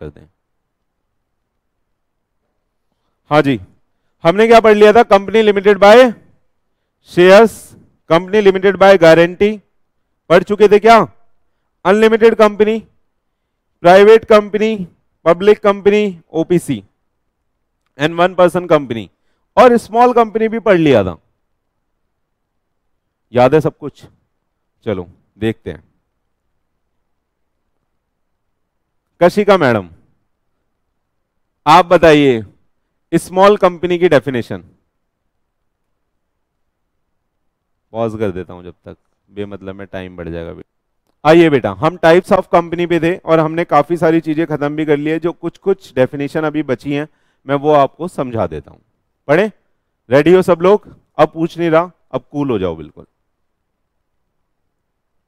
कर दें हाँ जी हमने क्या पढ़ लिया था company limited by shares company limited by guarantee पढ़ चुके थे क्या unlimited company private company public company OPC and one person company और स्मॉल कंपनी भी पढ़ लिया था याद है सब कुछ चलो देखते हैं कशिका मैडम आप बताइए स्मॉल कंपनी की डेफिनेशन पॉज कर देता हूं जब तक बेमतलब में टाइम बढ़ जाएगा आइए बेटा हम टाइप्स ऑफ कंपनी पे थे और हमने काफी सारी चीजें खत्म भी कर ली है जो कुछ कुछ डेफिनेशन अभी बची हैं मैं वो आपको समझा देता हूं पढ़े रेडी हो सब लोग अब पूछ नहीं रहा अब कूल हो जाओ बिल्कुल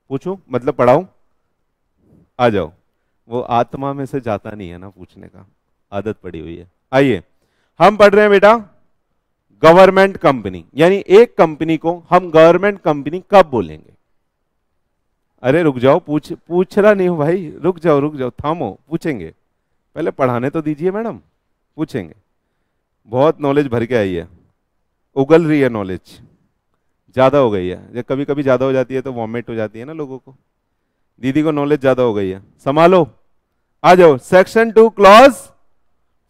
पूछू मतलब पढ़ाऊ आ जाओ वो आत्मा में से जाता नहीं है ना पूछने का आदत पड़ी हुई है आइए हम पढ़ रहे हैं बेटा गवर्नमेंट कंपनी यानी एक कंपनी को हम गवर्नमेंट कंपनी कब बोलेंगे अरे रुक जाओ पूछ पूछ रहा नहीं हो भाई रुक जाओ रुक जाओ थामो पूछेंगे पहले पढ़ाने तो दीजिए मैडम पूछेंगे बहुत नॉलेज भर के आई है उगल रही है नॉलेज ज़्यादा हो गई है जब कभी कभी ज़्यादा हो जाती है तो वॉमिट हो जाती है ना लोगों को दीदी को नॉलेज ज़्यादा हो गई है संभालो आ जाओ सेक्शन टू क्लॉज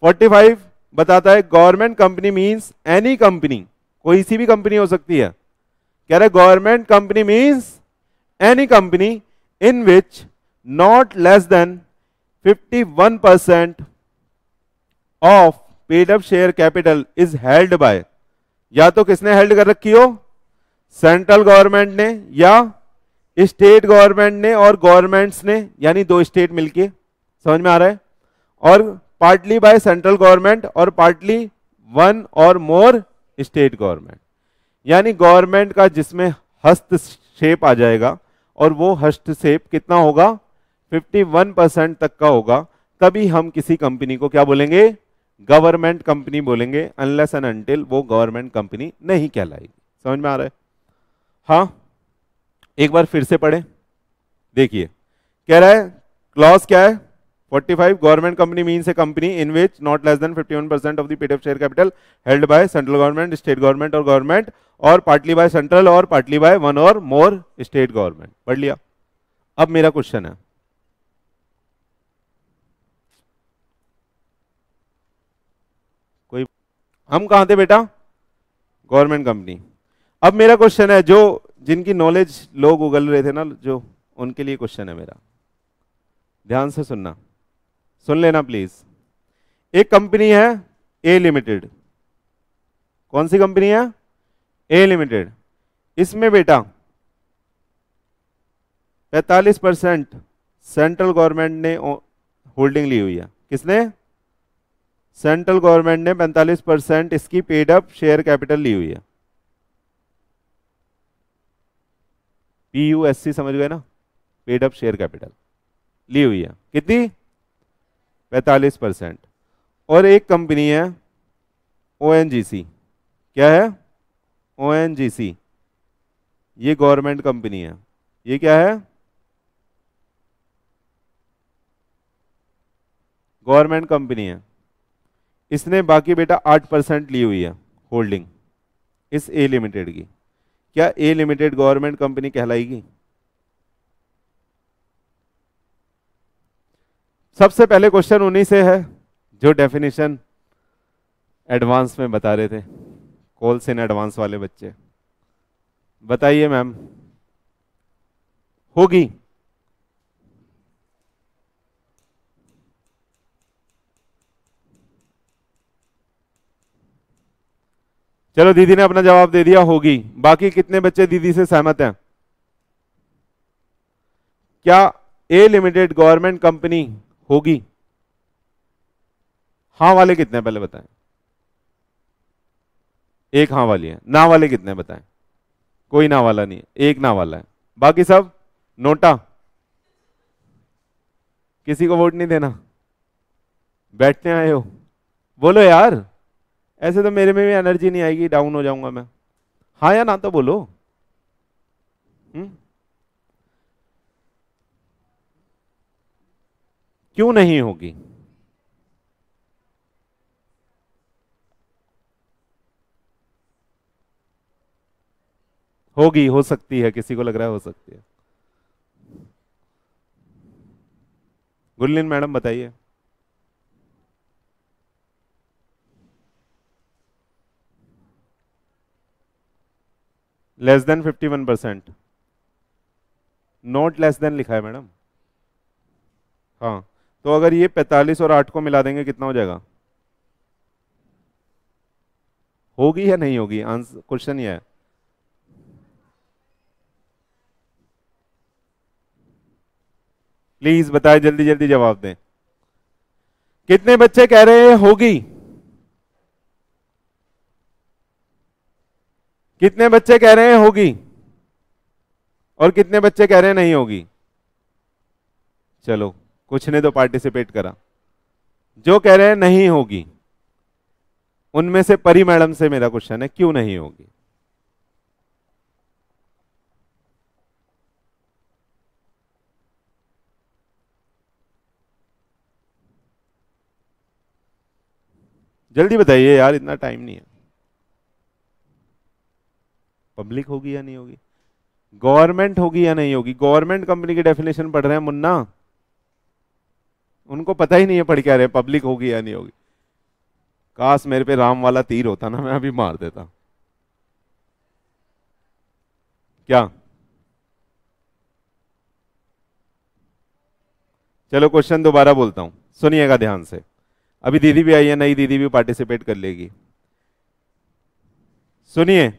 45 बताता है government company means any company कोई सी भी कंपनी हो सकती है कह रहे government company means any company in which not less than 51 percent of paid up share capital is held by या तो किसने हेल्ड कर रखी हो सेंट्रल गवर्नमेंट ने या स्टेट गवर्नमेंट ने और गवर्नमेंट्स ने यानी दो स्टेट मिलके समझ में आ रहा है और पार्टली बाय सेंट्रल गवर्नमेंट और partly one or more state government यानी गवर्नमेंट का जिसमें हस्तक्षेप आ जाएगा और वो हस्तक्षेप कितना होगा 51 परसेंट तक का होगा तभी हम किसी कंपनी को क्या बोलेंगे गवर्नमेंट कंपनी बोलेंगे अनलेस एंड अनटिल वो गवर्नमेंट कंपनी नहीं कहलाएगी समझ में आ रहा है हाँ एक बार फिर से पढ़े देखिए कह रहा है क्लॉज क्या है 45 government company means a company in which not less than 51% of the ptf share capital held by central government state government or government or partly by central or partly by one or more state government पढ़ लिया अब मेरा question है कोई हम कहां थे बेटा गवर्नमेंट कंपनी अब मेरा क्वेश्चन है जो जिनकी नॉलेज लोग उगल रहे थे ना जो उनके लिए क्वेश्चन है मेरा ध्यान से सुनना सुन लेना प्लीज एक कंपनी है ए लिमिटेड कौन सी कंपनी है ए लिमिटेड इसमें बेटा 45 परसेंट सेंट्रल गवर्नमेंट ने होल्डिंग ली हुई है किसने सेंट्रल गवर्नमेंट ने 45 परसेंट इसकी पेड अप शेयर कैपिटल ली हुई है पी यू एस सी समझ गए ना पेड अप शेयर कैपिटल ली हुई है कितनी पैंतालीस परसेंट और एक कंपनी है ओ क्या है ओ ये गवर्नमेंट कंपनी है ये क्या है गवर्नमेंट कंपनी है इसने बाकी बेटा आठ परसेंट ली हुई है होल्डिंग इस ए लिमिटेड की क्या ए लिमिटेड गवर्नमेंट कंपनी कहलाएगी सबसे पहले क्वेश्चन उन्हीं से है जो डेफिनेशन एडवांस में बता रहे थे कॉल इन एडवांस वाले बच्चे बताइए मैम होगी चलो दीदी ने अपना जवाब दे दिया होगी बाकी कितने बच्चे दीदी से सहमत हैं क्या ए लिमिटेड गवर्नमेंट कंपनी होगी हां वाले कितने पहले बताएं एक हाँ वाली है ना वाले कितने बताएं कोई ना वाला नहीं एक ना वाला है बाकी सब नोटा किसी को वोट नहीं देना बैठने आए हो बोलो यार ऐसे तो मेरे में भी एनर्जी नहीं आएगी डाउन हो जाऊंगा मैं हाँ या ना तो बोलो हुँ? हम्म? क्यों नहीं होगी होगी हो सकती है किसी को लग रहा है हो सकती है गुल्लिन मैडम बताइए less than 51 percent not less than लिखा है मैडम हाँ तो अगर ये 45 और 8 को मिला देंगे कितना हो जाएगा होगी या नहीं होगी आंसर क्वेश्चन यह है प्लीज बताए जल्दी जल्दी जवाब दें कितने बच्चे कह रहे हैं होगी कितने बच्चे कह रहे हैं होगी और कितने बच्चे कह रहे हैं नहीं होगी चलो कुछ ने तो पार्टिसिपेट करा जो कह रहे हैं नहीं होगी उनमें से परी मैडम से मेरा क्वेश्चन है क्यों नहीं होगी जल्दी बताइए यार इतना टाइम नहीं है पब्लिक होगी या नहीं होगी गवर्नमेंट होगी या नहीं होगी गवर्नमेंट कंपनी की डेफिनेशन पढ़ रहे हैं मुन्ना उनको पता ही नहीं है पढ़ क्या रहे पब्लिक होगी या नहीं होगी काश मेरे पे राम वाला तीर होता ना मैं अभी मार देता क्या चलो क्वेश्चन दोबारा बोलता हूं सुनिएगा ध्यान से अभी दीदी भी आई है नई दीदी भी पार्टिसिपेट कर लेगी सुनिए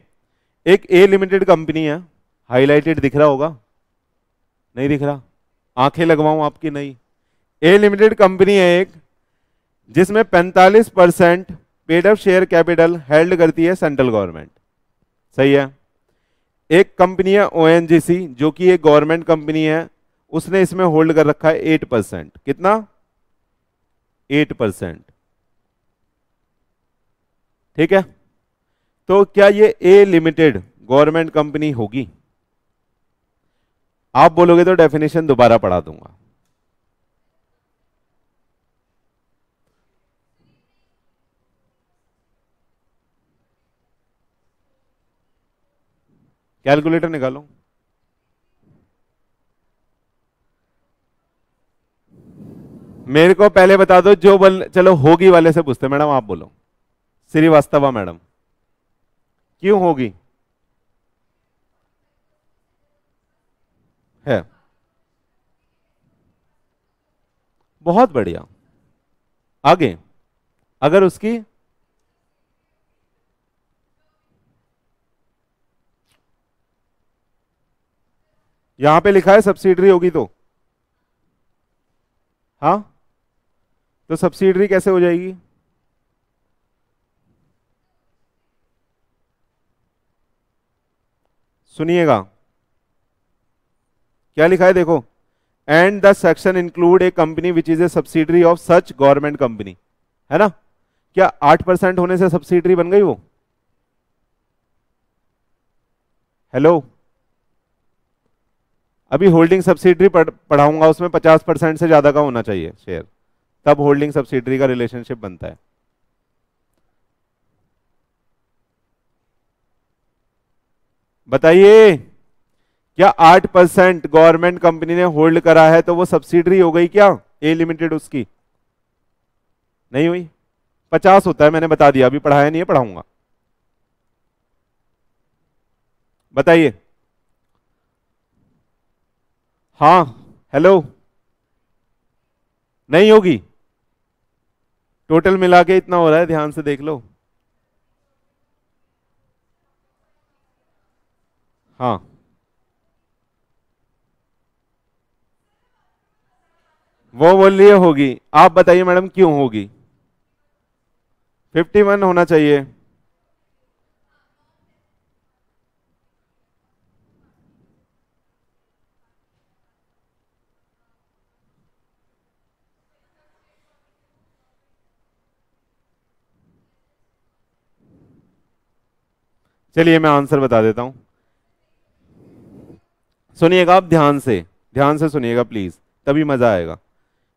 एक ए लिमिटेड कंपनी है हाईलाइटेड दिख रहा होगा नहीं दिख रहा आंखें लगवाऊं आपकी नहीं ए लिमिटेड कंपनी है एक जिसमें 45 percent paid up share capital held करती है सेंट्रल गवर्नमेंट सही है एक कंपनी है ओ जो कि एक गवर्नमेंट कंपनी है उसने इसमें होल्ड कर रखा है एट परसेंट कितना एट परसेंट ठीक है तो क्या ये ए लिमिटेड गवर्नमेंट कंपनी होगी आप बोलोगे तो डेफिनेशन दोबारा पढ़ा दूंगा कैलकुलेटर निकालो मेरे को पहले बता दो जो बल चलो होगी वाले से पूछते मैडम आप बोलो श्रीवास्तवा मैडम क्यों होगी है बहुत बढ़िया आगे अगर उसकी यहां पे लिखा है सब्सिडरी होगी तो हाँ तो सब्सिडरी कैसे हो जाएगी सुनिएगा क्या लिखा है देखो and the section include a company which is a subsidiary of such government company है ना क्या आठ परसेंट होने से सब्सिडरी बन गई वो हेलो अभी होल्डिंग सब्सिडरी पढ़ाऊंगा उसमें 50 परसेंट से ज़्यादा का होना चाहिए शेयर तब होल्डिंग सब्सिडरी का रिलेशनशिप बनता है बताइए क्या आठ परसेंट गवर्नमेंट कंपनी ने होल्ड करा है तो वो सब्सिडरी हो गई क्या ए लिमिटेड उसकी नहीं हुई पचास होता है मैंने बता दिया अभी पढ़ाया नहीं है पढ़ाऊंगा बताइए हाँ हेलो नहीं होगी टोटल मिला के इतना हो रहा है ध्यान से देख लो हाँ वो बोल लिए होगी आप बताइए मैडम क्यों होगी 51 होना चाहिए चलिए मैं आंसर बता देता हूं सुनिएगा आप ध्यान से ध्यान से सुनिएगा प्लीज तभी मजा आएगा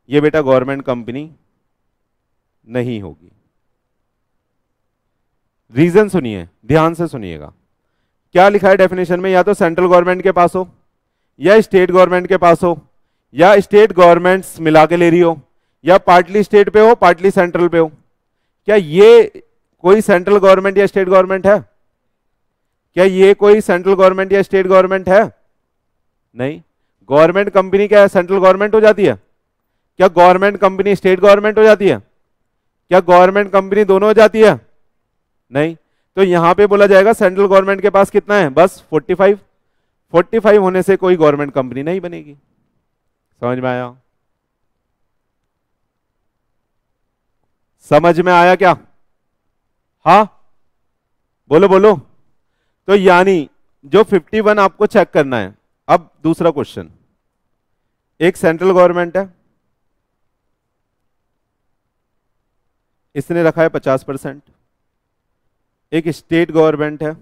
ये बेटा गवर्नमेंट कंपनी नहीं होगी रीजन सुनिए ध्यान से सुनिएगा क्या लिखा है डेफिनेशन में या तो सेंट्रल गवर्नमेंट के पास हो या स्टेट गवर्नमेंट के पास हो या स्टेट गवर्नमेंट्स मिला के ले रही हो या पार्टली स्टेट पे हो पार्टली सेंट्रल पे हो क्या ये कोई सेंट्रल गवर्नमेंट या स्टेट गवर्नमेंट है क्या ये कोई सेंट्रल गवर्नमेंट या स्टेट गवर्नमेंट है नहीं गवर्नमेंट कंपनी क्या सेंट्रल गवर्नमेंट हो जाती है क्या गवर्नमेंट कंपनी स्टेट गवर्नमेंट हो जाती है क्या गवर्नमेंट कंपनी दोनों हो जाती है नहीं तो यहां पे बोला जाएगा सेंट्रल गवर्नमेंट के पास कितना है बस 45 45 होने से कोई गवर्नमेंट कंपनी नहीं बनेगी समझ में आया समझ में आया क्या हा बोलो बोलो तो यानी जो 51 आपको चेक करना है अब दूसरा क्वेश्चन एक सेंट्रल गवर्नमेंट है इसने रखा है 50 परसेंट एक स्टेट गवर्नमेंट है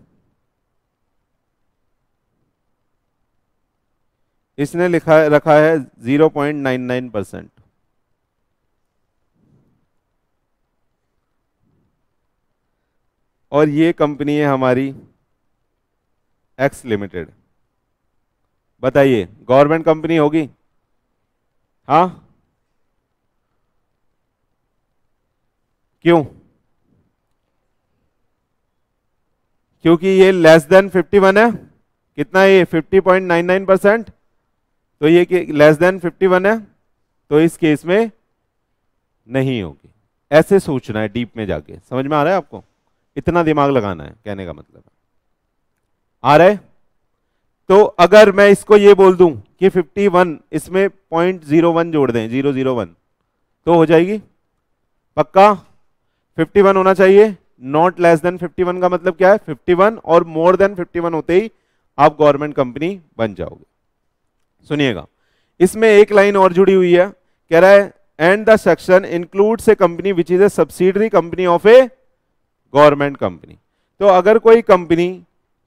इसने लिखा रखा है 0.99 परसेंट और ये कंपनी है हमारी एक्स लिमिटेड बताइए गवर्नमेंट कंपनी होगी हाँ क्यों क्योंकि ये लेस देन 51 है कितना है ये 50.99 परसेंट तो ये लेस देन 51 है तो इस केस में नहीं होगी ऐसे सोचना है डीप में जाके समझ में आ रहा है आपको इतना दिमाग लगाना है कहने का मतलब है आ रहा है तो अगर मैं इसको ये बोल दूं कि 51 इसमें पॉइंट जीरो वन जोड़ दें जीरो जीरो वन तो हो जाएगी पक्का 51 होना चाहिए नॉट लेस देन 51 का मतलब क्या है 51 और मोर देन 51 होते ही आप गवर्नमेंट कंपनी बन जाओगे सुनिएगा इसमें एक लाइन और जुड़ी हुई है कह रहा है and the section includes a company which is a subsidiary company of a government company तो अगर कोई कंपनी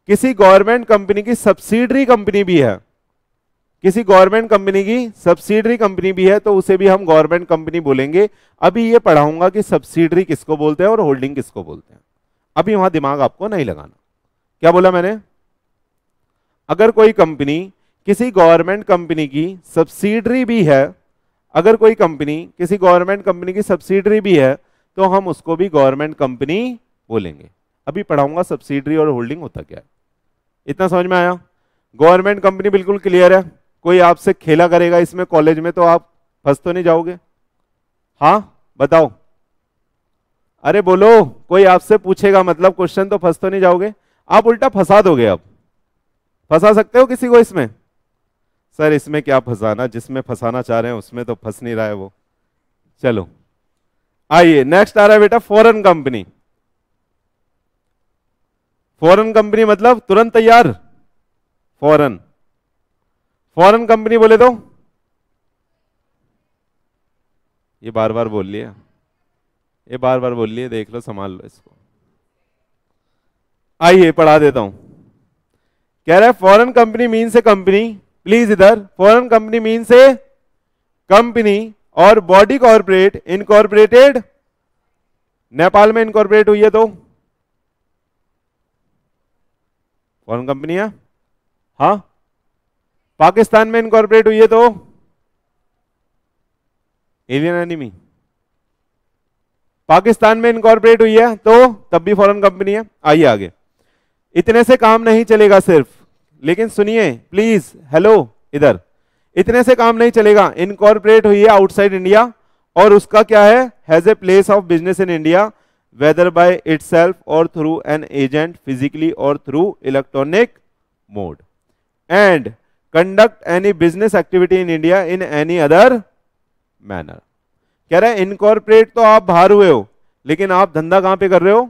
किसी गवर्नमेंट कंपनी की सब्सिडरी कंपनी भी है किसी गवर्नमेंट कंपनी की सब्सिडरी कंपनी भी है तो उसे भी हम गवर्नमेंट कंपनी बोलेंगे अभी ये पढ़ाऊंगा कि सब्सिडरी किसको बोलते हैं और होल्डिंग किसको बोलते हैं अभी वहां दिमाग आपको नहीं लगाना क्या बोला मैंने अगर कोई कंपनी किसी गवर्नमेंट कंपनी की सब्सिडरी भी है अगर कोई कंपनी किसी गवर्नमेंट कंपनी की सब्सिडरी भी है तो हम उसको भी गवर्नमेंट कंपनी बोलेंगे अभी पढ़ाऊंगा सब्सिडरी और होल्डिंग होता क्या है इतना समझ में आया गवर्नमेंट कंपनी बिल्कुल क्लियर है कोई आपसे खेला करेगा इसमें कॉलेज में तो आप फंस तो नहीं जाओगे हाँ बताओ अरे बोलो कोई आपसे पूछेगा मतलब क्वेश्चन तो फंस तो नहीं जाओगे आप उल्टा फंसा दोगे आप फंसा सकते हो किसी को इसमें सर इसमें क्या फंसाना जिसमें फंसाना चाह रहे हैं उसमें तो फंस नहीं रहा है वो चलो आइए नेक्स्ट आ रहा है बेटा फॉरेन कंपनी फॉरेन कंपनी मतलब तुरंत तैयार फॉरेन फॉरेन कंपनी बोले तो ये बार बार बोल लिया ये बार बार बोल लिया देख लो संभाल लो इसको आइए पढ़ा देता हूं कह रहा है foreign company means company please इधर foreign company means company or body corporate incorporated Nepal में इनकॉर्पोरेट हुई है तो फॉरन कंपनियां हा पाकिस्तान में इनकॉर्पोरेट हुई है तो एलियन एनिमी पाकिस्तान में इनकॉर्पोरेट हुई है तो तब भी फॉरेन कंपनी है आइए आगे इतने से काम नहीं चलेगा सिर्फ लेकिन सुनिए प्लीज हेलो इधर इतने से काम नहीं चलेगा इनकॉर्पोरेट हुई है आउटसाइड इंडिया और उसका क्या है has a place of business in India whether by itself or through an agent physically or through electronic mode and conduct any business activity in india in any other manner कह रहे हैं incorporate तो आप बाहर हुए हो लेकिन आप धंधा कहां पे कर रहे हो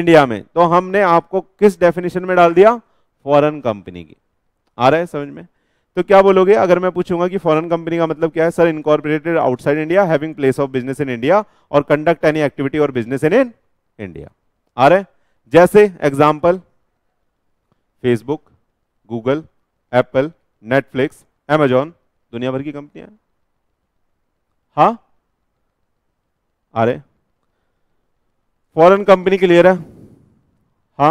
इंडिया में तो हमने आपको किस डेफिनेशन में डाल दिया फॉरेन कंपनी की आ रहा है समझ में तो क्या बोलोगे अगर मैं पूछूंगा कि फॉरेन कंपनी का मतलब क्या है sir incorporated outside India having place of business in India or conduct any activity or business in in India आ रहे जैसे example Facebook Google Apple Netflix Amazon दुनिया भर की कंपनियां हाँ आ रहे फॉरन कंपनी क्लियर है हा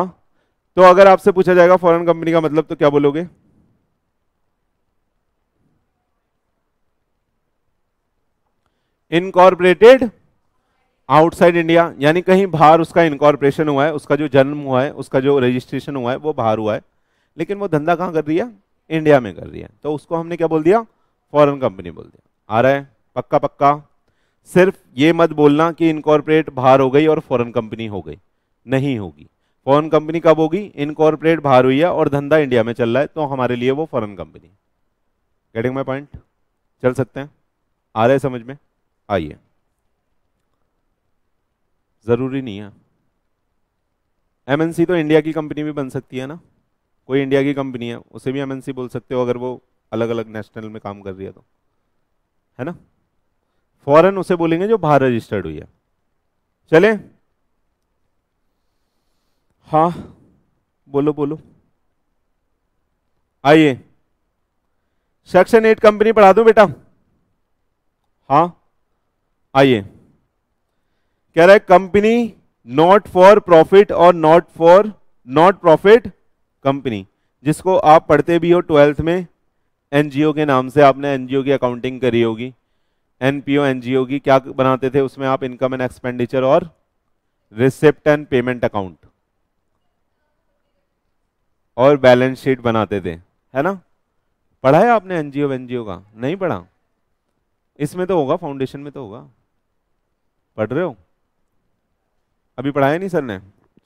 तो अगर आपसे पूछा जाएगा फॉरेन कंपनी का मतलब तो क्या बोलोगे इनकॉर्पोरेटेड आउटसाइड इंडिया यानी कहीं बाहर उसका इनकॉर्पोरेशन हुआ है उसका जो जन्म हुआ है उसका जो रजिस्ट्रेशन हुआ है वो बाहर हुआ है लेकिन वो धंधा कहाँ कर रही है इंडिया में कर रही है तो उसको हमने क्या बोल दिया फॉरेन कंपनी बोल दिया आ रहा है पक्का पक्का सिर्फ ये मत बोलना कि इनकॉर्पोरेट बाहर हो गई और फॉरेन कंपनी हो गई नहीं होगी फॉरेन कंपनी कब होगी इनकॉर्पोरेट बाहर हुई है और धंधा इंडिया में चल रहा है तो हमारे लिए वो foreign company getting my point चल सकते हैं आ रहे समझ में आइए ज़रूरी नहीं है एमएनसी तो इंडिया की कंपनी भी बन सकती है ना कोई इंडिया की कंपनी है उसे भी एमएनसी बोल सकते हो अगर वो अलग अलग नेशनल में काम कर रही है तो है ना फॉरेन उसे बोलेंगे जो बाहर रजिस्टर्ड हुई है चले हाँ बोलो बोलो आइए सेक्शन एट कंपनी पढ़ा दूं बेटा हाँ आइए कह रहा है कंपनी नॉट फॉर प्रॉफिट और not for not profit company जिसको आप पढ़ते भी हो ट्वेल्थ में एनजीओ के नाम से आपने एनजीओ की अकाउंटिंग करी होगी एनपीओ एनजीओ की क्या बनाते थे उसमें आप इनकम एंड एक्सपेंडिचर और रिसिप्ट एंड पेमेंट अकाउंट और बैलेंस शीट बनाते थे है ना पढ़ा है आपने एनजीओ एनजीओ का नहीं पढ़ा इसमें तो होगा फाउंडेशन में तो होगा पढ़ रहे हो अभी पढ़ाया नहीं सर ने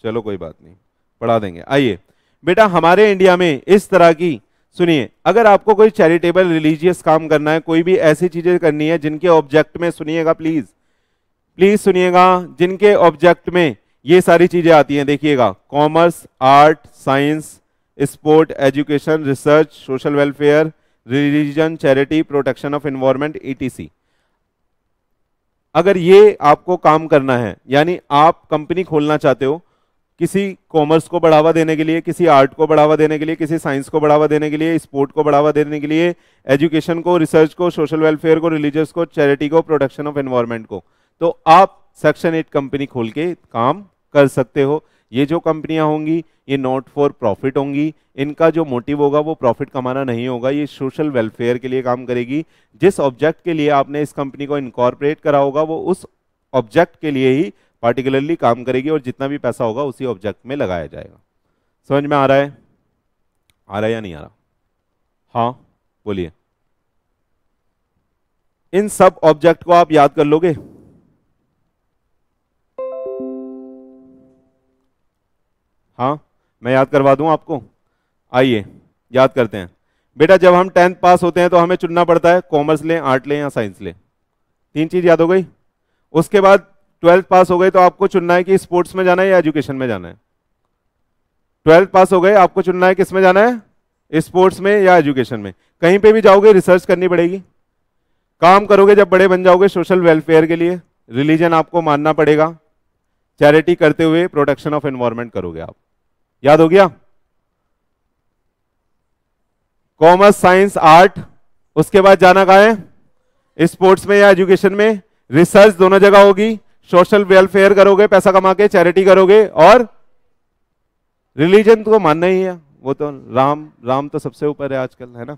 चलो कोई बात नहीं पढ़ा देंगे आइए बेटा हमारे इंडिया में इस तरह की सुनिए अगर आपको कोई चैरिटेबल रिलीजियस काम करना है कोई भी ऐसी चीजें करनी है जिनके ऑब्जेक्ट में सुनिएगा प्लीज प्लीज सुनिएगा जिनके ऑब्जेक्ट में ये सारी चीजें आती हैं देखिएगा commerce art science sport education research social welfare religion charity protection of environment etc अगर ये आपको काम करना है यानी आप कंपनी खोलना चाहते हो किसी कॉमर्स को बढ़ावा देने के लिए किसी आर्ट को बढ़ावा देने के लिए किसी साइंस को बढ़ावा देने के लिए स्पोर्ट को बढ़ावा देने के लिए एजुकेशन को रिसर्च को सोशल वेलफेयर को रिलीजियस को चैरिटी को प्रोटेक्शन ऑफ एनवायरमेंट को तो आप सेक्शन एट कंपनी खोल के काम कर सकते हो ये जो कंपनियां होंगी ये नॉट फॉर प्रॉफिट होंगी इनका जो मोटिव होगा वो प्रॉफिट कमाना नहीं होगा ये सोशल वेलफेयर के लिए काम करेगी जिस ऑब्जेक्ट के लिए आपने इस कंपनी को इनकॉर्पोरेट करा होगा वो उस ऑब्जेक्ट के लिए ही पार्टिकुलरली काम करेगी और जितना भी पैसा होगा उसी ऑब्जेक्ट में लगाया जाएगा समझ में आ रहा है आ रहा है या नहीं आ रहा हाँ बोलिए इन सब ऑब्जेक्ट को आप याद कर लोगे हाँ मैं याद करवा दूं आपको आइए याद करते हैं बेटा जब हम टेंथ पास होते हैं तो हमें चुनना पड़ता है कॉमर्स लें आर्ट लें या साइंस लें तीन चीज़ याद हो गई उसके बाद ट्वेल्थ पास हो गई तो आपको चुनना है कि स्पोर्ट्स में जाना है या एजुकेशन में जाना है ट्वेल्थ पास हो गए आपको चुनना है किस में जाना है स्पोर्ट्स में या एजुकेशन में कहीं पे भी जाओगे रिसर्च करनी पड़ेगी काम करोगे जब बड़े बन जाओगे सोशल वेलफेयर के लिए रिलीजन आपको मानना पड़ेगा चैरिटी करते हुए प्रोटेक्शन ऑफ एनवायरमेंट करोगे आप याद हो गया कॉमर्स साइंस आर्ट उसके बाद जाना कहा है स्पोर्ट्स में या एजुकेशन में रिसर्च दोनों जगह होगी सोशल वेलफेयर करोगे पैसा कमा के चैरिटी करोगे और रिलीजन को तो मानना ही है वो तो राम राम तो सबसे ऊपर है आजकल है ना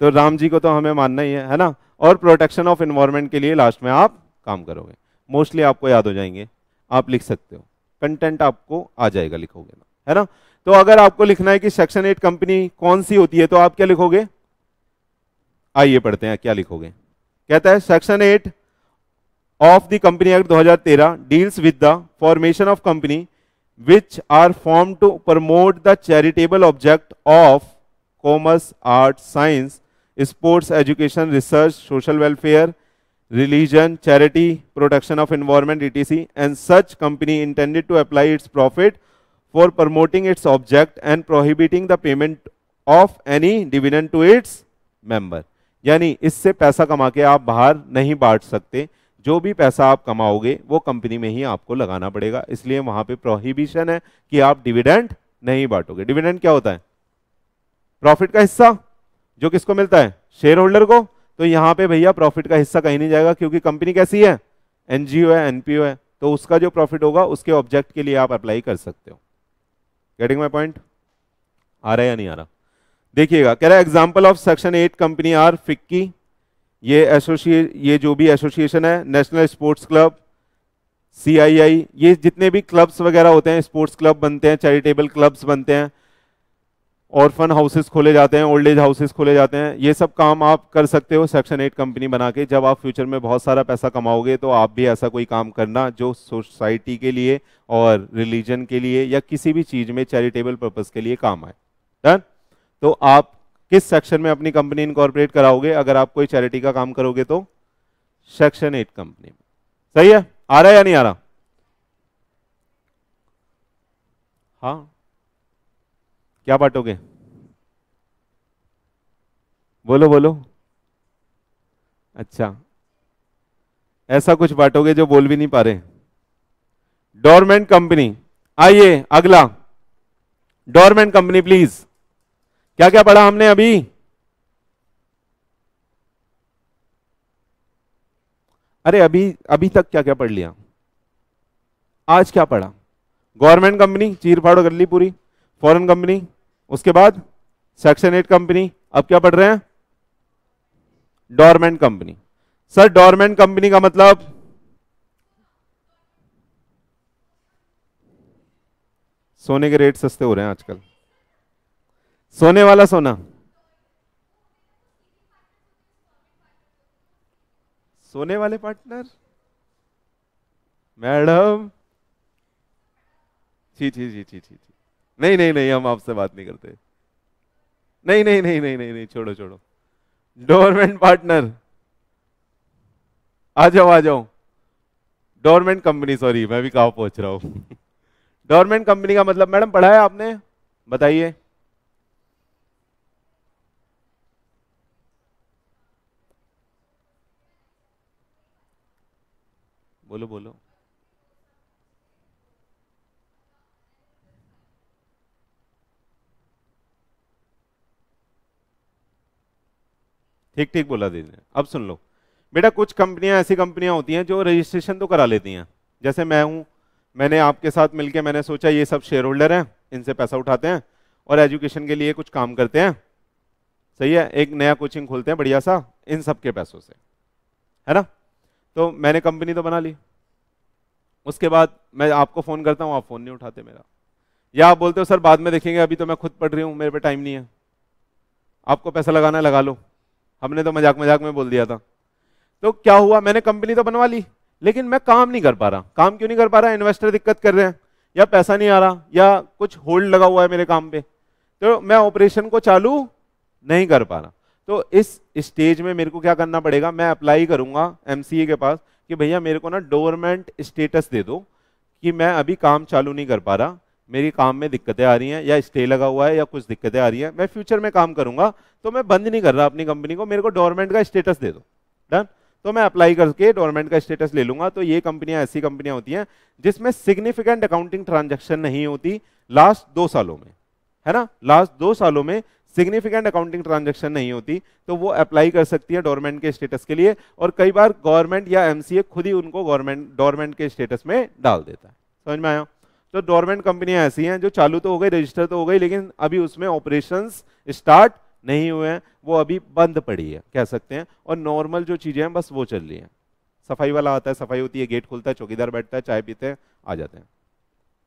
तो राम जी को तो हमें मानना ही है है ना और प्रोटेक्शन ऑफ इन्वायरमेंट के लिए लास्ट में आप काम करोगे मोस्टली आपको याद हो जाएंगे आप लिख सकते हो कंटेंट आपको आ जाएगा लिखोगे ना है ना तो अगर आपको लिखना है कि सेक्शन एट कंपनी कौन सी होती है तो आप क्या लिखोगे आइए पढ़ते हैं क्या लिखोगे कहता है section eight of the company act 2013 deals with the formation of company which are form to promote the charitable object of commerce art science sports education research social welfare religion charity protection of environment etc and such company intended to apply its profit for promoting its object and prohibiting the payment of any dividend to its member यानी इससे पैसा कमा के आप बाहर नहीं बांट सकते जो भी पैसा आप कमाओगे वो कंपनी में ही आपको लगाना पड़ेगा इसलिए वहां पे प्रोहिबिशन है कि आप डिविडेंड नहीं बांटोगे डिविडेंड क्या होता है प्रॉफिट का हिस्सा जो किसको मिलता है शेयर होल्डर को तो यहाँ पे भैया प्रॉफिट का हिस्सा कहीं नहीं जाएगा क्योंकि कंपनी कैसी है एनजीओ है एनपीओ है तो उसका जो प्रॉफिट होगा उसके ऑब्जेक्ट के लिए आप अप्लाई कर सकते हो गेटिंग माई पॉइंट आ रहा है या नहीं आ रहा देखिएगा कह रहा है example of section eight company are FICCI ये एसोसिएट ये जो भी एसोसिएशन है नेशनल स्पोर्ट्स क्लब सीआईआई ये जितने भी क्लब्स वगैरह होते हैं स्पोर्ट्स क्लब बनते हैं चैरिटेबल क्लब्स बनते हैं ऑर्फन हाउसेस खोले जाते हैं ओल्ड एज हाउसेस खोले जाते हैं ये सब काम आप कर सकते हो सेक्शन एट कंपनी बना के जब आप फ्यूचर में बहुत सारा पैसा कमाओगे तो आप भी ऐसा कोई काम करना जो सोसाइटी के लिए और रिलीजन के लिए या किसी भी चीज में चैरिटेबल पर्पज के लिए काम आए डन तो आप किस सेक्शन में अपनी कंपनी इनकॉर्पोरेट कराओगे अगर आप कोई चैरिटी का काम करोगे तो सेक्शन एट कंपनी में सही है आ रहा है या नहीं आ रहा हाँ क्या बांटोगे बोलो बोलो अच्छा ऐसा कुछ बांटोगे जो बोल भी नहीं पा रहे डोरमेंट कंपनी आइए अगला डोरमेंट कंपनी प्लीज क्या क्या पढ़ा हमने अभी अरे अभी अभी तक क्या क्या पढ़ लिया आज क्या पढ़ा गवर्नमेंट कंपनी चीर फाड़ो कर ली पूरी फॉरेन कंपनी उसके बाद सेक्शन एट कंपनी अब क्या पढ़ रहे हैं dormant company sir dormant company का मतलब सोने के रेट सस्ते हो रहे हैं आजकल सोने वाला सोना सोने वाले पार्टनर मैडम जी जी जी जी जी नहीं नहीं नहीं हम आपसे बात नहीं करते नहीं नहीं नहीं नहीं नहीं नहीं छोड़ो छोड़ो डोरमेंट पार्टनर आ जाओ आ जाओ डोरमेंट कंपनी सॉरी मैं भी कहा पहुंच रहा हूं डोरमेंट कंपनी का मतलब मैडम पढ़ा है आपने बताइए बोलो बोलो ठीक ठीक बोला दीदी अब सुन लो बेटा कुछ कंपनियां ऐसी कंपनियां होती हैं जो रजिस्ट्रेशन तो करा लेती हैं जैसे मैं हूँ मैंने आपके साथ मिलकर मैंने सोचा ये सब शेयर होल्डर हैं इनसे पैसा उठाते हैं और एजुकेशन के लिए कुछ काम करते हैं सही है एक नया कोचिंग खोलते हैं बढ़िया सा इन सब के पैसों से है ना तो मैंने कंपनी तो बना ली उसके बाद मैं आपको फ़ोन करता हूँ आप फ़ोन नहीं उठाते मेरा या आप बोलते हो सर बाद में देखेंगे अभी तो मैं खुद पढ़ रही हूँ मेरे पे टाइम नहीं है आपको पैसा लगाना लगा लो हमने तो मजाक मजाक में बोल दिया था तो क्या हुआ मैंने कंपनी तो बनवा ली लेकिन मैं काम नहीं कर पा रहा काम क्यों नहीं कर पा रहा इन्वेस्टर दिक्कत कर रहे हैं या पैसा नहीं आ रहा या कुछ होल्ड लगा हुआ है मेरे काम पे तो मैं ऑपरेशन को चालू नहीं कर पा रहा तो इस स्टेज में मेरे को क्या करना पड़ेगा मैं अप्लाई करूंगा एम के पास कि भैया मेरे को ना डोरमेंट स्टेटस दे दो कि मैं अभी काम चालू नहीं कर पा रहा मेरी काम में दिक्कतें आ रही हैं या स्टे लगा हुआ है या कुछ दिक्कतें आ रही हैं मैं फ्यूचर में काम करूंगा तो मैं बंद नहीं कर रहा अपनी कंपनी को मेरे को डोरमेंट का स्टेटस दे दो डन तो मैं अप्लाई करके डोरमेंट का स्टेटस ले लूंगा तो ये कंपनियां ऐसी कंपनियां होती हैं जिसमें सिग्निफिकेंट अकाउंटिंग ट्रांजेक्शन नहीं होती लास्ट दो सालों में है ना लास्ट दो सालों में सिग्निफिकेंट अकाउंटिंग ट्रांजेक्शन नहीं होती तो वो अप्लाई कर सकती है डोरमेंट के स्टेटस के लिए और कई बार गवर्नमेंट या एम खुद ही उनको गवर्नमेंट डोरमेंट के स्टेटस में डाल देता है समझ में आया तो डोरमेंट कंपनियां ऐसी हैं जो चालू तो हो गई रजिस्टर तो हो गई लेकिन अभी उसमें ऑपरेशन स्टार्ट नहीं हुए हैं वो अभी बंद पड़ी है कह सकते हैं और नॉर्मल जो चीज़ें हैं बस वो चल रही है सफाई वाला आता है सफाई होती है गेट खुलता है चौकीदार बैठता है चाय पीते हैं आ जाते हैं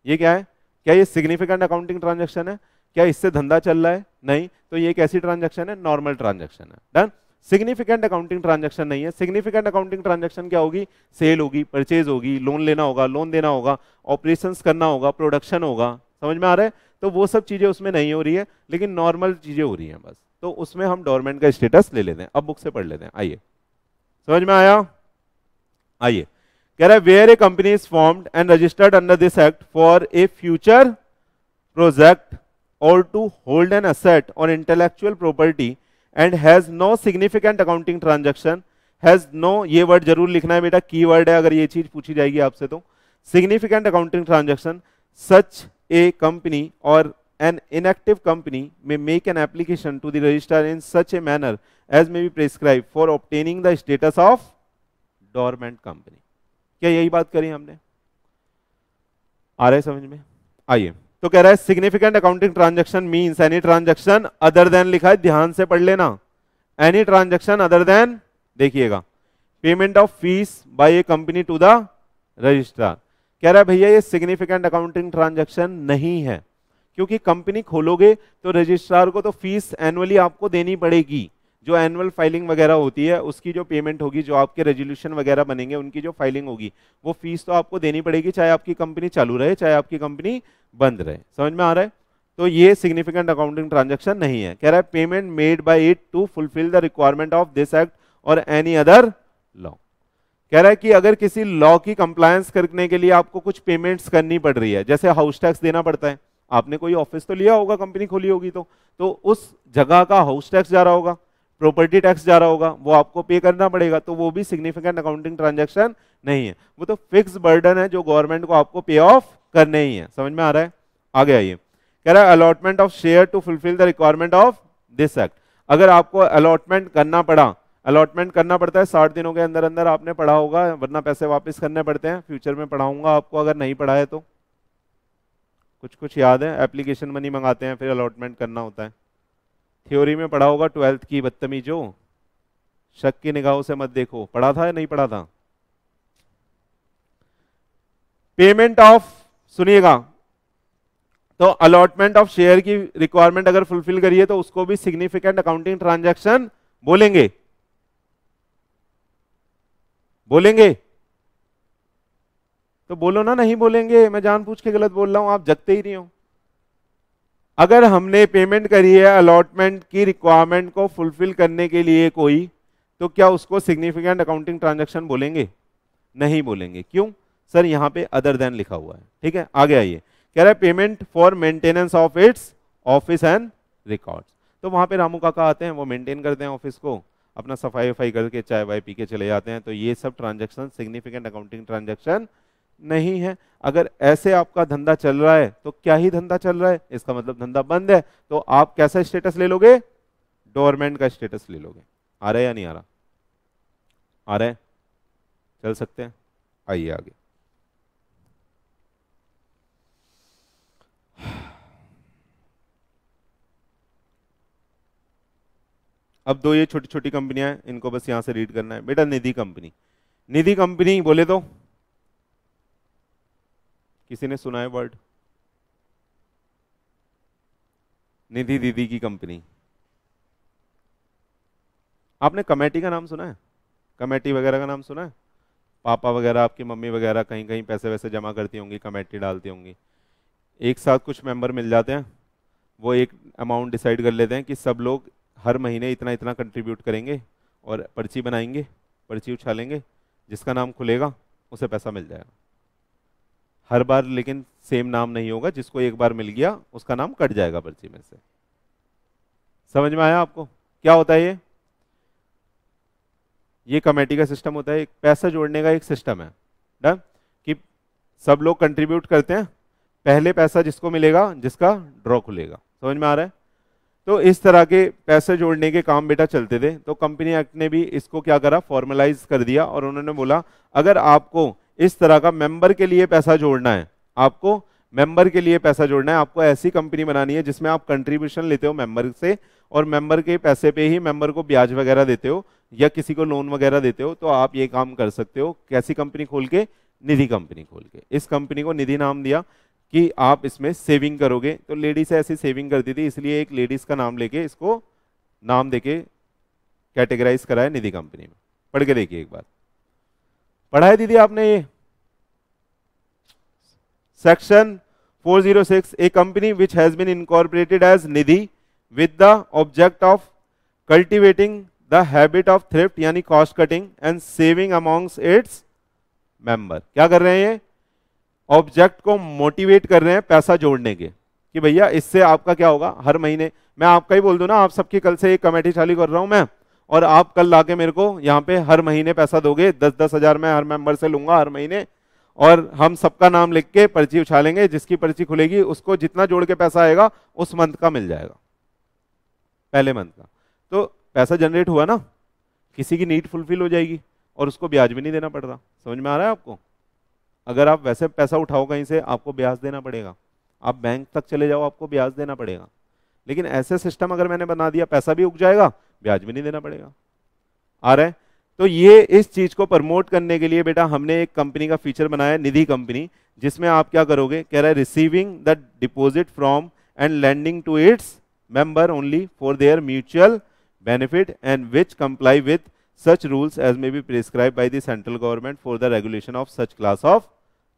ये क्या है क्या ये सिग्निफिकेंट अकाउंटिंग ट्रांजेक्शन है क्या इससे धंधा चल रहा है नहीं तो ये कैसी ट्रांजेक्शन है नॉर्मल ट्रांजेक्शन है डन सिग्निफिकेंट अकाउंटिंग ट्रांजेक्शन नहीं है सिग्निफिकेंट अकाउंटिंग ट्रांजेक्शन क्या होगी सेल होगी परचेज होगी लोन लेना होगा लोन देना होगा ऑपरेशन करना होगा प्रोडक्शन होगा समझ में आ रहा है तो वो सब चीज़ें उसमें नहीं हो रही है लेकिन नॉर्मल चीज़ें हो रही हैं बस तो उसमें हम डोरमेंट का स्टेटस ले लेते हैं अब बुक से पढ़ लेते हैं आइए समझ में आया आइए कह रहा है where a company is formed and registered under this act for a future project or to hold an asset or intellectual property and has no significant accounting transaction has no ये वर्ड जरूर लिखना है बेटा की word है अगर ये चीज पूछी जाएगी आपसे तो significant accounting transaction such a company or an inactive company may make an application to the register in such a manner as may be prescribe for obtaining the status of dormant company क्या यही बात करी हमने आ रहे समझ में आइए तो कह रहा है significant accounting transaction means any transaction other than लिखा है ध्यान से पढ़ लेना एनी ट्रांजेक्शन अदर देन देखिएगा payment of fees by a company to the registrar कह रहा है भैया ये सिग्निफिकेंट अकाउंटिंग ट्रांजेक्शन नहीं है क्योंकि कंपनी खोलोगे तो रजिस्ट्रार को तो फीस एनुअली आपको देनी पड़ेगी जो एनुअल फाइलिंग वगैरह होती है उसकी जो पेमेंट होगी जो आपके रेजोल्यूशन वगैरह बनेंगे उनकी जो फाइलिंग होगी वो फीस तो आपको देनी पड़ेगी चाहे आपकी कंपनी चालू रहे चाहे आपकी कंपनी बंद रहे समझ में आ रहा है तो ये सिग्निफिकेंट अकाउंटिंग ट्रांजेक्शन नहीं है कह रहा है payment made by it to fulfil the requirement of this act or any other law कह रहा है कि अगर किसी लॉ की कंप्लायंस करने के लिए आपको कुछ पेमेंट्स करनी पड़ रही है जैसे हाउस टैक्स देना पड़ता है आपने कोई ऑफिस तो लिया होगा कंपनी खोली होगी तो तो उस जगह का हाउस टैक्स जा रहा होगा प्रॉपर्टी टैक्स जा रहा होगा वो आपको पे करना पड़ेगा तो वो भी सिग्निफिकेंट अकाउंटिंग ट्रांजेक्शन नहीं है वो तो फिक्स बर्डन है जो गवर्नमेंट को आपको पे ऑफ करने ही है समझ में आ रहा है आगे आइए कह रहा है allotment of share to fulfil the requirement of this act अगर आपको अलॉटमेंट करना पड़ा अलॉटमेंट करना पड़ता है साठ दिनों के अंदर अंदर आपने पढ़ा होगा वरना पैसे वापस करने पड़ते हैं फ्यूचर में पढ़ाऊंगा आपको अगर नहीं पढ़ा है तो कुछ कुछ याद है एप्लीकेशन मनी मंगाते हैं फिर अलॉटमेंट करना होता है थ्योरी में पढ़ा होगा ट्वेल्थ की जो शक की निगाहों से मत देखो पढ़ा था या नहीं पढ़ा था पेमेंट ऑफ सुनिएगा तो अलॉटमेंट ऑफ शेयर की रिक्वायरमेंट अगर फुलफिल करिए तो उसको भी सिग्निफिकेंट अकाउंटिंग ट्रांजैक्शन बोलेंगे बोलेंगे तो बोलो ना नहीं बोलेंगे मैं जान पूछ के गलत बोल रहा हूं आप जगते ही नहीं हो अगर हमने पेमेंट करी है अलॉटमेंट की रिक्वायरमेंट को फुलफिल करने के लिए कोई तो क्या उसको सिग्निफिकेंट अकाउंटिंग ट्रांजैक्शन बोलेंगे नहीं बोलेंगे क्यों सर यहाँ पे अदर देन लिखा हुआ है ठीक है आगे आइए कह रहा है payment for maintenance of its office and records तो वहाँ पे रामू काका आते हैं वो मेंटेन करते हैं ऑफिस को अपना सफाई वफाई करके चाय वाय पी के चले जाते हैं तो ये सब ट्रांजेक्शन सिग्निफिकेंट अकाउंटिंग ट्रांजेक्शन नहीं है अगर ऐसे आपका धंधा चल रहा है तो क्या ही धंधा चल रहा है इसका मतलब धंधा बंद है तो आप कैसा स्टेटस ले लोगे डोरमेंट का स्टेटस ले लोगे आ रहा है या नहीं आ रहा आ रहे चल सकते हैं आइए आगे अब दो ये छोटी छोटी कंपनियां हैं इनको बस यहां से रीड करना है बेटा निधि कंपनी निधि कंपनी बोले तो किसी ने सुना है वर्ड निधि दीदी की कंपनी आपने कमेटी का नाम सुना है कमेटी वगैरह का नाम सुना है पापा वगैरह आपकी मम्मी वगैरह कहीं कहीं पैसे वैसे जमा करती होंगी कमेटी डालती होंगी एक साथ कुछ मेंबर मिल जाते हैं वो एक अमाउंट डिसाइड कर लेते हैं कि सब लोग हर महीने इतना इतना कंट्रीब्यूट करेंगे और पर्ची बनाएंगे पर्ची उछालेंगे जिसका नाम खुलेगा उसे पैसा मिल जाएगा हर बार लेकिन सेम नाम नहीं होगा जिसको एक बार मिल गया उसका नाम कट जाएगा पर्ची में से समझ में आया आपको क्या होता है ये ये कमेटी का सिस्टम होता है एक पैसा जोड़ने का एक सिस्टम है डन कि सब लोग कंट्रीब्यूट करते हैं पहले पैसा जिसको मिलेगा जिसका ड्रॉ खुलेगा समझ में आ रहा है तो इस तरह के पैसे जोड़ने के काम बेटा चलते थे तो कंपनी एक्ट ने भी इसको क्या करा फॉर्मलाइज कर दिया और उन्होंने बोला अगर आपको इस तरह का मेंबर के लिए पैसा जोड़ना है आपको मेंबर के लिए पैसा जोड़ना है आपको ऐसी कंपनी बनानी है जिसमें आप कंट्रीब्यूशन लेते हो मेंबर से और मेंबर के पैसे पे ही मेंबर को ब्याज वगैरह देते हो या किसी को लोन वगैरह देते हो तो आप ये काम कर सकते हो कैसी कंपनी खोल के निधि कंपनी खोल के इस कंपनी को निधि नाम दिया कि आप इसमें सेविंग करोगे तो लेडीज ऐसी सेविंग करती थी इसलिए एक लेडीज का नाम लेके इसको नाम देके कैटेगराइज कराया निधि कंपनी में पढ़ के देखिए एक बार पढ़ा है दीदी आपने ये section 406 a company which has been incorporated as Nidhi with the object of cultivating the habit of thrift यानी cost cutting and saving amongst its member क्या कर रहे हैं ये ऑब्जेक्ट को मोटिवेट कर रहे हैं पैसा जोड़ने के कि भैया इससे आपका क्या होगा हर महीने मैं आपका ही बोल दू ना आप सबकी कल से एक कमेटी चालू कर रहा हूं मैं और आप कल लाके मेरे को यहाँ पे हर महीने पैसा दोगे दस दस हजार मैं हर मेंबर से लूंगा हर महीने और हम सबका नाम लिख के पर्ची उछालेंगे जिसकी पर्ची खुलेगी उसको जितना जोड़ के पैसा आएगा उस मंथ का मिल जाएगा पहले मंथ का तो पैसा जनरेट हुआ ना किसी की नीड फुलफिल हो जाएगी और उसको ब्याज भी नहीं देना पड़ रहा समझ में आ रहा है आपको अगर आप वैसे पैसा उठाओ कहीं से आपको ब्याज देना पड़ेगा आप बैंक तक चले जाओ आपको ब्याज देना पड़ेगा लेकिन ऐसे सिस्टम अगर मैंने बना दिया पैसा भी उग जाएगा ब्याज भी नहीं देना पड़ेगा आ रहा है तो ये इस चीज को प्रमोट करने के लिए बेटा हमने एक कंपनी का फीचर बनाया निधि कंपनी जिसमें आप क्या करोगे कह रहा है receiving the deposit from and lending to its member only for their mutual benefit and which comply with such rules as may be prescribe by central government for the regulation of such class of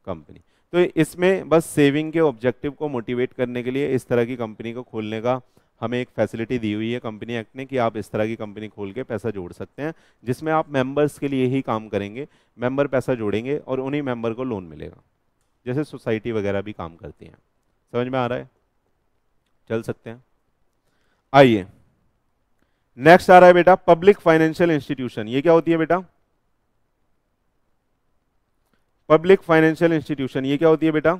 company तो इसमें बस saving के objective को motivate करने के लिए इस तरह की कंपनी को खोलने का हमें एक फैसिलिटी दी हुई है कंपनी एक्ट ने कि आप इस तरह की कंपनी खोल के पैसा जोड़ सकते हैं जिसमें आप मेंबर्स के लिए ही काम करेंगे मेंबर पैसा जोड़ेंगे और उन्हीं मेंबर को लोन मिलेगा जैसे सोसाइटी वगैरह भी काम करती हैं समझ में आ रहा है चल सकते हैं आइए नेक्स्ट आ रहा है बेटा पब्लिक फाइनेंशियल इंस्टीट्यूशन ये क्या होती है बेटा पब्लिक फाइनेंशियल इंस्टीट्यूशन ये क्या होती है बेटा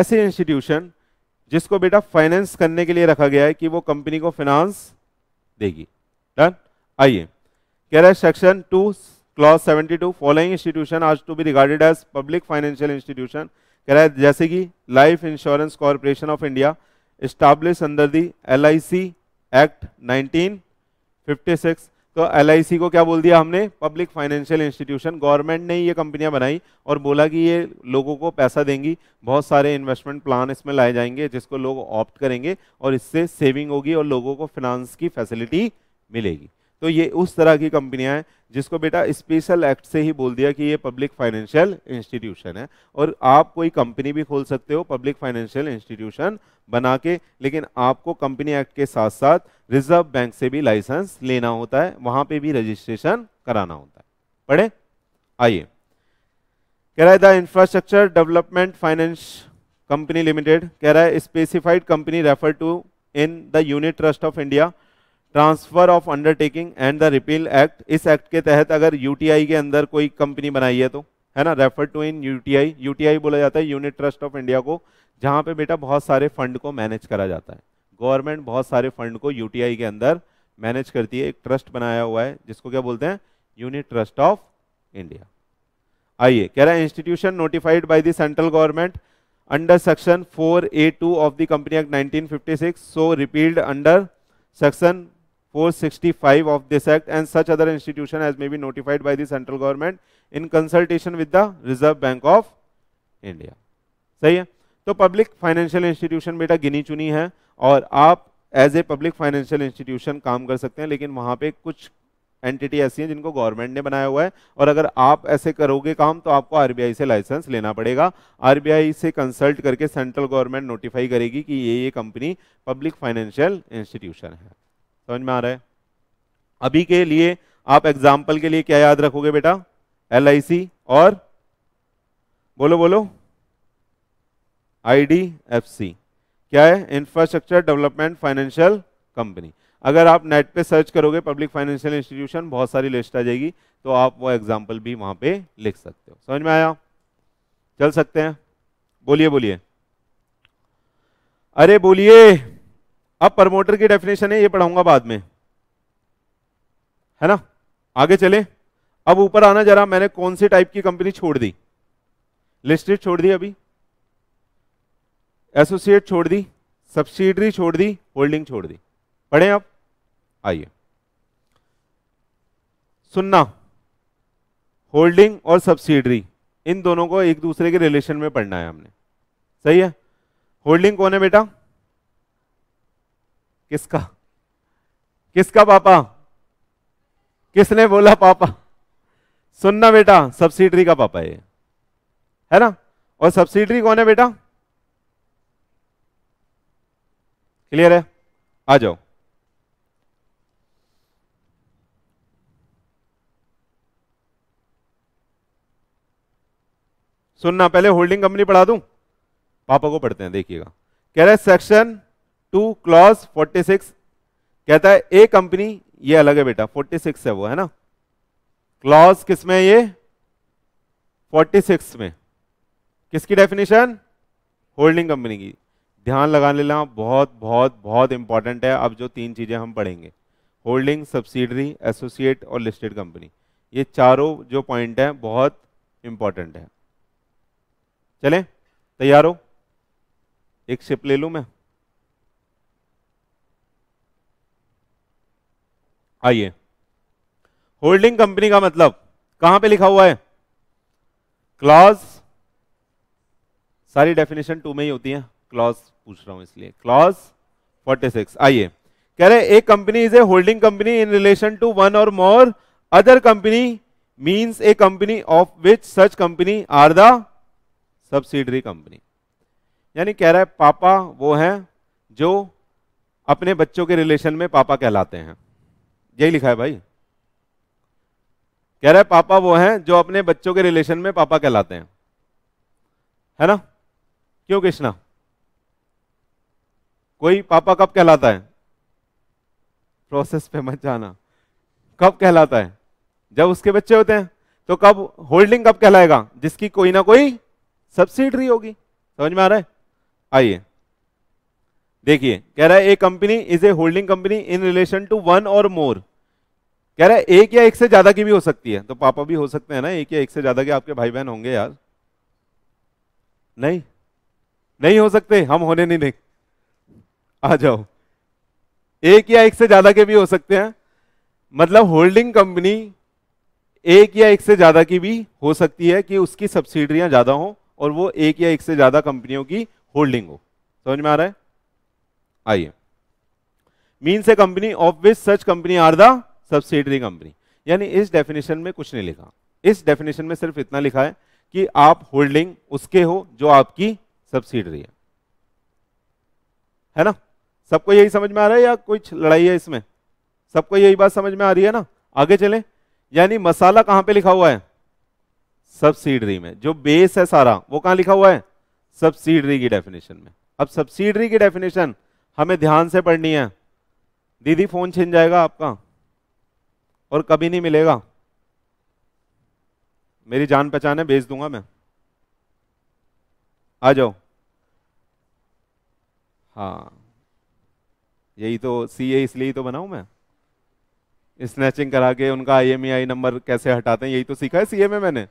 ऐसे इंस्टीट्यूशन जिसको बेटा फाइनेंस करने के लिए रखा गया है कि वो कंपनी को फाइनेंस देगी डन आइए कह रहा है section two clause two following institution as to be regarded as public financial institution कह रहा है जैसे कि life insurance corporation of India establish under the L act 1956 तो एल को क्या बोल दिया हमने पब्लिक फाइनेंशियल इंस्टीट्यूशन गवर्नमेंट ने ये कंपनियां बनाई और बोला कि ये लोगों को पैसा देंगी बहुत सारे इन्वेस्टमेंट प्लान इसमें लाए जाएंगे जिसको लोग ऑप्ट करेंगे और इससे सेविंग होगी और लोगों को फिनांस की फैसिलिटी मिलेगी तो ये उस तरह की कंपनियां हैं जिसको बेटा स्पेशल एक्ट से ही बोल दिया कि ये पब्लिक फाइनेंशियल इंस्टीट्यूशन है और आप कोई कंपनी भी खोल सकते हो पब्लिक फाइनेंशियल इंस्टीट्यूशन बना के लेकिन आपको कंपनी एक्ट के साथ साथ रिजर्व बैंक से भी लाइसेंस लेना होता है वहां पे भी रजिस्ट्रेशन कराना होता है पढ़े आइए कह रहा है the infrastructure development finance company limited कह रहा है specified company refer to in the unit trust of India transfer of undertaking and the repeal act इस एक्ट के तहत अगर यूटीआई के अंदर कोई कंपनी बनाई है तो है ना refer to in UTI UTI बोला जाता है यूनिट ट्रस्ट ऑफ इंडिया को जहां पे बेटा बहुत सारे फंड को मैनेज करा जाता है गवर्नमेंट बहुत सारे फंड को यूटीआई के अंदर मैनेज करती है एक ट्रस्ट बनाया हुआ है जिसको क्या बोलते हैं यूनिट ट्रस्ट ऑफ इंडिया आइए कह रहा है institution notified by by the central government under section 4A2 of act nineteen fifty six so repealed under section 465 of this act and such other institution as may be notified by the central government in consultation with the reserve bank of india सही है तो public financial institution बेटा गिनी चुनी है और आप as a public financial institution काम कर सकते हैं लेकिन वहां पे कुछ एंटिटी ऐसी हैं जिनको गवर्नमेंट ने बनाया हुआ है और अगर आप ऐसे करोगे काम तो आपको आरबीआई से लाइसेंस लेना पड़ेगा आरबीआई से कंसल्ट करके सेंट्रल गवर्नमेंट नोटिफाई करेगी कि ये ये कंपनी पब्लिक फाइनेंशियल इंस्टीट्यूशन है समझ में आ रहा है अभी के लिए आप एग्जाम्पल के लिए क्या याद रखोगे बेटा एल और बोलो बोलो सी क्या है इंफ्रास्ट्रक्चर डेवलपमेंट फाइनेंशियल कंपनी अगर आप नेट पे सर्च करोगे पब्लिक फाइनेंशियल इंस्टीट्यूशन बहुत सारी लिस्ट आ जाएगी तो आप वो एग्जाम्पल भी वहां पे लिख सकते हो समझ में आया चल सकते हैं बोलिए बोलिए अरे बोलिए अब प्रमोटर की डेफिनेशन है ये पढ़ाऊंगा बाद में है ना आगे चले अब ऊपर आना जरा मैंने कौन सी टाइप की कंपनी छोड़ दी लिस्टेड छोड़ दी अभी एसोसिएट छोड़ दी सब्सिडरी छोड़ दी होल्डिंग छोड़ दी पढ़े आप आइए सुनना होल्डिंग और सब्सिडरी इन दोनों को एक दूसरे के रिलेशन में पढ़ना है हमने सही है होल्डिंग कौन है बेटा किसका किसका पापा किसने बोला पापा सुनना बेटा सब्सिडरी का पापा ये है ना और सब्सिडरी कौन है बेटा क्लियर है आ जाओ सुनना पहले होल्डिंग कंपनी पढ़ा दूं पापा को पढ़ते हैं देखिएगा कह रहे सेक्शन टू क्लॉज 46 कहता है ए कंपनी ये अलग है बेटा 46 है वो है ना क्लॉज किसमें ये 46 में किसकी डेफिनेशन होल्डिंग कंपनी की ध्यान लगा लेना बहुत बहुत बहुत इंपॉर्टेंट है अब जो तीन चीजें हम पढ़ेंगे होल्डिंग सब्सिडरी एसोसिएट और लिस्टेड कंपनी ये चारों जो पॉइंट हैं बहुत इंपॉर्टेंट है चलें तैयार हो एक शिप ले लू मैं आइए होल्डिंग कंपनी का मतलब कहां पे लिखा हुआ है क्लॉज सारी डेफिनेशन टू में ही होती है क्लॉज पूछ रहा हूं इसलिए क्लॉज 46 आइए कह रहे एक company is a holding company in relation to one or more other company means a company of which such company are the subsidiary company यानी कह रहा है पापा वो हैं जो अपने बच्चों के रिलेशन में पापा कहलाते हैं यही लिखा है भाई कह रहा है पापा वो हैं जो अपने बच्चों के रिलेशन में पापा कहलाते हैं है ना क्यों कृष्णा कोई पापा कब कहलाता है प्रोसेस पे मत जाना कब कहलाता है जब उसके बच्चे होते हैं तो कब होल्डिंग कब कहलाएगा जिसकी कोई ना कोई सब्सिडरी होगी समझ में आ रहा है आइए देखिए कह रहा है a company is a holding company in relation to one or more कह रहा है एक या एक से ज्यादा की भी हो सकती है तो पापा भी हो सकते हैं ना एक या एक से ज्यादा के आपके भाई बहन होंगे यार नहीं नहीं हो सकते हम होने नहीं देख आ जाओ एक या एक से ज्यादा के भी हो सकते हैं मतलब होल्डिंग कंपनी एक या एक से ज्यादा की भी हो सकती है कि उसकी सब्सिडरियां ज्यादा हो और वो एक या एक से ज्यादा कंपनियों की होल्डिंग हो समझ में आ रहा है आइए means a company of which such company are the subsidiary company यानी इस डेफिनेशन में कुछ नहीं लिखा इस डेफिनेशन में सिर्फ इतना लिखा है कि आप होल्डिंग उसके हो जो आपकी सब्सिडरी है है ना सबको यही समझ में आ रहा है या कुछ लड़ाई है इसमें सबको यही बात समझ में आ रही है ना आगे चले यानी मसाला कहां पे लिखा हुआ है सब्सिडरी में जो बेस है सारा वो कहां लिखा हुआ है सब्सिडरी की डेफिनेशन में अब सब्सिडरी की डेफिनेशन हमें ध्यान से पढ़नी है दीदी फोन छिन जाएगा आपका और कभी नहीं मिलेगा मेरी जान पहचान है भेज दूंगा मैं आ जाओ हाँ यही तो सी ए इसलिए तो बनाऊ मैं स्नैचिंग करा के उनका आई नंबर e कैसे हटाते हैं यही तो सीखा है सीए में मैंने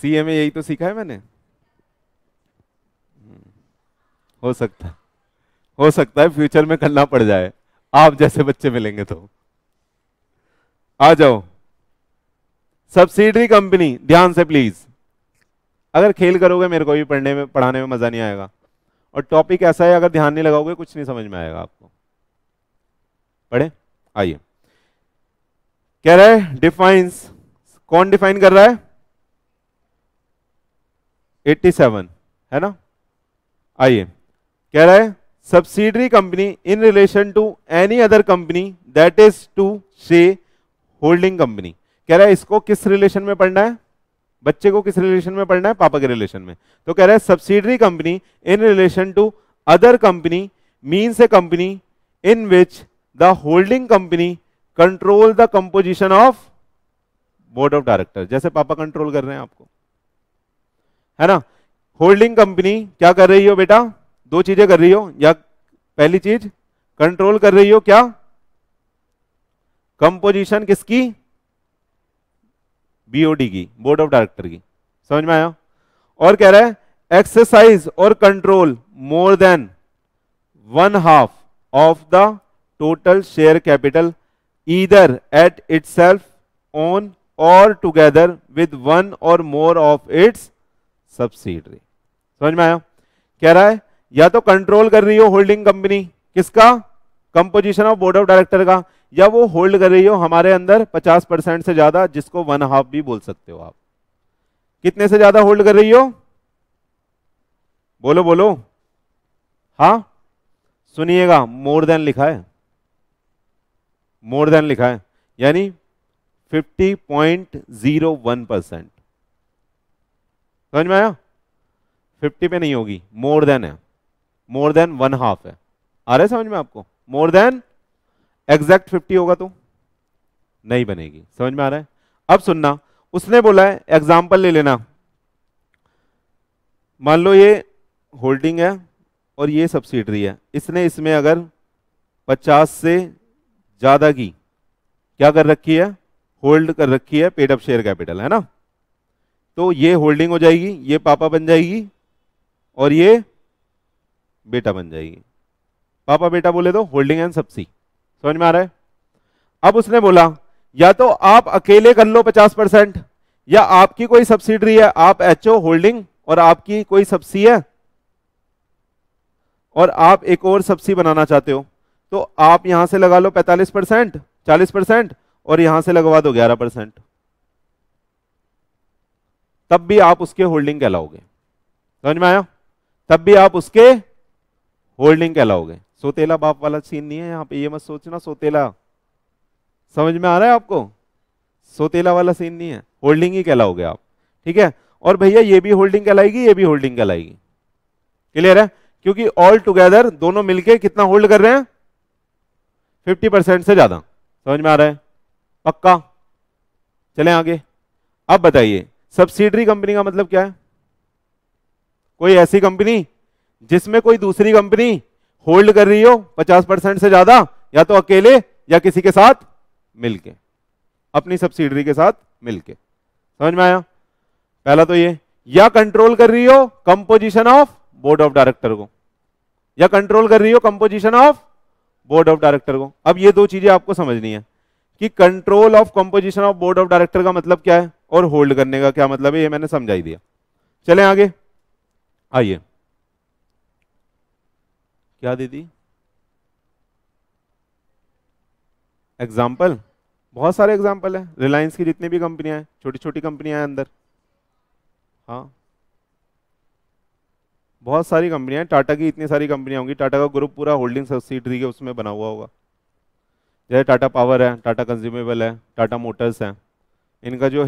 सीए में यही तो सीखा है मैंने हो सकता है हो सकता है फ्यूचर में करना पड़ जाए आप जैसे बच्चे मिलेंगे तो आ जाओ सब्सिडरी कंपनी ध्यान से प्लीज अगर खेल करोगे मेरे को भी पढ़ने में पढ़ाने में मजा नहीं आएगा और टॉपिक ऐसा है अगर ध्यान नहीं लगाओगे कुछ नहीं समझ में आएगा आपको पढ़े आइए कह रहा है डिफाइंस कौन डिफाइन कर रहा है 87 है ना आइए कह रहा है subsidiary company in relation to any other company that is to say holding company कह रहा है इसको किस रिलेशन में पढ़ना है बच्चे को किस रिलेशन में पढ़ना है पापा के रिलेशन में तो कह रहा है subsidiary company in relation to other company means a company in which the holding company control the composition of board of director जैसे पापा कंट्रोल कर रहे हैं आपको है ना होल्डिंग कंपनी क्या कर रही हो बेटा दो चीजें कर रही हो या पहली चीज कंट्रोल कर रही हो क्या कंपोजिशन किसकी बीओडी की बोर्ड ऑफ डायरेक्टर की समझ में आया और कह रहा है exercise or control more than one half of the total share capital either at its own or together with one or more of its subsidiary समझ में आया कह रहा है या तो कंट्रोल कर रही हो होल्डिंग कंपनी किसका composition of board of director का या वो होल्ड कर रही हो हमारे अंदर 50 परसेंट से ज्यादा जिसको वन हाफ भी बोल सकते हो आप कितने से ज्यादा होल्ड कर रही हो बोलो बोलो हाँ सुनिएगा मोर देन लिखा है मोर देन लिखा है यानी 50.01 परसेंट समझ में आया 50 पे नहीं होगी मोर देन है मोर देन वन हाफ है आ रहा है समझ में आपको मोर देन एग्जैक्ट फिफ्टी होगा तो नहीं बनेगी समझ में आ रहा है अब सुनना उसने बोला है एग्जाम्पल ले लेना मान लो ये होल्डिंग है और ये सब्सिडरी है इसने इसमें अगर 50 से ज़्यादा की क्या कर रखी है होल्ड कर रखी है पेड अप शेयर कैपिटल है ना तो ये होल्डिंग हो जाएगी ये पापा बन जाएगी और ये बेटा बन जाएगी पापा बेटा बोले तो होल्डिंग एंड सब्सी समझ में आ रहा है अब उसने बोला या तो आप अकेले कर लो पचास परसेंट या आपकी कोई सब्सिडरी है आप एचओ होल्डिंग और आपकी कोई सब्सी है और आप एक और सब्सी बनाना चाहते हो तो आप यहां से लगा लो पैतालीस परसेंट चालीस परसेंट और यहां से लगवा दो ग्यारह परसेंट तब भी आप उसके होल्डिंग कहलाओगे समझ में आया तब भी आप उसके होल्डिंग कहलाओगे सोतेला बाप वाला सीन नहीं है यहाँ पे ये मत सोचना सोतेला समझ में आ रहा है आपको सोतेला वाला सीन नहीं है होल्डिंग ही कहलाओगे आप ठीक है और भैया ये भी होल्डिंग कहलाएगी ये भी होल्डिंग कहलाएगी क्लियर है क्योंकि ऑल टुगेदर दोनों मिलके कितना होल्ड कर रहे हैं फिफ्टी परसेंट से ज्यादा समझ में आ रहा है पक्का चले आगे अब बताइए सब्सिडरी कंपनी का मतलब क्या है कोई ऐसी कंपनी जिसमें कोई दूसरी कंपनी होल्ड कर रही हो 50 परसेंट से ज्यादा या तो अकेले या किसी के साथ मिलके अपनी सब्सिडरी के साथ मिलके समझ में आया पहला तो ये या कंट्रोल कर रही हो composition of board of director को या कंट्रोल कर रही हो composition of board of director को अब ये दो चीजें आपको समझनी है कि control of composition of board of director का मतलब क्या है और होल्ड करने का क्या मतलब है ये मैंने समझाई दिया चले आगे आइए क्या दे दी एग्जाम्पल बहुत सारे एग्जाम्पल है रिलायंस की जितनी भी कंपनियां हैं छोटी छोटी कंपनियां हैं अंदर हाँ बहुत सारी कंपनियां हैं टाटा की इतनी सारी कंपनियां होंगी टाटा का ग्रुप पूरा होल्डिंग सब्सिडरी के उसमें बना हुआ होगा जैसे टाटा पावर है टाटा कंज्यूमेबल है टाटा मोटर्स है इनका जो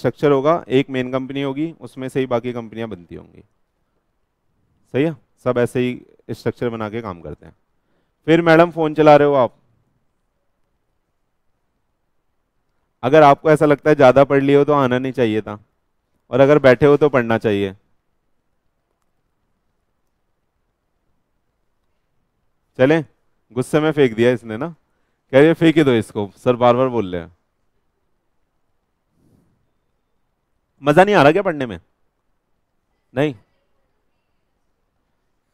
स्ट्रक्चर होगा एक मेन कंपनी होगी उसमें से ही बाकी कंपनियां बनती होंगी सही है सब ऐसे ही स्ट्रक्चर बना के काम करते हैं फिर मैडम फोन चला रहे हो आप अगर आपको ऐसा लगता है ज्यादा पढ़ लिए हो तो आना नहीं चाहिए था और अगर बैठे हो तो पढ़ना चाहिए चले गुस्से में फेंक दिया इसने ना कह रही है फेंक दो इसको सर बार बार बोल रहे हैं मजा नहीं आ रहा क्या पढ़ने में नहीं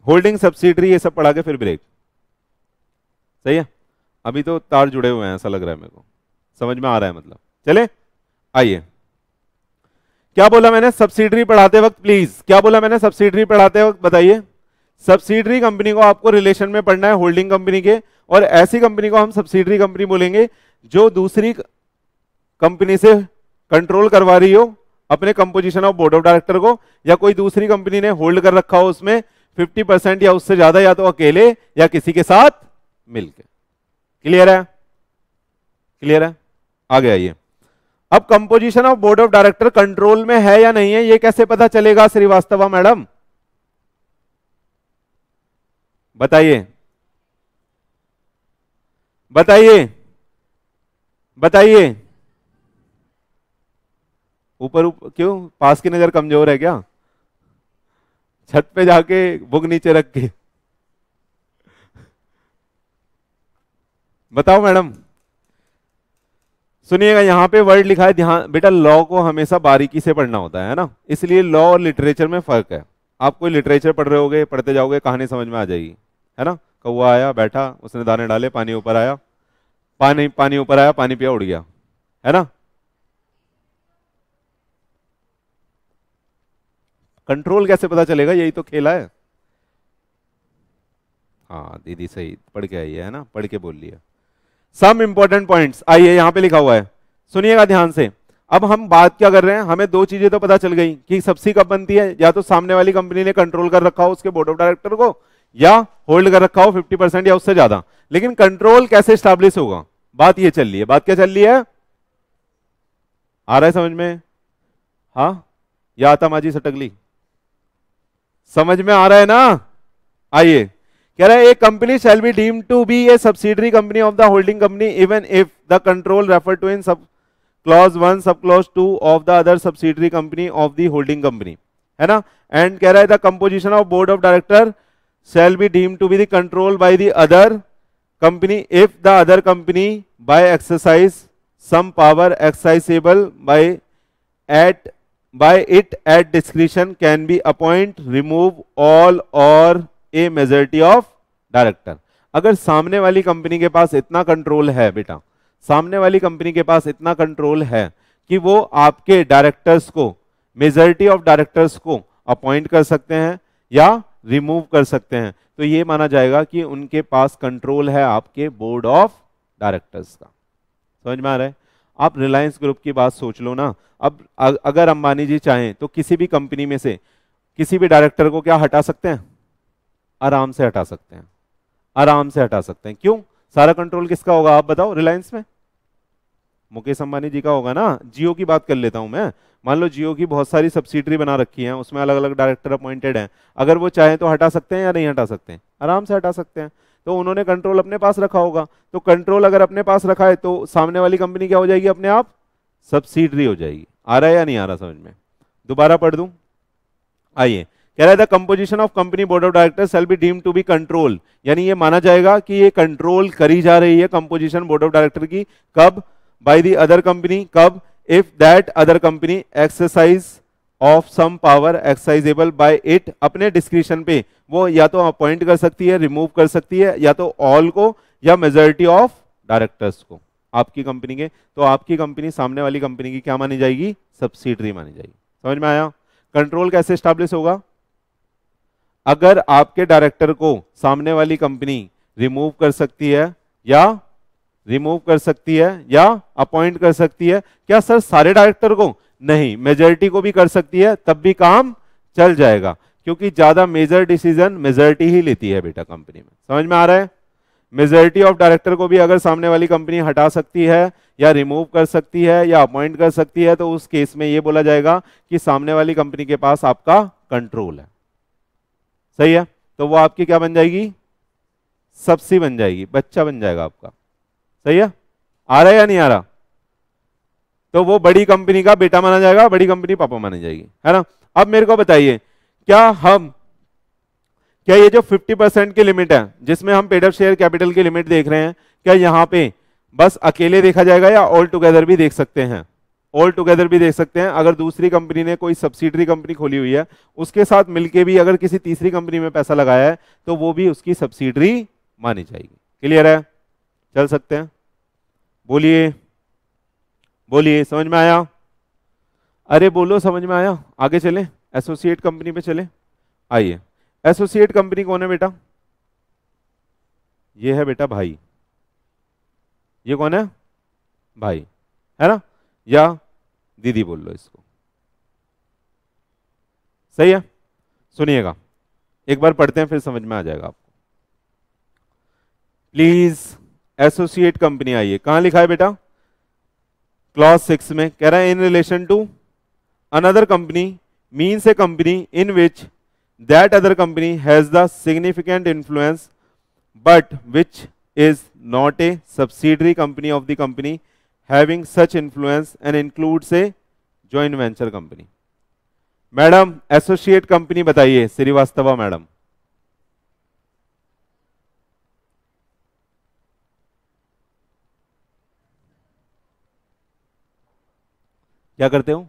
होल्डिंग सब्सिडरी ये सब पढ़ा के फिर ब्रेक सही है अभी तो तार जुड़े हुए हैं ऐसा लग रहा है मेरे को समझ में आ रहा है मतलब चले आइए क्या बोला मैंने सब्सिडरी पढ़ाते वक्त प्लीज क्या बोला मैंने सब्सिडरी पढ़ाते वक्त बताइए सब्सिडरी कंपनी को आपको रिलेशन में पढ़ना है होल्डिंग कंपनी के और ऐसी कंपनी को हम सब्सिडरी कंपनी बोलेंगे जो दूसरी कंपनी से कंट्रोल करवा रही हो अपने composition of board of director को या कोई दूसरी कंपनी ने होल्ड कर रखा हो उसमें फिफ्टी परसेंट या उससे ज्यादा या तो अकेले या किसी के साथ मिलकर क्लियर है क्लियर है आगे आइए अब composition of board of director control में है या नहीं है ये कैसे पता चलेगा श्रीवास्तवा मैडम बताइए बताइए बताइए ऊपर ऊपर क्यों पास की नजर कमजोर है क्या छत पे जाके बुक नीचे रख के बताओ मैडम सुनिएगा यहां पे वर्ड लिखा है ध्यान बेटा लॉ को हमेशा बारीकी से पढ़ना होता है ना इसलिए लॉ और लिटरेचर में फर्क है आप कोई लिटरेचर पढ़ रहे होगे पढ़ते जाओगे कहानी समझ में आ जाएगी है ना कौआ आया बैठा उसने दाने डाले पानी ऊपर आया पानी पानी ऊपर आया पानी पिया उड़ गया है ना कंट्रोल कैसे पता चलेगा यही तो खेला है हाँ दीदी सही पढ़ के आई है ना पढ़ के बोल लिया सम इंपॉर्टेंट पॉइंट्स आइए यहां पे लिखा हुआ है सुनिएगा ध्यान से अब हम बात क्या कर रहे हैं हमें दो चीजें तो पता चल गई कि सब्सिडी कब बनती है या तो सामने वाली कंपनी ने कंट्रोल कर रखा हो उसके बोर्ड ऑफ डायरेक्टर को या होल्ड कर रखा हो 50 परसेंट या उससे ज्यादा लेकिन कंट्रोल कैसे स्टैब्लिश होगा बात यह चल रही है बात क्या चल रही है आ रहा है समझ में हा या आता माजी सटकली समझ में आ रहा है ना आइए कह रहा है a company shall be deem to be a subsidiary company of the holding company even if the control refer to in sub clause one sub clause two of the other subsidiary company of the holding company है ना and कह रहा है the composition of board of director shall be deem to be control control the other company if the other company by exercise some power power exercisable by at by it at description can be appoint remove all or a majority of director अगर सामने वाली company के पास इतना control है बेटा सामने वाली company के पास इतना कंट्रोल है कि वो आपके डायरेक्टर्स को मेजोरिटी ऑफ डायरेक्टर्स को अपॉइंट कर सकते हैं या रिमूव कर सकते हैं तो ये माना जाएगा कि उनके पास कंट्रोल है आपके बोर्ड ऑफ डायरेक्टर्स का समझ में आ रहा है आप रिलायंस ग्रुप की बात सोच लो ना अब अगर अंबानी जी चाहें तो किसी भी कंपनी में से किसी भी डायरेक्टर को क्या हटा सकते हैं आराम से हटा सकते हैं आराम से हटा सकते हैं क्यों सारा कंट्रोल किसका होगा आप बताओ रिलायंस में मुकेश अंबानी जी का होगा ना जियो की बात कर लेता हूं मैं मान लो जियो की बहुत सारी सब्सिडरी बना रखी है उसमें अलग अलग डायरेक्टर अपॉइंटेड हैं अगर वो चाहें तो हटा सकते हैं या नहीं हटा सकते हैं आराम से हटा सकते हैं तो उन्होंने कंट्रोल अपने पास रखा होगा तो कंट्रोल अगर अपने पास रखा है तो सामने वाली कंपनी क्या हो जाएगी अपने आप सब्सिडरी हो जाएगी आ रहा है या नहीं आ रहा समझ में दोबारा पढ़ दू आइए कह रहा है composition of company board of directors shall be deem to be control यानी ये माना जाएगा कि ये कंट्रोल करी जा रही है कंपोजिशन बोर्ड ऑफ डायरेक्टर की कब बाय दी अदर कंपनी कब if that other company exercise of some power exercisable by it अपने डिस्क्रिप्शन पे वो या तो अपॉइंट कर सकती है रिमूव कर सकती है या तो ऑल को या मेजोरिटी ऑफ डायरेक्टर्स को आपकी कंपनी के तो आपकी कंपनी सामने वाली कंपनी की क्या मानी जाएगी सब्सिडरी मानी जाएगी समझ में आया कंट्रोल कैसे स्टाब्लिश होगा अगर आपके डायरेक्टर को सामने वाली कंपनी रिमूव कर सकती है या रिमूव कर सकती है या अपॉइंट कर सकती है क्या सर सारे डायरेक्टर को नहीं मेजोरिटी को भी कर सकती है तब भी काम चल जाएगा क्योंकि ज्यादा मेजर डिसीजन मेजोरिटी ही लेती है बेटा कंपनी में समझ में आ रहा है मेजोरिटी ऑफ डायरेक्टर को भी अगर सामने वाली कंपनी हटा सकती है या रिमूव कर सकती है या अपॉइंट कर सकती है तो उस केस में यह बोला जाएगा कि सामने वाली कंपनी के पास आपका कंट्रोल है सही है तो वो आपकी क्या बन जाएगी सबसी बन जाएगी बच्चा बन जाएगा आपका सही है आ रहा है या नहीं आ रहा तो वो बड़ी कंपनी का बेटा माना जाएगा बड़ी कंपनी पापा मानी जाएगी है ना अब मेरे को बताइए क्या हम क्या ये जो 50 परसेंट की लिमिट है जिसमें हम पेडअप शेयर कैपिटल की लिमिट देख रहे हैं क्या यहाँ पे बस अकेले देखा जाएगा या ऑल टुगेदर भी देख सकते हैं ऑल टुगेदर भी देख सकते हैं अगर दूसरी कंपनी ने कोई सब्सिडरी कंपनी खोली हुई है उसके साथ मिलके भी अगर किसी तीसरी कंपनी में पैसा लगाया है तो वो भी उसकी सब्सिडरी मानी जाएगी क्लियर है चल सकते हैं बोलिए बोलिए समझ में आया अरे बोलो समझ में आया आगे चले एसोसिएट कंपनी पे चले आइए एसोसिएट कंपनी कौन है बेटा ये है बेटा भाई ये कौन है भाई है ना या दीदी बोल लो इसको सही है सुनिएगा एक बार पढ़ते हैं फिर समझ में आ जाएगा आपको प्लीज एसोसिएट कंपनी आइए कहां लिखा है बेटा क्लॉज सिक्स में कह रहा है in relation to another company means a company in which that other company has the significant influence but which is not a subsidiary company of the company having such influence and includes a joint venture company madam associate company बताइए Srivastava madam क्या करते हो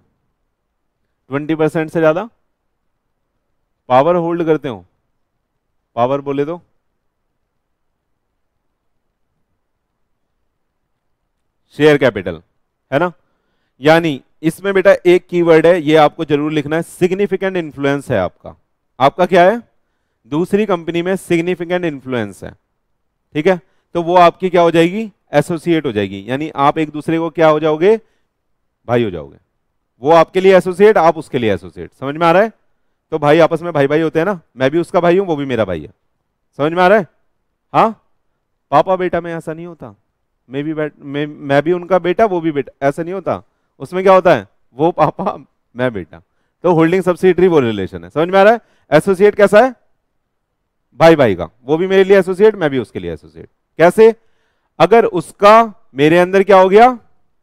twenty percent से ज़्यादा power hold करते हो power बोले तो शेयर कैपिटल है ना यानी इसमें बेटा एक कीवर्ड है ये आपको जरूर लिखना है सिग्निफिकेंट इन्फ्लुएंस है आपका आपका क्या है दूसरी कंपनी में सिग्निफिकेंट इन्फ्लुएंस है ठीक है तो वो आपकी क्या हो जाएगी एसोसिएट हो जाएगी यानी आप एक दूसरे को क्या हो जाओगे भाई हो जाओगे वो आपके लिए एसोसिएट आप उसके लिए एसोसिएट समझ में आ रहा है तो भाई आपस में भाई भाई होते हैं ना मैं भी उसका भाई हूं वो भी मेरा भाई है समझ में आ रहा है हाँ पापा बेटा में ऐसा नहीं होता मैं भी मैं मैं भी उनका बेटा वो भी बेटा ऐसा नहीं होता उसमें क्या होता है वो पापा मैं बेटा तो होल्डिंग सब्सिडरी वो रिलेशन है समझ में आ रहा है एसोसिएट कैसा है भाई भाई का वो भी मेरे लिए एसोसिएट मैं भी उसके लिए एसोसिएट कैसे अगर उसका मेरे अंदर क्या हो गया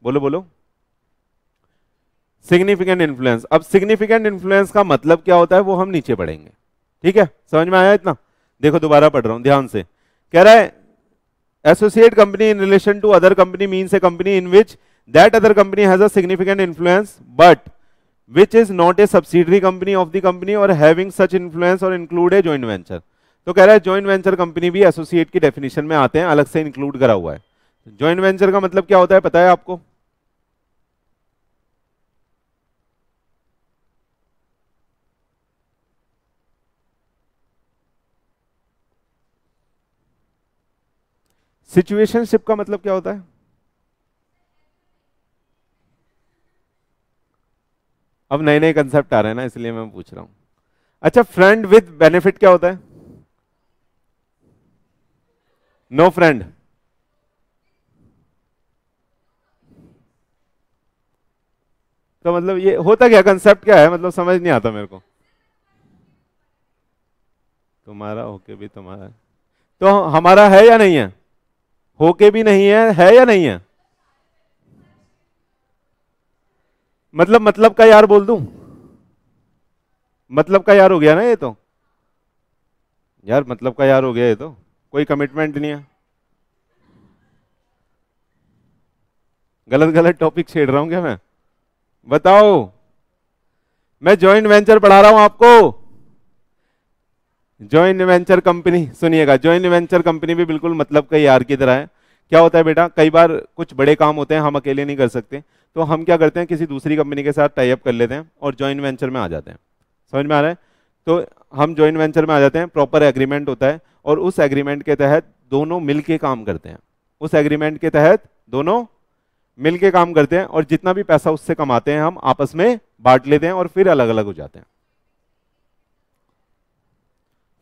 बोलो बोलो सिग्निफिकेंट इन्फ्लुएंस अब सिग्निफिकेंट इन्फ्लुएंस का मतलब क्या होता है वो हम नीचे पढ़ेंगे ठीक है समझ में आया इतना देखो दोबारा पढ़ रहा हूं ध्यान से कह रहा है associate company in relation to other company means a company in which that other company has a significant influence but which is not a subsidiary company of the company और हैविंग सच इन्फ्लुएंस और include a joint venture तो कह रहा है joint venture company भी associate की definition में आते हैं अलग से इंक्लूड करा हुआ है ज्वाइंट वेंचर का मतलब क्या होता है पता है आपको सिचुएशनशिप का मतलब क्या होता है अब नए नए कंसेप्ट आ रहे हैं ना इसलिए मैं पूछ रहा हूं अच्छा फ्रेंड विद बेनिफिट क्या होता है नो फ्रेंड तो मतलब ये होता क्या कंसेप्ट क्या है मतलब समझ नहीं आता मेरे को तुम्हारा ओके भी तुम्हारा तो हमारा है या नहीं है होके भी नहीं है है या नहीं है मतलब मतलब का यार बोल दूं मतलब का यार हो गया ना ये तो यार मतलब का यार हो गया ये तो कोई कमिटमेंट नहीं है गलत गलत टॉपिक छेड़ रहा हूं क्या मैं बताओ मैं जॉइंट वेंचर पढ़ा रहा हूं आपको ज्वाइंट वेंचर कंपनी सुनिएगा ज्वाइंट वेंचर कंपनी भी बिल्कुल मतलब कई यार की तरह है क्या होता है बेटा कई बार कुछ बड़े काम होते हैं हम अकेले नहीं कर सकते तो हम क्या करते हैं किसी दूसरी कंपनी के साथ टाइप कर लेते हैं और ज्वाइंट वेंचर में आ जाते हैं समझ में आ रहा है तो हम ज्वाइंट वेंचर में आ जाते हैं प्रॉपर एग्रीमेंट होता है और उस एग्रीमेंट के तहत दोनों मिल के काम करते हैं उस एग्रीमेंट के तहत दोनों मिल के काम करते हैं और जितना भी पैसा उससे कमाते हैं हम आपस में बांट लेते हैं और फिर अलग अलग हो जाते हैं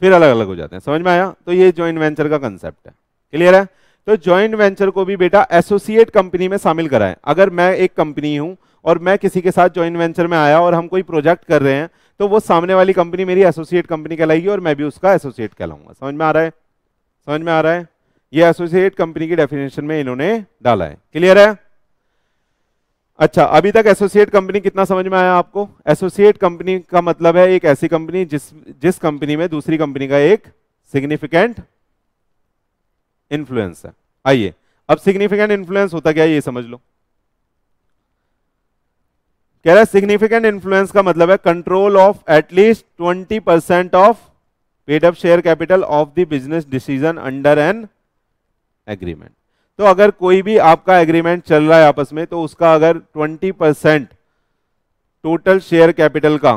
फिर अलग अलग हो जाते हैं समझ में आया तो ये ज्वाइंट वेंचर का कंसेप्ट है क्लियर है तो ज्वाइंट वेंचर को भी बेटा एसोसिएट कंपनी में शामिल कराए अगर मैं एक कंपनी हूं और मैं किसी के साथ ज्वाइंट वेंचर में आया और हम कोई प्रोजेक्ट कर रहे हैं तो वो सामने वाली कंपनी मेरी एसोसिएट कंपनी कहलाएगी और मैं भी उसका एसोसिएट कहलाऊंगा समझ में आ रहा है समझ में आ रहा है ये एसोसिएट कंपनी की डेफिनेशन में इन्होंने डाला है क्लियर है अच्छा अभी तक एसोसिएट कंपनी कितना समझ में आया आपको एसोसिएट कंपनी का मतलब है एक ऐसी कंपनी जिस जिस कंपनी में दूसरी कंपनी का एक सिग्निफिकेंट इन्फ्लुएंस है आइए अब सिग्निफिकेंट इन्फ्लुएंस होता क्या है ये समझ लो कह रहा है सिग्निफिकेंट इन्फ्लुएंस का मतलब है control of at least twenty percent of paid up share capital of the business decision under an agreement तो अगर कोई भी आपका एग्रीमेंट चल रहा है आपस में तो उसका अगर 20 परसेंट टोटल शेयर कैपिटल का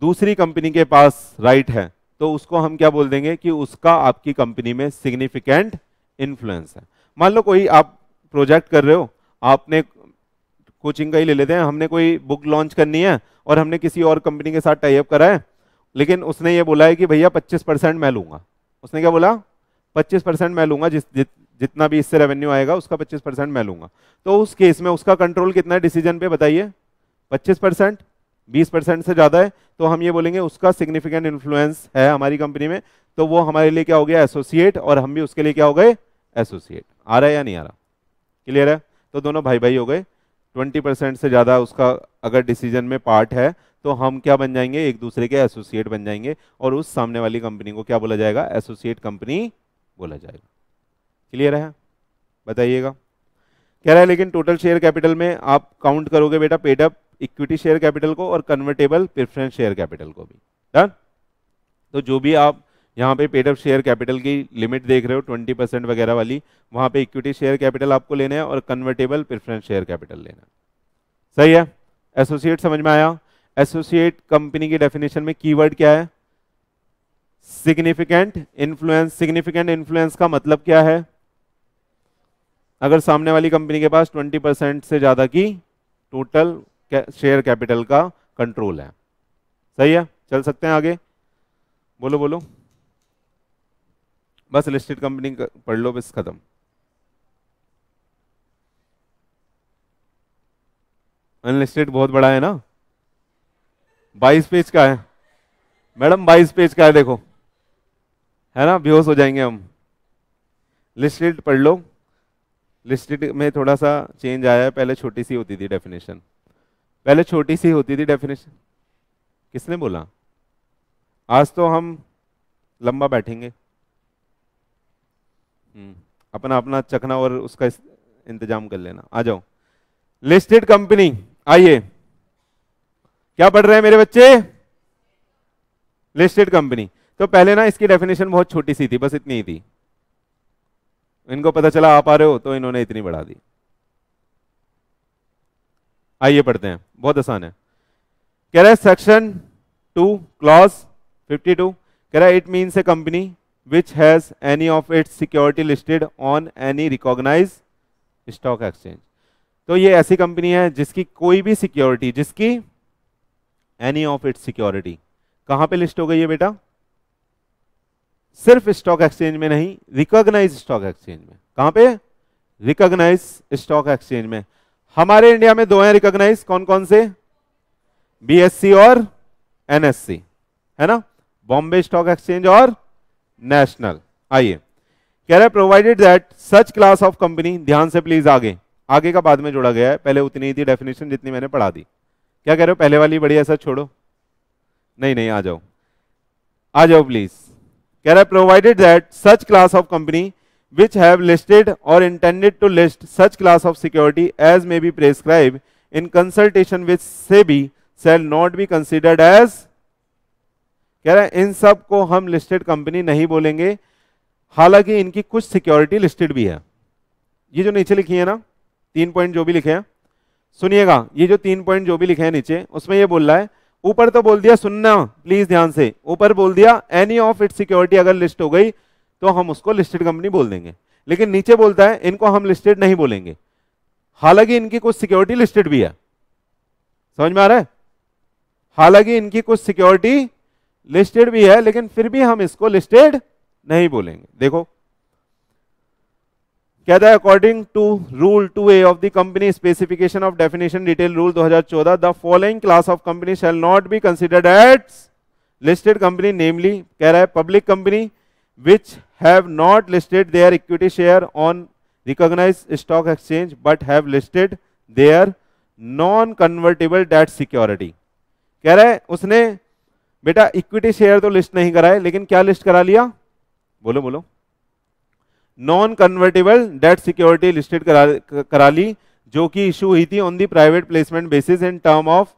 दूसरी कंपनी के पास राइट है तो उसको हम क्या बोल देंगे कि उसका आपकी कंपनी में सिग्निफिकेंट इन्फ्लुएंस है मान लो कोई आप प्रोजेक्ट कर रहे हो आपने कोचिंग का ही ले लेते हैं हमने कोई बुक लॉन्च करनी है और हमने किसी और कंपनी के साथ टाइप करा है लेकिन उसने ये बोला है कि भैया 25 परसेंट मैं लूंगा उसने क्या बोला 25 परसेंट मैं लूंगा जिस जितना भी इससे रेवेन्यू आएगा उसका 25 परसेंट मैं लूंगा तो उस केस में उसका कंट्रोल कितना है डिसीजन पे बताइए 25 परसेंट बीस परसेंट से ज़्यादा है तो हम ये बोलेंगे उसका सिग्निफिकेंट इन्फ्लुएंस है हमारी कंपनी में तो वो हमारे लिए क्या हो गया एसोसिएट और हम भी उसके लिए क्या हो गए एसोसिएट आ रहा है या नहीं आ रहा क्लियर है तो दोनों भाई भाई हो गए ट्वेंटी परसेंट से ज़्यादा उसका अगर डिसीजन में पार्ट है तो हम क्या बन जाएंगे एक दूसरे के एसोसिएट बन जाएंगे और उस सामने वाली कंपनी को क्या बोला जाएगा एसोसिएट कंपनी बोला जाएगा क्लियर है बताइएगा कह रहा है लेकिन टोटल शेयर कैपिटल में आप काउंट करोगे बेटा पेडअप इक्विटी शेयर कैपिटल को और कन्वर्टेबल प्रिफरेंस शेयर कैपिटल को भी डन तो जो भी आप यहाँ पे पेडअप शेयर कैपिटल की लिमिट देख रहे हो ट्वेंटी परसेंट वगैरह वाली वहाँ पे इक्विटी शेयर कैपिटल आपको लेना है और कन्वर्टेबल प्रिफरेंस शेयर कैपिटल लेना है सही है एसोसिएट समझ में आया एसोसिएट कंपनी की डेफिनेशन में की क्या है सिग्निफिकेंट इन्फ्लुएंस सिग्निफिकेंट इन्फ्लुएंस का मतलब क्या है अगर सामने वाली कंपनी के पास 20 परसेंट से ज़्यादा की टोटल शेयर कैपिटल का कंट्रोल है सही है चल सकते हैं आगे बोलो बोलो बस लिस्टेड कंपनी पढ़ लो बस खत्म अनलिस्टेड बहुत बड़ा है ना 22 पेज का है मैडम 22 पेज का है देखो है ना बेहोश हो जाएंगे हम लिस्टेड पढ़ लो लिस्टेड में थोड़ा सा चेंज आया है पहले छोटी सी होती थी डेफिनेशन पहले छोटी सी होती थी डेफिनेशन किसने बोला आज तो हम लंबा बैठेंगे हम्म, अपना अपना चखना और उसका इंतजाम कर लेना आ जाओ लिस्टेड कंपनी आइए क्या पढ़ रहे हैं मेरे बच्चे लिस्टेड कंपनी तो पहले ना इसकी डेफिनेशन बहुत छोटी सी थी बस इतनी ही थी इनको पता चला आप आ रहे हो तो इन्होंने इतनी बढ़ा दी आइए पढ़ते हैं बहुत आसान है कह रहा है सेक्शन टू क्लॉज 52 कह रहा है it means a company which has any of its security listed on any recognise stock exchange तो ये ऐसी कंपनी है जिसकी कोई भी सिक्योरिटी जिसकी एनी ऑफ इट्स सिक्योरिटी कहां पे लिस्ट हो गई है बेटा सिर्फ स्टॉक एक्सचेंज में नहीं रिकॉग्नाइज स्टॉक एक्सचेंज में कहां पे रिकॉग्नाइज स्टॉक एक्सचेंज में हमारे इंडिया में दो हैं रिकॉग्नाइज कौन कौन से बीएससी और एनएससी है ना बॉम्बे स्टॉक एक्सचेंज और नेशनल आइए कह रहे है provided that such class of company ध्यान से प्लीज आगे आगे का बाद में जोड़ा गया है पहले उतनी ही थी डेफिनेशन जितनी मैंने पढ़ा दी क्या कह रहे हो पहले वाली बढ़िया सर छोड़ो नहीं नहीं आ जाओ आ जाओ प्लीज कह रहा है provided that such class of company which have listed or intended to list such class of security as may be prescribe in consultation with SEBI shall not be considered as कह रहा है इन सब को हम listed company नहीं बोलेंगे हालांकि इनकी कुछ सिक्योरिटी लिस्टेड भी है ये जो नीचे लिखी है ना तीन पॉइंट जो भी लिखे हैं सुनिएगा ये जो तीन पॉइंट जो भी लिखे हैं नीचे उसमें ये बोल रहा है ऊपर तो बोल दिया सुनना प्लीज ध्यान से ऊपर बोल दिया एनी ऑफ इट सिक्योरिटी अगर लिस्ट हो गई तो हम उसको लिस्टेड कंपनी बोल देंगे लेकिन नीचे बोलता है इनको हम लिस्टेड नहीं बोलेंगे हालांकि इनकी कुछ सिक्योरिटी लिस्टेड भी है समझ में आ रहा है हालांकि इनकी कुछ सिक्योरिटी लिस्टेड भी है लेकिन फिर भी हम इसको लिस्टेड नहीं बोलेंगे देखो कहता है according to rule two A of the company specification of definition detail rule 2014 the following class of company shall not be considered at listed company namely कह रहा है public company which have not listed their equity share on recognise stock exchange but have listed their non convertible debt security कह रहा है उसने बेटा equity share तो list नहीं कराए लेकिन क्या लिस्ट करा लिया बोलो बोलो non convertible debt security listed करा ली जो कि इशू हुई थी on the private placement basis in term of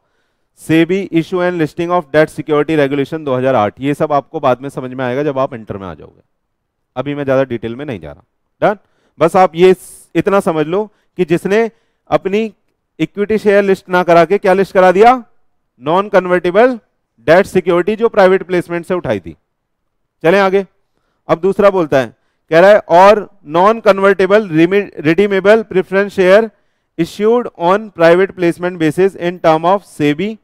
SEBI issue and listing of debt security regulation 2008 ये सब आपको बाद में समझ में आएगा जब आप इंटर में आ जाओगे अभी मैं ज़्यादा डिटेल में नहीं जा रहा डन बस आप ये इतना समझ लो कि जिसने अपनी इक्विटी शेयर लिस्ट ना करा के क्या लिस्ट करा दिया नॉन कन्वर्टेबल डेट सिक्योरिटी जो प्राइवेट प्लेसमेंट से उठाई थी चले आगे अब दूसरा बोलता है कह रहा है or non convertible redeemable preference share issued on private placement basis in term of SEBI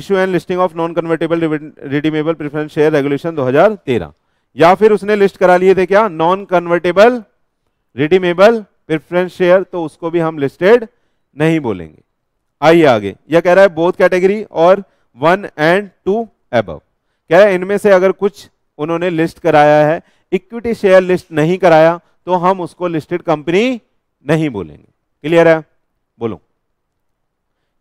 issue and listing of non convertible redeemable preference share regulation 2013 या फिर उसने लिस्ट करा लिए थे क्या non convertible redeemable preference share तो उसको भी हम लिस्टेड नहीं बोलेंगे आइए आगे यह कह रहा है बोथ कैटेगरी और वन एंड टू अब कह रहा है इनमें से अगर कुछ उन्होंने लिस्ट कराया है इक्विटी शेयर लिस्ट नहीं कराया तो हम उसको लिस्टेड कंपनी नहीं बोलेंगे क्लियर है बोलो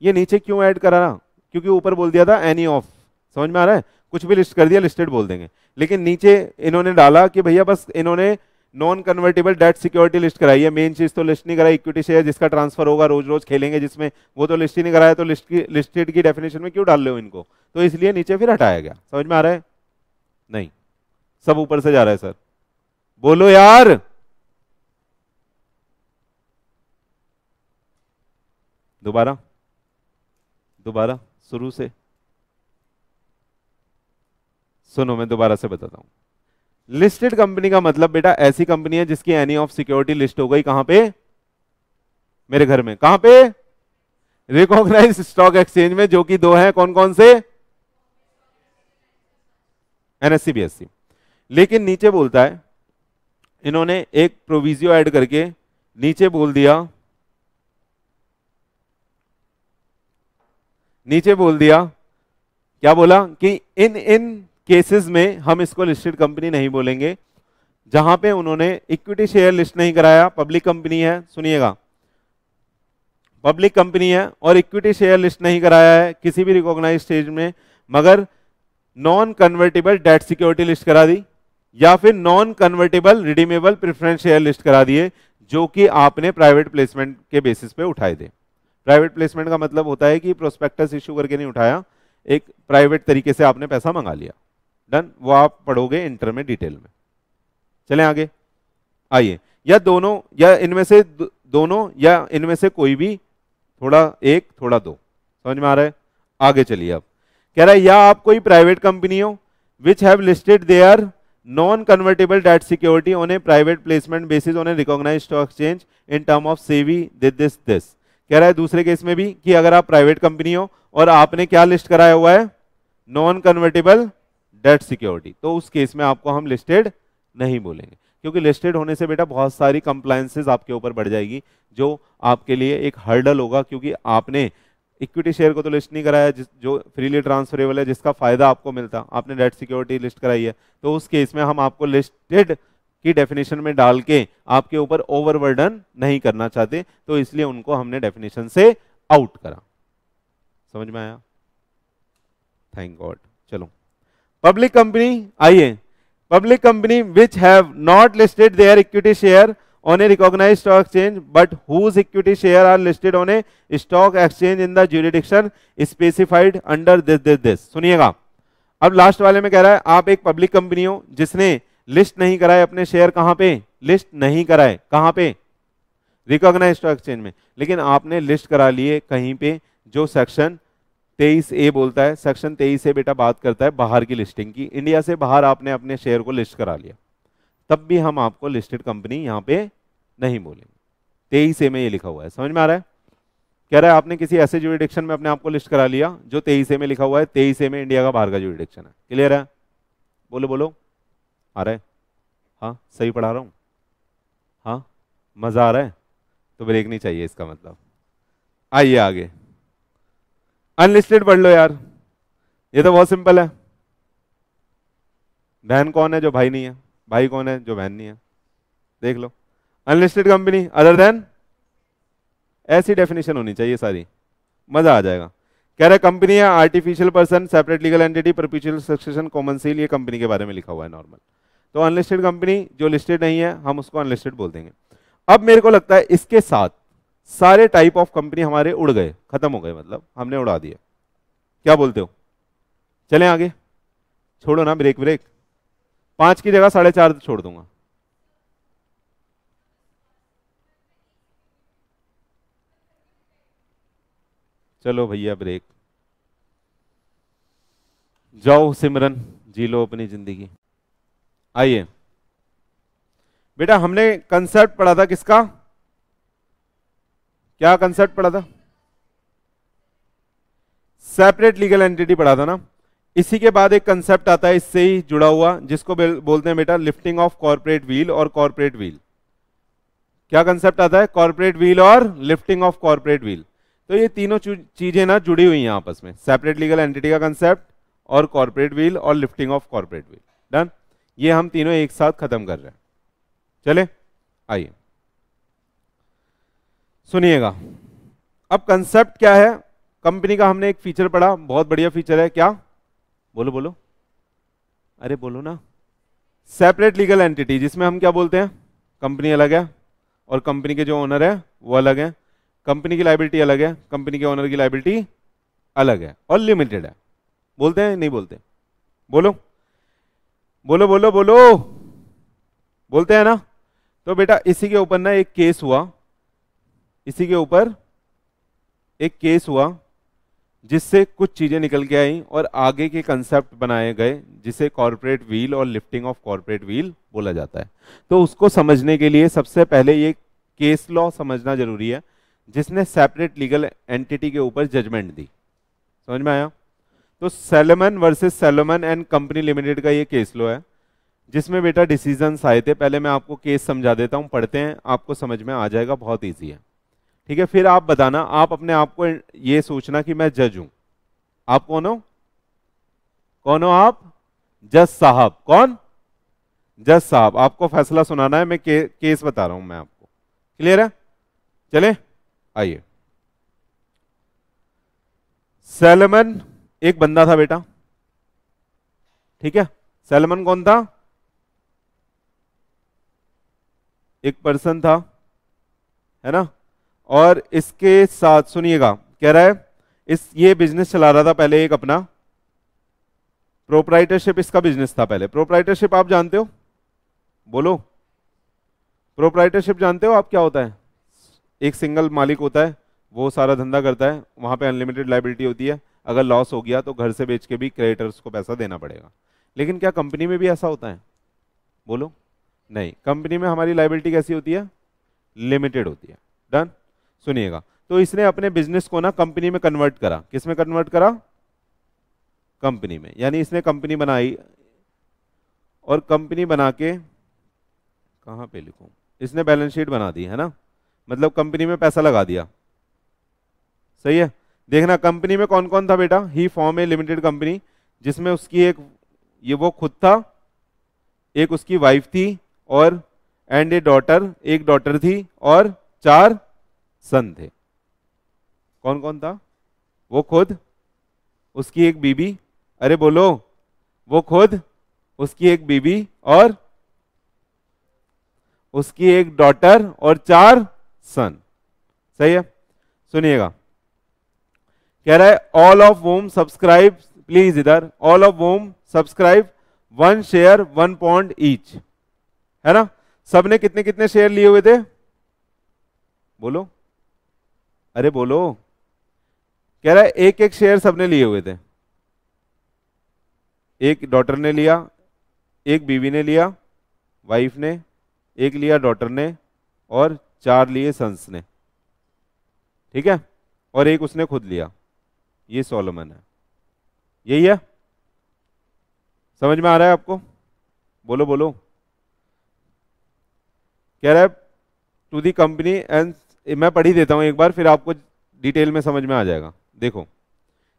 ये नीचे क्यों ऐड करा रहा क्योंकि ऊपर बोल दिया था एनी ऑफ समझ में आ रहा है कुछ भी लिस्ट कर दिया लिस्टेड बोल देंगे लेकिन नीचे इन्होंने डाला कि भैया बस इन्होंने non convertible debt security list कराई है मेन चीज तो लिस्ट नहीं कराई इक्विटी शेयर जिसका ट्रांसफर होगा रोज रोज खेलेंगे जिसमें वो तो लिस्ट ही नहीं कराया तो लिस्ट की लिस्टेड की डेफिनेशन में क्यों डाल लो इनको तो इसलिए नीचे फिर हटाया गया समझ में आ रहा है नहीं सब ऊपर से जा रहा है सर बोलो यार दोबारा दोबारा शुरू से सुनो मैं दोबारा से बताता हूं लिस्टेड कंपनी का मतलब बेटा ऐसी कंपनी है जिसकी एनी ऑफ सिक्योरिटी लिस्ट हो गई कहां पे मेरे घर में कहां पे रिकॉग्नाइज स्टॉक एक्सचेंज में जो कि दो हैं कौन कौन से एनएससी बी लेकिन नीचे बोलता है इन्होंने एक प्रोविजियो ऐड करके नीचे बोल दिया नीचे बोल दिया क्या बोला कि इन इन केसेस में हम इसको लिस्टेड कंपनी नहीं बोलेंगे जहां पे उन्होंने इक्विटी शेयर लिस्ट नहीं कराया पब्लिक कंपनी है सुनिएगा पब्लिक कंपनी है और इक्विटी शेयर लिस्ट नहीं कराया है किसी भी रिकॉग्नाइज स्टेज में मगर non convertible debt security list करा दी या फिर non convertible redeemable preference share list करा दिए जो कि आपने प्राइवेट प्लेसमेंट के बेसिस पे उठाए थे प्राइवेट प्लेसमेंट का मतलब होता है कि प्रोस्पेक्टस इशू करके नहीं उठाया एक प्राइवेट तरीके से आपने पैसा मंगा लिया डन वो आप पढ़ोगे इंटर में डिटेल में चले आगे आइए या दोनों या इनमें से दोनों या इनमें से कोई भी थोड़ा एक थोड़ा दो समझ में आ रहा है आगे चलिए अब कह रहा है या आप कोई प्राइवेट कंपनी हो which have listed their non convertible debt security on a private placement basis on a recognise stock exchange in term of SEBI this this कह रहा है दूसरे केस में भी कि अगर आप प्राइवेट कंपनी हो और आपने क्या लिस्ट कराया हुआ है नॉन कन्वर्टेबल डेट सिक्योरिटी तो उस केस में आपको हम लिस्टेड नहीं बोलेंगे क्योंकि लिस्टेड होने से बेटा बहुत सारी कंप्लायंसेज आपके ऊपर बढ़ जाएगी जो आपके लिए एक हर्डल होगा क्योंकि आपने इक्विटी शेयर को तो लिस्ट नहीं कराया जिस जो फ्रीली ट्रांसफरेबल है जिसका फायदा आपको मिलता आपने डेट सिक्योरिटी लिस्ट कराई है तो उस केस में हम आपको लिस्टेड की डेफिनेशन में डाल के आपके ऊपर ओवरवर्डन नहीं करना चाहते तो इसलिए उनको हमने डेफिनेशन से आउट करा समझ में आया थैंक गॉड चलो पब्लिक कंपनी आइए public company which have not listed their equity share on a recognise stock exchange but whose equity share are listed on a stock exchange in the jurisdiction specified under this this this सुनिएगा अब last वाले में कह रहा है आप एक public company हो जिसने लिस्ट नहीं कराए अपने शेयर कहां पे लिस्ट नहीं कराए कहां पे रिकॉग्नाइज स्टॉक एक्सचेंज में लेकिन आपने लिस्ट करा लिए कहीं पे जो सेक्शन तेईस ए बोलता है सेक्शन तेईस ए बेटा बात करता है बाहर की लिस्टिंग की इंडिया से बाहर आपने अपने शेयर को लिस्ट करा लिया तब भी हम आपको लिस्टेड कंपनी यहां पे नहीं बोलेंगे तेईस ए में ये लिखा हुआ है समझ में आ रहा है कह रहा है आपने किसी ऐसे जुडिडिक्शन में अपने आपको लिस्ट करा लिया जो तेईस ए में लिखा हुआ है तेईस ए में इंडिया का बाहर का जुडिडिक्शन है क्लियर है बोलो बोलो आ रहा है हाँ सही पढ़ा रहा हूँ हाँ मज़ा आ रहा है तो ब्रेक नहीं चाहिए इसका मतलब आइए आगे अनलिस्टेड पढ़ लो यार ये तो बहुत सिंपल है बहन कौन है जो भाई नहीं है भाई कौन है जो बहन नहीं है देख लो अनलिस्टेड कंपनी अदर देन ऐसी डेफिनेशन होनी चाहिए सारी मजा आ जाएगा कह रहे कंपनी है artificial person separate legal entity perpetual succession common seal ये कंपनी के बारे में लिखा हुआ है नॉर्मल तो अनलिस्टेड कंपनी जो लिस्टेड नहीं है हम उसको अनलिस्टेड बोल देंगे अब मेरे को लगता है इसके साथ सारे टाइप ऑफ कंपनी हमारे उड़ गए खत्म हो गए मतलब हमने उड़ा दिया क्या बोलते हो चले आगे छोड़ो ना ब्रेक ब्रेक पांच की जगह साढ़े चार छोड़ दूंगा चलो भैया ब्रेक जाओ सिमरन जी लो अपनी जिंदगी आइए बेटा हमने कंसेप्ट पढ़ा था किसका क्या कंसेप्ट पढ़ा था सेपरेट लीगल एंटिटी पढ़ा था ना इसी के बाद एक कंसेप्ट आता है इससे ही जुड़ा हुआ जिसको बोलते हैं बेटा लिफ्टिंग ऑफ कॉर्पोरेट व्हील और कॉर्पोरेट व्हील क्या कंसेप्ट आता है कॉर्पोरेट व्हील और लिफ्टिंग ऑफ कॉर्पोरेट व्हील तो ये तीनों चीजें ना जुड़ी हुई हैं आपस में सेपरेट लीगल एंटिटी का कंसेप्ट और कॉर्पोरेट व्हील और lifting of corporate veil done ये हम तीनों एक साथ खत्म कर रहे हैं चले आइए सुनिएगा अब कंसेप्ट क्या है कंपनी का हमने एक फीचर पढ़ा बहुत बढ़िया फीचर है क्या बोलो बोलो अरे बोलो ना सेपरेट लीगल एंटिटी जिसमें हम क्या बोलते हैं कंपनी अलग है और कंपनी के जो ओनर है वो अलग है कंपनी की लाइबिलिटी अलग है कंपनी के ओनर की लाइबिलिटी अलग है और लिमिटेड है बोलते हैं नहीं बोलते बोलो बोलो बोलो बोलो बोलते हैं ना तो बेटा इसी के ऊपर ना एक केस हुआ इसी के ऊपर एक केस हुआ जिससे कुछ चीज़ें निकल के आई और आगे के कंसेप्ट बनाए गए जिसे कॉरपोरेट व्हील और लिफ्टिंग ऑफ कॉरपोरेट व्हील बोला जाता है तो उसको समझने के लिए सबसे पहले ये केस लॉ समझना जरूरी है जिसने सेपरेट लीगल एंटिटी के ऊपर जजमेंट दी समझ में आया तो Salomon versus Salomon and company limited का ये केस लॉ है जिसमें बेटा डिसीजन आए थे पहले मैं आपको केस समझा देता हूँ पढ़ते हैं आपको समझ में आ जाएगा बहुत ईजी है ठीक है फिर आप बताना आप अपने आप को ये सोचना कि मैं जज हूं आप कौन हो कौन हो आप जज साहब कौन जज साहब आपको फैसला सुनाना है मैं के, केस बता रहा हूं मैं आपको क्लियर है चले आइए सैलमन एक बंदा था बेटा ठीक है सैलमन कौन था एक पर्सन था है ना और इसके साथ सुनिएगा कह रहा है इस ये बिजनेस चला रहा था पहले एक अपना प्रोपराइटरशिप इसका बिजनेस था पहले प्रोपराइटरशिप आप जानते हो बोलो प्रोपराइटरशिप जानते हो आप क्या होता है एक सिंगल मालिक होता है वो सारा धंधा करता है वहां पे अनलिमिटेड लाइबिलिटी होती है अगर लॉस हो गया तो घर से बेच के भी क्रिएटर्स को पैसा देना पड़ेगा लेकिन क्या कंपनी में भी ऐसा होता है बोलो नहीं कंपनी में हमारी लाइबिलिटी कैसी होती है लिमिटेड होती है डन सुनिएगा तो इसने अपने बिजनेस को ना कंपनी में कन्वर्ट करा किस में कन्वर्ट करा कंपनी में यानी इसने कंपनी बनाई और कंपनी बना के कहाँ पे लिखूं इसने बैलेंस शीट बना दी है ना मतलब कंपनी में पैसा लगा दिया सही है देखना कंपनी में कौन कौन था बेटा he form a limited company जिसमें उसकी एक ये वो खुद था एक उसकी वाइफ थी और एंड ए डॉटर एक डॉटर थी और चार सन थे कौन कौन था वो खुद उसकी एक बीबी अरे बोलो वो खुद उसकी एक बीबी और उसकी एक डॉटर और चार सन सही है सुनिएगा कह रहा है all of whom subscribe please इधर all of whom subscribe one share one point each है ना सबने कितने कितने शेयर लिए हुए थे बोलो अरे बोलो कह रहा है एक एक शेयर सबने लिए हुए थे एक डॉटर ने लिया एक बीवी ने लिया वाइफ ने एक लिया डॉटर ने और चार लिए सन्स ने ठीक है और एक उसने खुद लिया ये सोलोमन है यही है समझ में आ रहा है आपको बोलो बोलो कह रहा है टू दी कंपनी एंड मैं पढ़ी देता हूं एक बार फिर आपको डिटेल में समझ में आ जाएगा देखो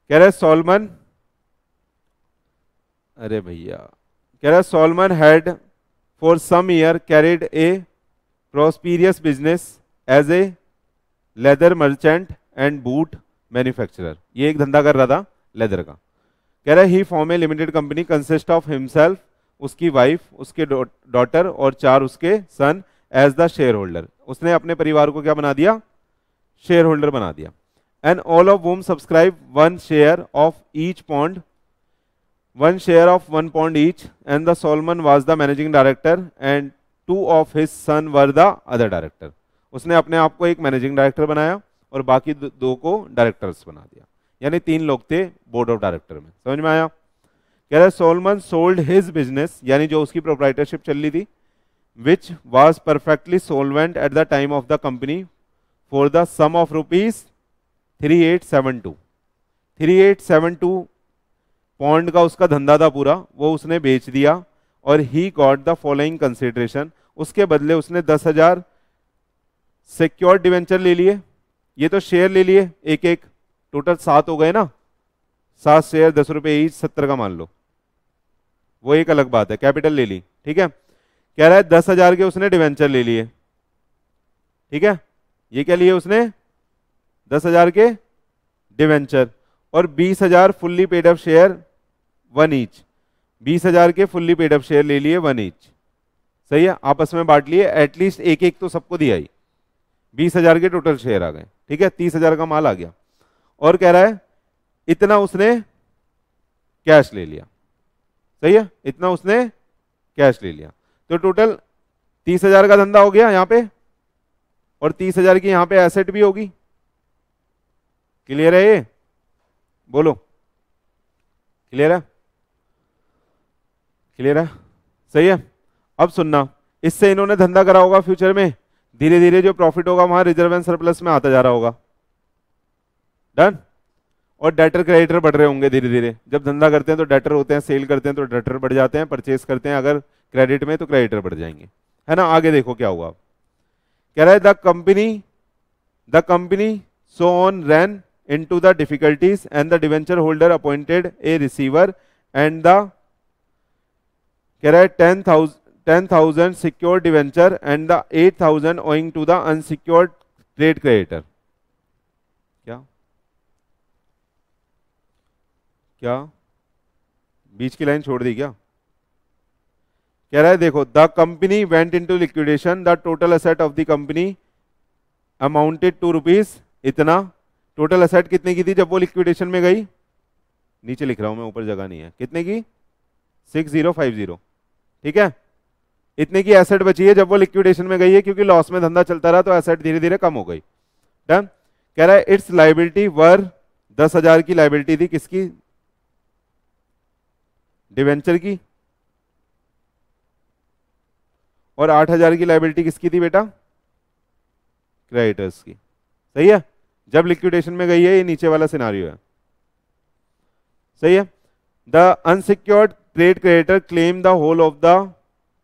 कह रहे सोलमन अरे भैया कह रहे Salomon had for some year carried a prosperous business as a leather merchant and boot manufacturer ये एक धंधा कर रहा था लेदर का कह रहा है he form a limited company consist of himself उसकी वाइफ उसके डॉटर और चार उसके son as the shareholder उसने अपने परिवार को क्या बना दिया शेयर होल्डर बना दिया and all of whom subscribe one share of each pound one share of one pound each and the Salomon was the managing director and two of his son were the other director उसने अपने आप को एक managing director बनाया और बाकी दो को डायरेक्टर्स बना दिया यानी तीन लोग थे बोर्ड ऑफ डायरेक्टर में समझ में आया कह रहे सोलमन सोल्ड हिज बिजनेस यानी जो उसकी प्रोप्राइटरशिप चल रही थी which was perfectly solvent at the time of the company for the sum of rupees 3872 3872 pound का उसका धंधा था पूरा वो उसने बेच दिया और he got the following consideration उसके बदले उसने दस हजार सिक्योर डिवेंचर ले लिए ये तो शेयर ले लिए एक एक टोटल सात हो गए ना सात शेयर दस रुपये ईच सत्तर का मान लो वो एक अलग बात है कैपिटल ले ली ठीक है कह रहा है दस हजार के उसने डिवेंचर ले लिए ठीक है ये क्या लिए उसने दस हजार के डिवेंचर और बीस हजार fully paid up share one each बीस हजार के फुल्ली पेड अप शेयर ले लिए वन ईच सही है आपस में बांट लिए एटलीस्ट एक एक तो सबको दिया ही बीस हजार के टोटल शेयर आ गए ठीक है तीस हजार का माल आ गया और कह रहा है इतना उसने कैश ले लिया सही है इतना उसने कैश ले लिया तो टोटल तीस हजार का धंधा हो गया यहां पे और तीस हजार की यहां पे एसेट भी होगी क्लियर है ये बोलो क्लियर है क्लियर है सही है अब सुनना इससे इन्होंने धंधा करा होगा फ्यूचर में धीरे धीरे जो प्रॉफिट होगा वहां रिजर्व एंड सरप्लस में आता जा रहा होगा डन और डेटर क्रेडिटर बढ़ रहे होंगे धीरे धीरे जब धंधा करते हैं तो डेटर होते हैं सेल करते हैं तो डेटर बढ़ जाते हैं परचेस करते हैं अगर क्रेडिट में तो क्रेडिटर बढ़ जाएंगे है ना आगे देखो क्या हुआ कह रहा है the company the company so on ran into the difficulties and the debenture holder appointed a receiver and the कह रहा है ten thousand ten thousand secure debenture and the eight thousand owing to the unsecured trade creditor क्या क्या बीच की line छोड़ दी क्या कह रहा है देखो the company went to liquidation the total asset of the company amounted to rupees इतना टोटल असेट कितने की थी जब वो लिक्विडेशन में गई नीचे लिख रहा हूं मैं ऊपर जगह नहीं है कितने की सिक्स जीरो फाइव जीरो ठीक है इतने की एसेट बची है जब वो लिक्विडेशन में गई है क्योंकि लॉस में धंधा चलता रहा तो एसेट धीरे धीरे कम हो गई डन कह रहा है इट्स लाइबिलिटी वर दस हजार की लाइबिलिटी थी किसकी डिवेंचर की और आठ हजार की लाइबिलिटी किसकी थी बेटा क्रेडिटर्स की सही है जब लिक्विडेशन में गई है ये नीचे वाला सिनारियो है सही है the unsecured trade creditor claim the whole of the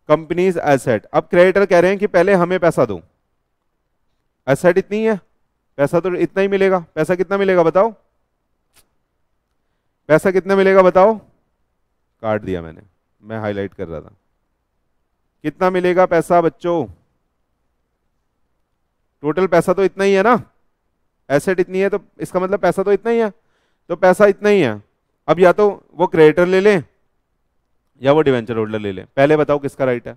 company's asset अब क्रेडिटर कह रहे हैं कि पहले हमें पैसा दो एसेट इतनी है पैसा तो इतना ही मिलेगा पैसा कितना मिलेगा बताओ पैसा कितना मिलेगा बताओ काट दिया मैंने मैं हाईलाइट कर रहा था कितना मिलेगा पैसा बच्चों टोटल पैसा तो इतना ही है ना एसेट इतनी है तो इसका मतलब पैसा तो इतना ही है तो पैसा इतना ही है अब या तो वो क्रेडिटर ले लें या वो डिवेंचर होल्डर ले लें पहले बताओ किसका राइट है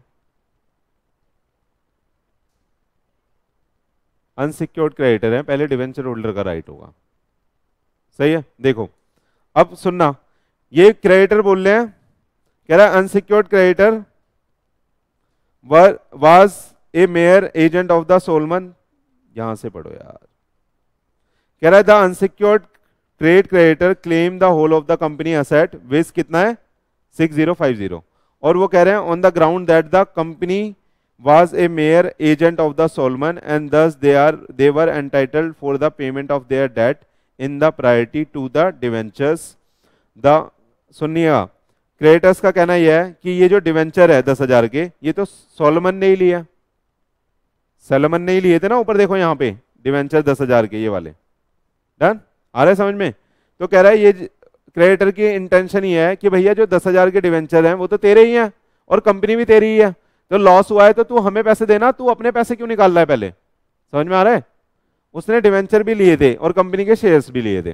अनसिक्योर्ड क्रेडिटर है पहले डिवेंचर होल्डर का राइट होगा सही है देखो अब सुनना ये क्रेडिटर बोल रहे हैं कह रहा है unsecured creditor was a mere agent of the Salomon यहां से पढ़ो यार कह रहा है the unsecured trade creditor claim the whole of the company asset विस कितना है सिक्स जीरो फाइव जीरो और वो कह रहे हैं on the ground that the company was a mere agent of the Salomon and thus they are they were entitled for the payment of their debt in the priority to the debentures the सुनिएगा creditors का कहना यह है कि ये जो debenture है दस हजार के ये तो सोलमन ने ही लिया सलमन ने ही लिए थे ना ऊपर देखो यहाँ पे डिवेंचर दस हजार के ये वाले डन आ रहे समझ में तो कह रहा है ये क्रेडिटर की इंटेंशन ये है कि भैया जो दस हजार के डिवेंचर हैं वो तो तेरे ही हैं और कंपनी भी तेरी ही है तो लॉस हुआ है तो तू हमें पैसे देना तू अपने पैसे क्यों निकाल रहा है पहले समझ में आ रहा है उसने डिवेंचर भी लिए थे और कंपनी के शेयर्स भी लिए थे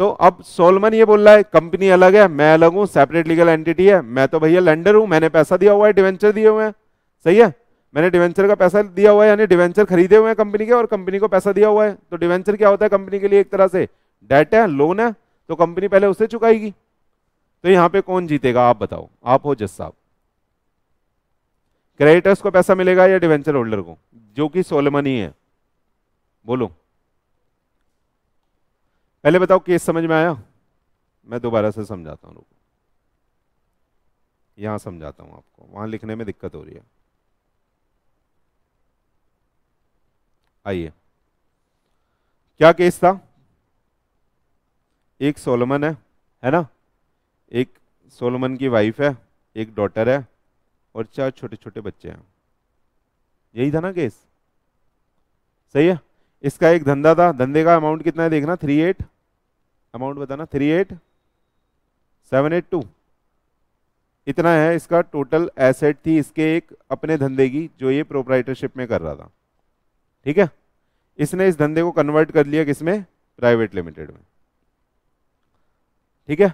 तो अब सोलमन ये बोल रहा है कंपनी अलग है मैं अलग हूं सेपरेट लीगल एंटिटी है मैं तो भैया लेंडर हूं मैंने पैसा दिया हुआ है डिवेंचर दिए हुए हैं सही है मैंने डिवेंचर का पैसा दिया हुआ है यानी डिवेंचर खरीदे हुए हैं कंपनी के और कंपनी को पैसा दिया हुआ है तो डिवेंचर क्या होता है कंपनी के लिए एक तरह से डेट है लोन है तो कंपनी पहले उसे चुकाएगी तो यहां पर कौन जीतेगा आप बताओ आप हो जस साहब क्रेडिटर्स को पैसा मिलेगा या डिवेंचर होल्डर को जो कि सोलमन ही है बोलो पहले बताओ केस समझ में आया मैं दोबारा से समझाता हूं लोगों यहां समझाता हूं आपको वहां लिखने में दिक्कत हो रही है आइए क्या केस था एक सोलमन है है ना एक सोलमन की वाइफ है एक डॉटर है और चार छोटे छोटे बच्चे हैं यही था ना केस सही है इसका एक धंधा था धंधे का अमाउंट कितना है देखना थ्री एट अमाउंट बताना three eight seven eight two इतना है इसका टोटल एसेट थी इसके एक अपने धंधे की जो ये प्रोपराइटरशिप में कर रहा था ठीक है इसने इस धंधे को कन्वर्ट कर लिया किसमें प्राइवेट लिमिटेड में ठीक है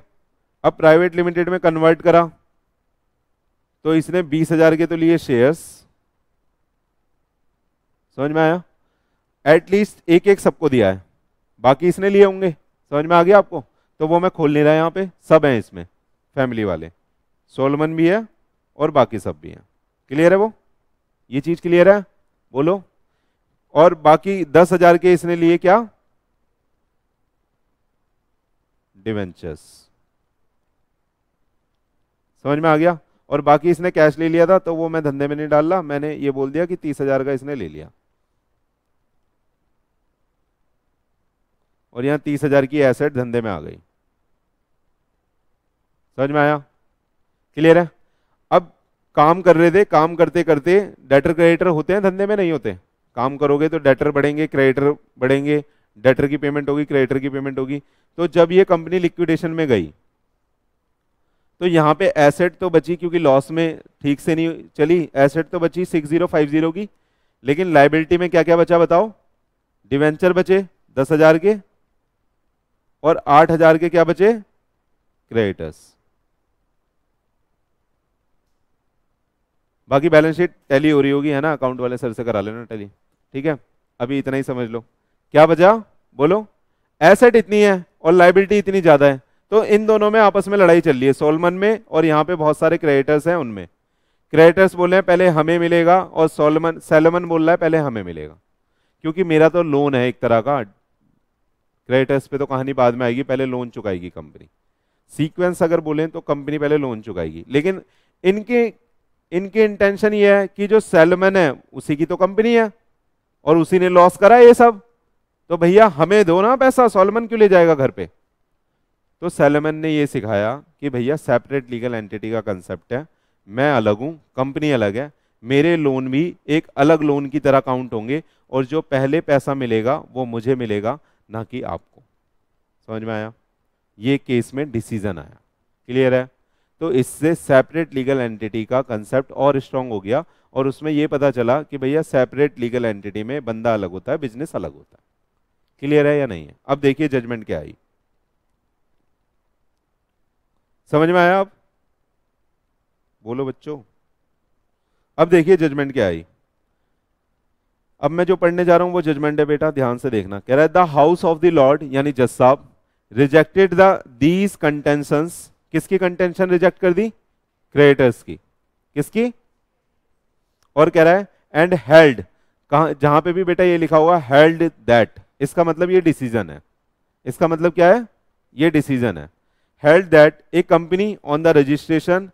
अब प्राइवेट लिमिटेड में कन्वर्ट करा तो इसने बीस हजार के तो लिए शेयर्स समझ में आया एटलीस्ट एक एक सबको दिया है बाकी इसने लिए होंगे समझ में आ गया आपको तो वो मैं खोल नहीं रहा यहाँ पे सब हैं इसमें फैमिली वाले सोलमन भी है और बाकी सब भी हैं क्लियर है वो ये चीज़ क्लियर है बोलो और बाकी दस हजार के इसने लिए क्या डिवेंचर्स समझ में आ गया और बाकी इसने कैश ले लिया था तो वो मैं धंधे में नहीं डाल रहा मैंने ये बोल दिया कि तीस हजार का इसने ले लिया और यहां तीस हजार की एसेट धंधे में आ गई समझ में आया क्लियर है अब काम कर रहे थे काम करते करते डेटर क्रेडिटर होते हैं धंधे में नहीं होते काम करोगे तो डेटर बढ़ेंगे क्रेडिटर बढ़ेंगे डेटर की पेमेंट होगी क्रेडिटर की पेमेंट होगी तो जब ये कंपनी लिक्विडेशन में गई तो यहां पे एसेट तो बची क्योंकि लॉस में ठीक से नहीं चली एसेट तो बची सिक्स जीरो फाइव जीरो की लेकिन लाइबिलिटी में क्या क्या बचा बताओ डिवेंचर बचे दस हजार के और 8000 के क्या बचे क्रेडिटर्स बाकी बैलेंस शीट टैली हो रही होगी है ना अकाउंट वाले सर से करा लेना टैली ठीक है अभी इतना ही समझ लो क्या बचा बोलो एसेट इतनी है और लाइबिलिटी इतनी ज्यादा है तो इन दोनों में आपस में लड़ाई चल रही है सोलमन में और यहां पे बहुत सारे क्रेडिटर्स हैं उनमें क्रेडिटर्स बोल रहे हैं पहले हमें मिलेगा और सोलमन सेलमन बोल रहा है पहले हमें मिलेगा क्योंकि मेरा तो लोन है एक तरह का क्रेडिटर्स पे तो कहानी बाद में आएगी पहले लोन चुकाएगी कंपनी सीक्वेंस अगर बोलें तो कंपनी पहले लोन चुकाएगी लेकिन इनके इनकी इंटेंशन ये है कि जो सेलमैन है उसी की तो कंपनी है और उसी ने लॉस करा ये सब तो भैया हमें दो ना पैसा सोलमन क्यों ले जाएगा घर पे तो सेलमन ने ये सिखाया कि भैया सेपरेट लीगल एंटिटी का कंसेप्ट है मैं अलग हूँ कंपनी अलग है मेरे लोन भी एक अलग लोन की तरह काउंट होंगे और जो पहले पैसा मिलेगा वो मुझे मिलेगा ना कि आपको समझ में आया ये केस में डिसीजन आया क्लियर है तो इससे सेपरेट लीगल एंटिटी का कंसेप्ट और स्ट्रांग हो गया और उसमें यह पता चला कि भैया सेपरेट लीगल एंटिटी में बंदा अलग होता है बिजनेस अलग होता है क्लियर है या नहीं है अब देखिए जजमेंट क्या आई समझ में आया आप बोलो बच्चों अब देखिए जजमेंट क्या आई अब मैं जो पढ़ने जा रहा हूं वो जजमेंट है बेटा ध्यान से देखना कह रहा है the House of the Lord यानी जज साहब रिजेक्टेड द दीज कंटेंशन किसकी कंटेंशन रिजेक्ट कर दी क्रिएटर्स की किसकी और कह रहा है एंड हेल्ड कहा जहां पे भी बेटा ये लिखा हुआ हेल्ड दैट इसका मतलब ये डिसीजन है इसका मतलब क्या है ये डिसीजन है held that a company on the registration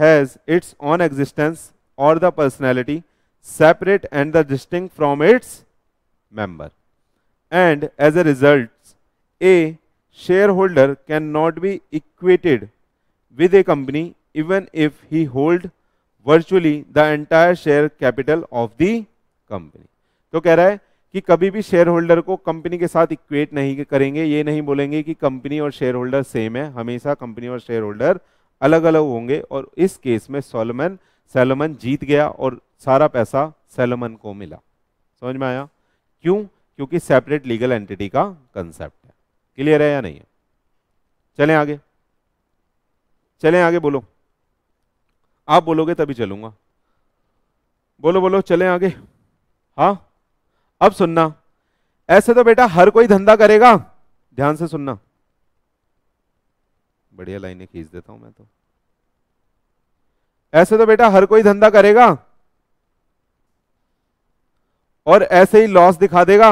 has its own existence और the personality separate and the distinct from its member. And as a result, a shareholder cannot be equated with a company even if he hold virtually the entire share capital of the company. तो कह रहा है कि कभी भी share holder को company के साथ इक्वेट नहीं करेंगे ये नहीं बोलेंगे कि कंपनी और शेयर होल्डर सेम है हमेशा कंपनी और शेयर होल्डर अलग अलग होंगे और इस केस में सोलमन सैलमन जीत गया और सारा पैसा सैलमन को मिला समझ में आया क्यों क्योंकि सेपरेट लीगल एंटिटी का कंसेप्ट है क्लियर है या नहीं है चलें आगे चलें आगे बोलो आप बोलोगे तभी चलूंगा बोलो बोलो चलें आगे हाँ अब सुनना ऐसे तो बेटा हर कोई धंधा करेगा ध्यान से सुनना बढ़िया लाइनें खींच देता हूं मैं तो ऐसे तो बेटा हर कोई धंधा करेगा और ऐसे ही लॉस दिखा देगा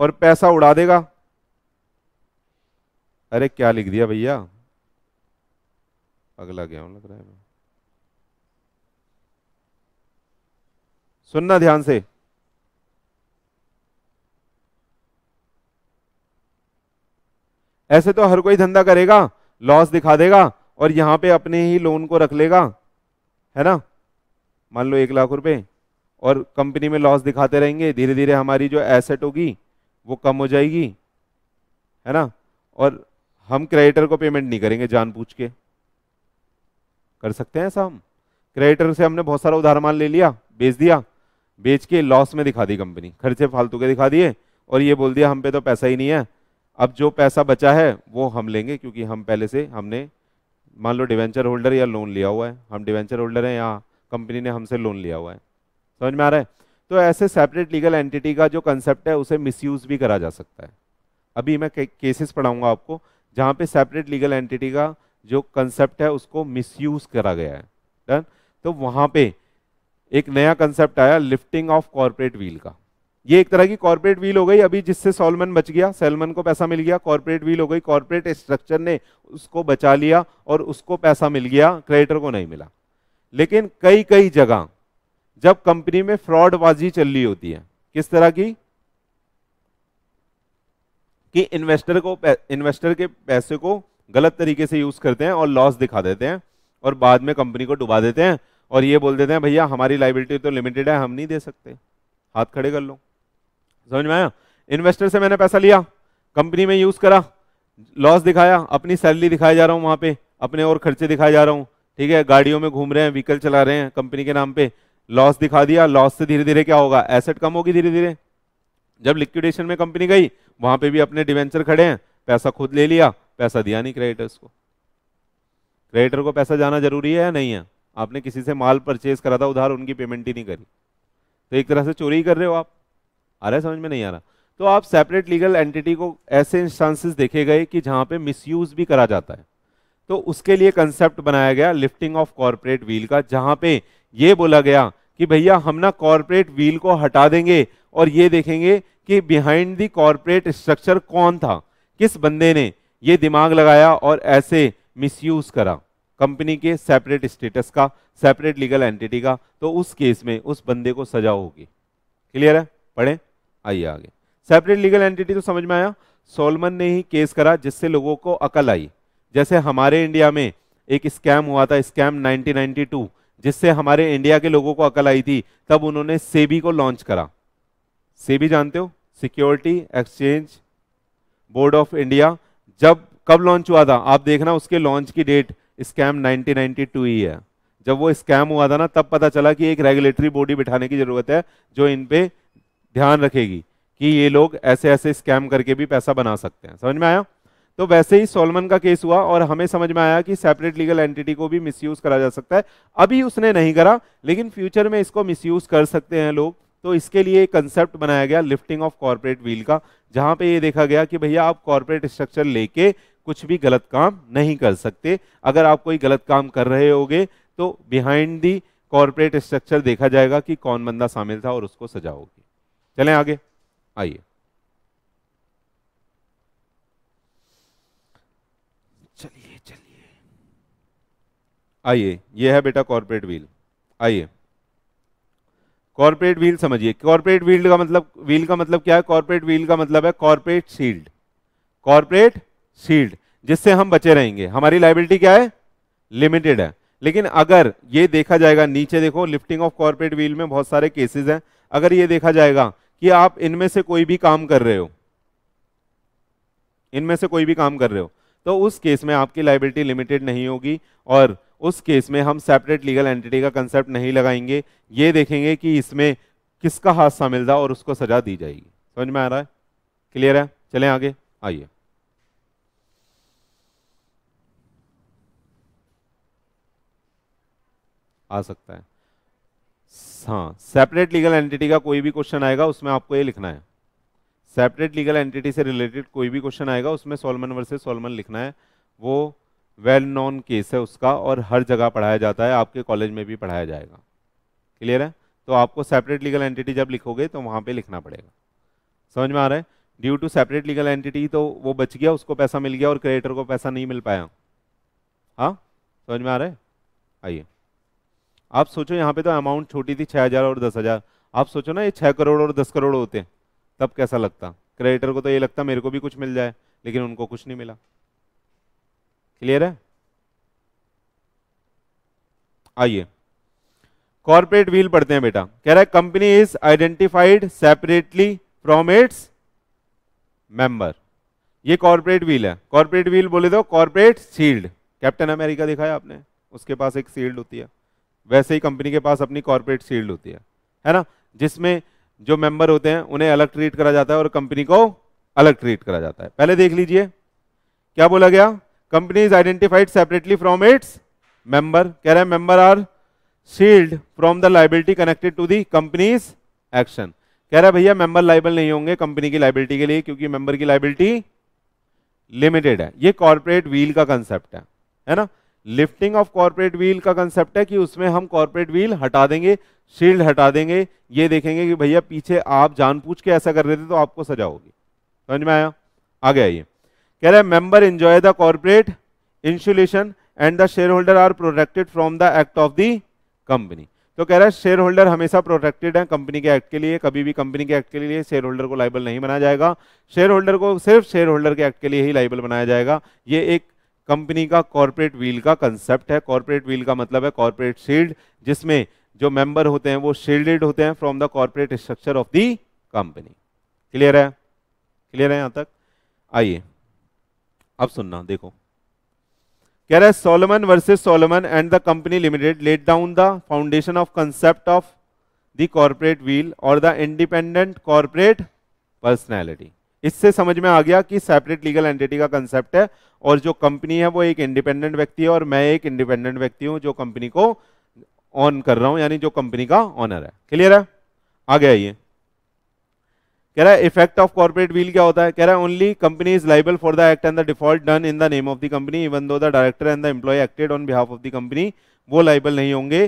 और पैसा उड़ा देगा अरे क्या लिख दिया भैया अगला गया लग रहा है सुनना ध्यान से ऐसे तो हर कोई धंधा करेगा लॉस दिखा देगा और यहां पे अपने ही लोन को रख लेगा है ना मान लो एक लाख रुपए और कंपनी में लॉस दिखाते रहेंगे धीरे धीरे हमारी जो एसेट होगी वो कम हो जाएगी है ना और हम क्रेडिटर को पेमेंट नहीं करेंगे जान पूछ के कर सकते हैं ऐसा हम क्रेडिटर से हमने बहुत सारा उधार मान ले लिया बेच दिया बेच के लॉस में दिखा दी कंपनी खर्चे फालतू के दिखा दिए और ये बोल दिया हम पे तो पैसा ही नहीं है अब जो पैसा बचा है वो हम लेंगे क्योंकि हम पहले से हमने मान लो डिवेंचर होल्डर या लोन लिया हुआ है हम डिवेंचर होल्डर हैं या कंपनी ने हमसे लोन लिया हुआ है समझ में आ रहा है तो ऐसे सेपरेट लीगल एंटिटी का जो कंसेप्ट है उसे मिसयूज भी करा जा सकता है अभी मैं के, केसेस पढ़ाऊंगा आपको जहाँ पे सेपरेट लीगल एंटिटी का जो कंसेप्ट है उसको मिसयूज करा गया है डन तो वहाँ पे एक नया कंसेप्ट आया लिफ्टिंग ऑफ कॉरपोरेट व्हील का ये एक तरह की कॉर्पोरेट व्हील हो गई अभी जिससे सोलमन बच गया सेलमन को पैसा मिल गया कॉर्पोरेट व्हील हो गई कॉर्पोरेट स्ट्रक्चर ने उसको बचा लिया और उसको पैसा मिल गया क्रेडिटर को नहीं मिला लेकिन कई कई जगह जब कंपनी में फ्रॉडबाजी चल रही होती है किस तरह की कि इन्वेस्टर को इन्वेस्टर के पैसे को गलत तरीके से यूज करते हैं और लॉस दिखा देते हैं और बाद में कंपनी को डुबा देते हैं और ये बोल देते हैं भैया हमारी लाइबिलिटी तो लिमिटेड है हम नहीं दे सकते हाथ खड़े कर लो समझ में आया इन्वेस्टर से मैंने पैसा लिया कंपनी में यूज करा लॉस दिखाया अपनी सैलरी दिखाया जा रहा हूँ वहां पे अपने और खर्चे दिखाए जा रहा हूँ ठीक है गाड़ियों में घूम रहे हैं व्हीकल चला रहे हैं कंपनी के नाम पे लॉस दिखा दिया लॉस से धीरे धीरे क्या होगा एसेट कम होगी धीरे धीरे जब लिक्विडेशन में कंपनी गई वहां पे भी अपने डिवेंचर खड़े हैं पैसा खुद ले लिया पैसा दिया नहीं क्रेडिटर्स को क्रेडिटर को पैसा जाना जरूरी है या नहीं है आपने किसी से माल परचेज करा था उधार उनकी पेमेंट ही नहीं करी तो एक तरह से चोरी कर रहे हो आप आ रहा है समझ में नहीं आ रहा तो आप सेपरेट लीगल एंटिटी को ऐसे इंस्टांसिस देखे गए कि जहां पे मिसयूज भी करा जाता है तो उसके लिए कंसेप्ट बनाया गया लिफ्टिंग ऑफ कॉरपोरेट व्हील का जहां पे ये बोला गया कि भैया हम ना कॉरपोरेट व्हील को हटा देंगे और ये देखेंगे कि बिहाइंड दी कॉरपोरेट स्ट्रक्चर कौन था किस बंदे ने ये दिमाग लगाया और ऐसे मिसयूज करा कंपनी के सेपरेट स्टेटस का सेपरेट लीगल एंटिटी का तो उस केस में उस बंदे को सजा होगी क्लियर है पढ़ें आइए आगे सेपरेट लीगल एंटिटी तो समझ में आया सोलमन ने ही केस करा जिससे लोगों को अकल आई जैसे हमारे इंडिया में एक स्कैम हुआ था स्कैम 1992 जिससे हमारे इंडिया के लोगों को अकल आई थी तब उन्होंने सेबी को लॉन्च करा सेबी जानते हो security exchange board of India जब कब लॉन्च हुआ था आप देखना उसके लॉन्च की डेट स्कैम 1992 ही है जब वो स्कैम हुआ था ना तब पता चला कि एक रेगुलेटरी बॉडी बिठाने की जरूरत है जो इन पे ध्यान रखेगी कि ये लोग ऐसे ऐसे स्कैम करके भी पैसा बना सकते हैं समझ में आया तो वैसे ही सोलमन का केस हुआ और हमें समझ में आया कि सेपरेट लीगल एंटिटी को भी मिसयूज करा जा सकता है अभी उसने नहीं करा लेकिन फ्यूचर में इसको मिसयूज कर सकते हैं लोग तो इसके लिए एक कंसेप्ट बनाया गया लिफ्टिंग ऑफ कॉर्पोरेट व्हील का जहां पे ये देखा गया कि भैया आप कॉर्पोरेट स्ट्रक्चर लेके कुछ भी गलत काम नहीं कर सकते अगर आप कोई गलत काम कर रहे होगे तो बिहाइंड दी कॉरपोरेट स्ट्रक्चर देखा जाएगा कि कौन बंदा शामिल था और उसको सजा होगी चलें आगे आइए चलिए चलिए आइए ये है बेटा कॉर्पोरेट व्हील आइए कॉर्पोरेट व्हील समझिए कॉर्पोरेट व्हील का मतलब व्हील का मतलब क्या है कॉर्पोरेट व्हील का मतलब है कॉर्पोरेट शील्ड कॉर्पोरेट शील्ड जिससे हम बचे रहेंगे हमारी लाइबिलिटी क्या है लिमिटेड है लेकिन अगर ये देखा जाएगा नीचे देखो लिफ्टिंग ऑफ कॉर्पोरेट व्हील में बहुत सारे केसेस हैं अगर ये देखा जाएगा कि आप इनमें से कोई भी काम कर रहे हो इनमें से कोई भी काम कर रहे हो तो उस केस में आपकी लाइबिलिटी लिमिटेड नहीं होगी और उस केस में हम सेपरेट लीगल एंटिटी का कंसेप्ट नहीं लगाएंगे ये देखेंगे कि इसमें किसका हाथ शामिल था और उसको सजा दी जाएगी समझ में आ रहा है क्लियर है चले आगे आइए आ सकता है हाँ सेपरेट लीगल एंटिटी का कोई भी क्वेश्चन आएगा उसमें आपको ये लिखना है सेपरेट लीगल एंटिटी से रिलेटेड कोई भी क्वेश्चन आएगा उसमें सोलमन वर्सेज सोलमन लिखना है वो वेल नॉन केस है उसका और हर जगह पढ़ाया जाता है आपके कॉलेज में भी पढ़ाया जाएगा क्लियर है तो आपको सेपरेट लीगल एंटिटी जब लिखोगे तो वहाँ पे लिखना पड़ेगा समझ में आ रहा है due to separate legal entity तो वो बच गया उसको पैसा मिल गया और क्रिएटर को पैसा नहीं मिल पाया हाँ समझ में आ रहा है आइए आप सोचो यहाँ पे तो अमाउंट छोटी थी छः हज़ार और दस हज़ार आप सोचो ना ये छह करोड़ और दस करोड़ होते तब कैसा लगता क्रेडिटर को तो ये लगता मेरे को भी कुछ मिल जाए लेकिन उनको कुछ नहीं मिला क्लियर है आइए कॉर्पोरेट व्हील पढ़ते हैं बेटा कह रहा है company is identified separately from its member ये कॉर्पोरेट व्हील है कॉर्पोरेट व्हील बोले तो कॉर्पोरेट सील्ड कैप्टन अमेरिका दिखाया आपने उसके पास एक सील्ड होती है वैसे ही कंपनी के पास अपनी कॉरपोरेट शील्ड होती है है ना जिसमें जो मेंबर होते हैं उन्हें अलग ट्रीट करा जाता है और कंपनी को अलग ट्रीट करा जाता है पहले देख लीजिए क्या बोला गया company is identified separately from its member कह रहे हैं member are shield from the liability connected to the company's action कह हैं भैया मेंबर लाइबल नहीं होंगे कंपनी की लाइबिलिटी के लिए क्योंकि मेंबर की लाइबिलिटी लिमिटेड है ये कॉर्पोरेट व्हील का कंसेप्ट है है ना लिफ्टिंग ऑफ कॉर्पोरेट व्हील का कंसेप्ट है कि उसमें हम कॉर्पोरेट व्हील हटा देंगे शील्ड हटा देंगे ये देखेंगे कि भैया पीछे आप जान पूछ के ऐसा कर रहे थे तो आपको सजा होगी समझ में आया आ गया ये कह रहे member enjoy the corporate insulation and the shareholder are protected from the act of the company तो कह रहा है शेयर होल्डर हमेशा प्रोटेक्टेड है कंपनी के एक्ट के लिए कभी भी कंपनी के एक्ट के लिए शेयर होल्डर को लाइबल नहीं बनाया जाएगा शेयर होल्डर को सिर्फ शेयर होल्डर के एक्ट के लिए ही लाइबल बनाया जाएगा ये एक कंपनी का कॉरपोरेट व्हील का कंसेप्ट है कॉरपोरेट व्हील का मतलब है कॉरपोरेट शील्ड जिसमें जो मेंबर होते हैं वो शील्डेड होते हैं from the corporate structure of the company clear है क्लियर है यहां तक आइए अब सुनना देखो कह रहा है Salomon versus Salomon and the company limited let down the foundation of concept of the corporate veil और द इंडिपेंडेंट कॉरपोरेट पर्सनैलिटी इससे समझ में आ गया कि सेपरेट लीगल एंटिटी का कंसेप्ट है और जो कंपनी है वो एक इंडिपेंडेंट व्यक्ति है और मैं एक इंडिपेंडेंट व्यक्ति हूं जो कंपनी को ऑन कर रहा हूं यानी जो कंपनी का ऑनर है क्लियर है आ गया ये कह रहा है इफेक्ट ऑफ कॉर्पोरेट व्हील क्या होता है कह रहा है only company is liable for the act and the default done in the name of the company even though the director and the employee acted on behalf of the company वो liable नहीं होंगे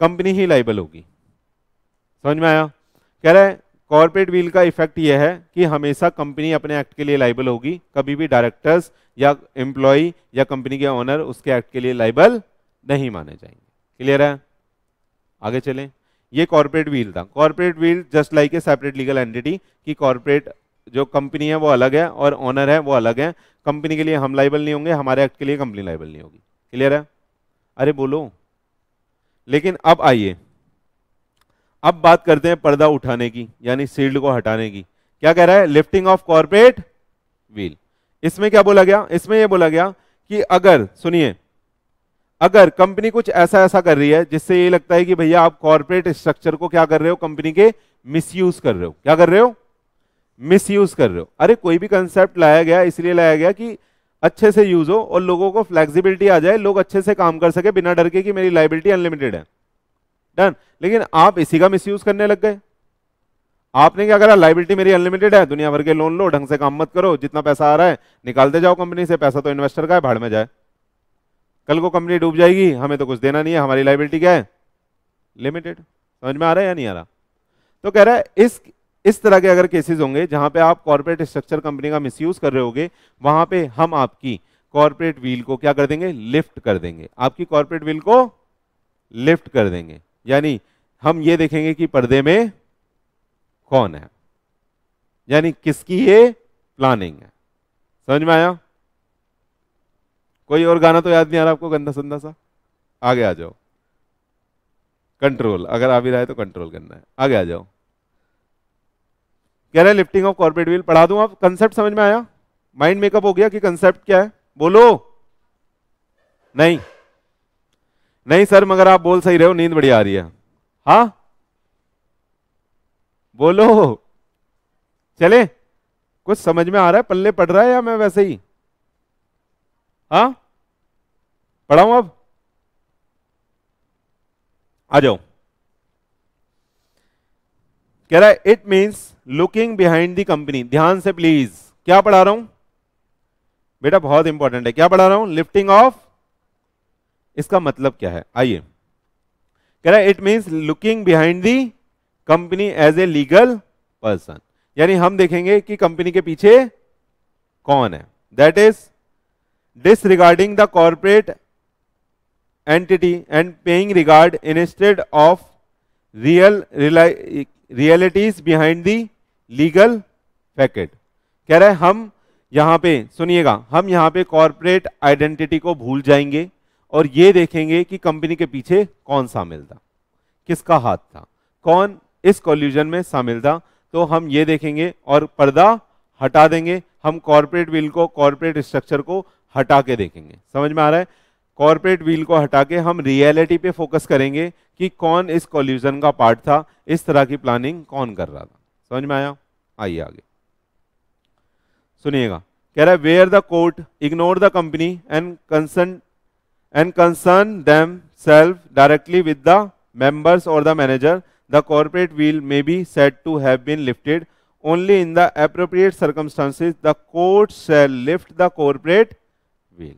company ही liable होगी समझ में आया कह रहा है कॉरपोरेट व्हील का इफेक्ट यह है कि हमेशा कंपनी अपने एक्ट के लिए लाइबल होगी कभी भी डायरेक्टर्स या एम्प्लॉय या कंपनी के ऑनर उसके एक्ट के लिए लाइबल नहीं माने जाएंगे क्लियर है आगे चलें ये कॉरपोरेट व्हील था corporate veil just like a separate legal entity कि कॉरपोरेट जो कंपनी है वो अलग है और ऑनर है वो अलग है कंपनी के लिए हम लाइबल नहीं होंगे हमारे एक्ट के लिए कंपनी लाइबल नहीं होगी क्लियर है अरे बोलो लेकिन अब आइए अब बात करते हैं पर्दा उठाने की यानी सील्ड को हटाने की क्या कह रहा है लिफ्टिंग ऑफ कॉर्पोरेट व्हील इसमें क्या बोला गया इसमें यह बोला गया कि अगर सुनिए अगर कंपनी कुछ ऐसा ऐसा कर रही है जिससे ये लगता है कि भैया आप कॉर्पोरेट स्ट्रक्चर को क्या कर रहे हो कंपनी के मिसयूज कर रहे हो क्या कर रहे हो मिसयूज कर रहे हो अरे कोई भी कंसेप्ट लाया गया इसलिए लाया गया कि अच्छे से यूज हो और लोगों को फ्लेक्सिबिलिटी आ जाए लोग अच्छे से काम कर सके बिना डर के कि मेरी लाइबिलिटी अनलिमिटेड है डन लेकिन आप इसी का मिसयूज करने लग गए आपने क्या करा लाइबिलिटी मेरी अनलिमिटेड है दुनिया भर के लोन लो ढंग से काम मत करो जितना पैसा आ रहा है निकालते जाओ कंपनी से पैसा तो इन्वेस्टर का है भाड़ में जाए कल को कंपनी डूब जाएगी हमें तो कुछ देना नहीं है हमारी लाइबिलिटी क्या है लिमिटेड समझ में आ रहा है या नहीं आ रहा तो कह रहा है इस इस तरह के अगर केसेस होंगे जहां पे आप कॉर्पोरेट स्ट्रक्चर कंपनी का मिसयूज कर रहे होगे वहां पे हम आपकी कॉर्पोरेट व्हील को क्या कर देंगे लिफ्ट कर देंगे आपकी कॉर्पोरेट व्हील को लिफ्ट कर देंगे यानी हम ये देखेंगे कि पर्दे में कौन है यानी किसकी ये प्लानिंग है समझ में आया कोई और गाना तो याद नहीं आ रहा आपको गंदा संदा सा आगे आ जाओ कंट्रोल अगर आ भी रहा है तो कंट्रोल करना है आगे आ जाओ कह रहे लिफ्टिंग ऑफ कॉर्पोरेट व्हील पढ़ा दूं आप कंसेप्ट समझ में आया माइंड मेकअप हो गया कि कंसेप्ट क्या है बोलो नहीं नहीं सर मगर आप बोल सही रहे हो नींद बड़ी आ रही है हा बोलो चले कुछ समझ में आ रहा है पल्ले पड़ रहा है या मैं वैसे ही हा पढ़ाऊ अब आ जाओ कह रहा है it means looking behind the company ध्यान से प्लीज क्या पढ़ा रहा हूं बेटा बहुत इंपॉर्टेंट है क्या पढ़ा रहा हूं लिफ्टिंग ऑफ इसका मतलब क्या है आइए कह रहा है it means looking behind the company as a legal person यानी हम देखेंगे कि कंपनी के पीछे कौन है that is disregarding the corporate entity and paying regard instead of real realities behind the legal packet कह रहा है हम यहां पे सुनिएगा हम यहां पे कॉरपोरेट आइडेंटिटी को भूल जाएंगे और ये देखेंगे कि कंपनी के पीछे कौन शामिल था किसका हाथ था कौन इस कॉल्यूजन में शामिल था तो हम ये देखेंगे और पर्दा हटा देंगे हम कॉरपोरेट व्हील को कॉरपोरेट स्ट्रक्चर को हटा के देखेंगे समझ में आ रहा है कॉरपोरेट व्हील को हटा के हम रियलिटी पे फोकस करेंगे कि कौन इस कॉल्यूजन का पार्ट था इस तरह की प्लानिंग कौन कर रहा था समझ में आया आइए आगे सुनिएगा कह रहा है where the court ignore the company and concern and concern themselves directly with the members or the manager, the corporate veil may be said to have been lifted. Only in the appropriate circumstances, the court shall lift the corporate veil.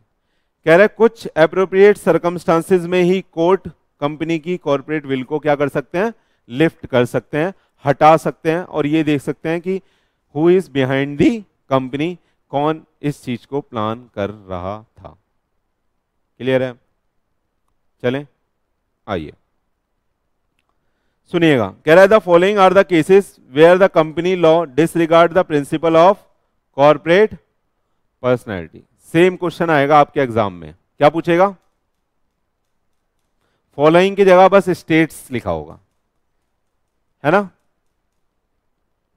कह रहे कुछ appropriate circumstances में ही court company की corporate veil को क्या कर सकते हैं lift कर सकते हैं हटा सकते हैं और ये देख सकते हैं कि who is behind the company कौन इस चीज को plan कर रहा था क्लियर है चलें आइए सुनिएगा कह रहा है the following are the cases where the company law disregard the principle of corporate personality same question आएगा आपके एग्जाम में क्या पूछेगा फॉलोइंग की जगह बस स्टेट्स लिखा होगा है ना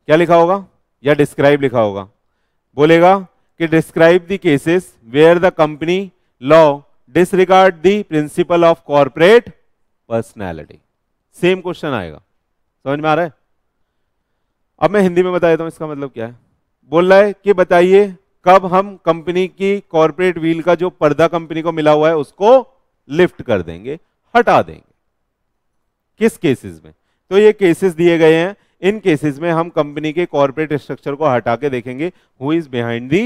क्या लिखा होगा या डिस्क्राइब लिखा होगा बोलेगा कि describe the cases where the company law disregard the principle of corporate personality same question आएगा समझ में आ रहा है अब मैं हिंदी में बता देता हूं इसका मतलब क्या है बोल रहा है कि बताइए कब हम कंपनी की कॉरपोरेट व्हील का जो पर्दा कंपनी को मिला हुआ है उसको लिफ्ट कर देंगे हटा देंगे किस केसेस में तो ये केसेस दिए गए हैं इन केसेस में हम कंपनी के कॉरपोरेट स्ट्रक्चर को हटा के देखेंगे who is behind the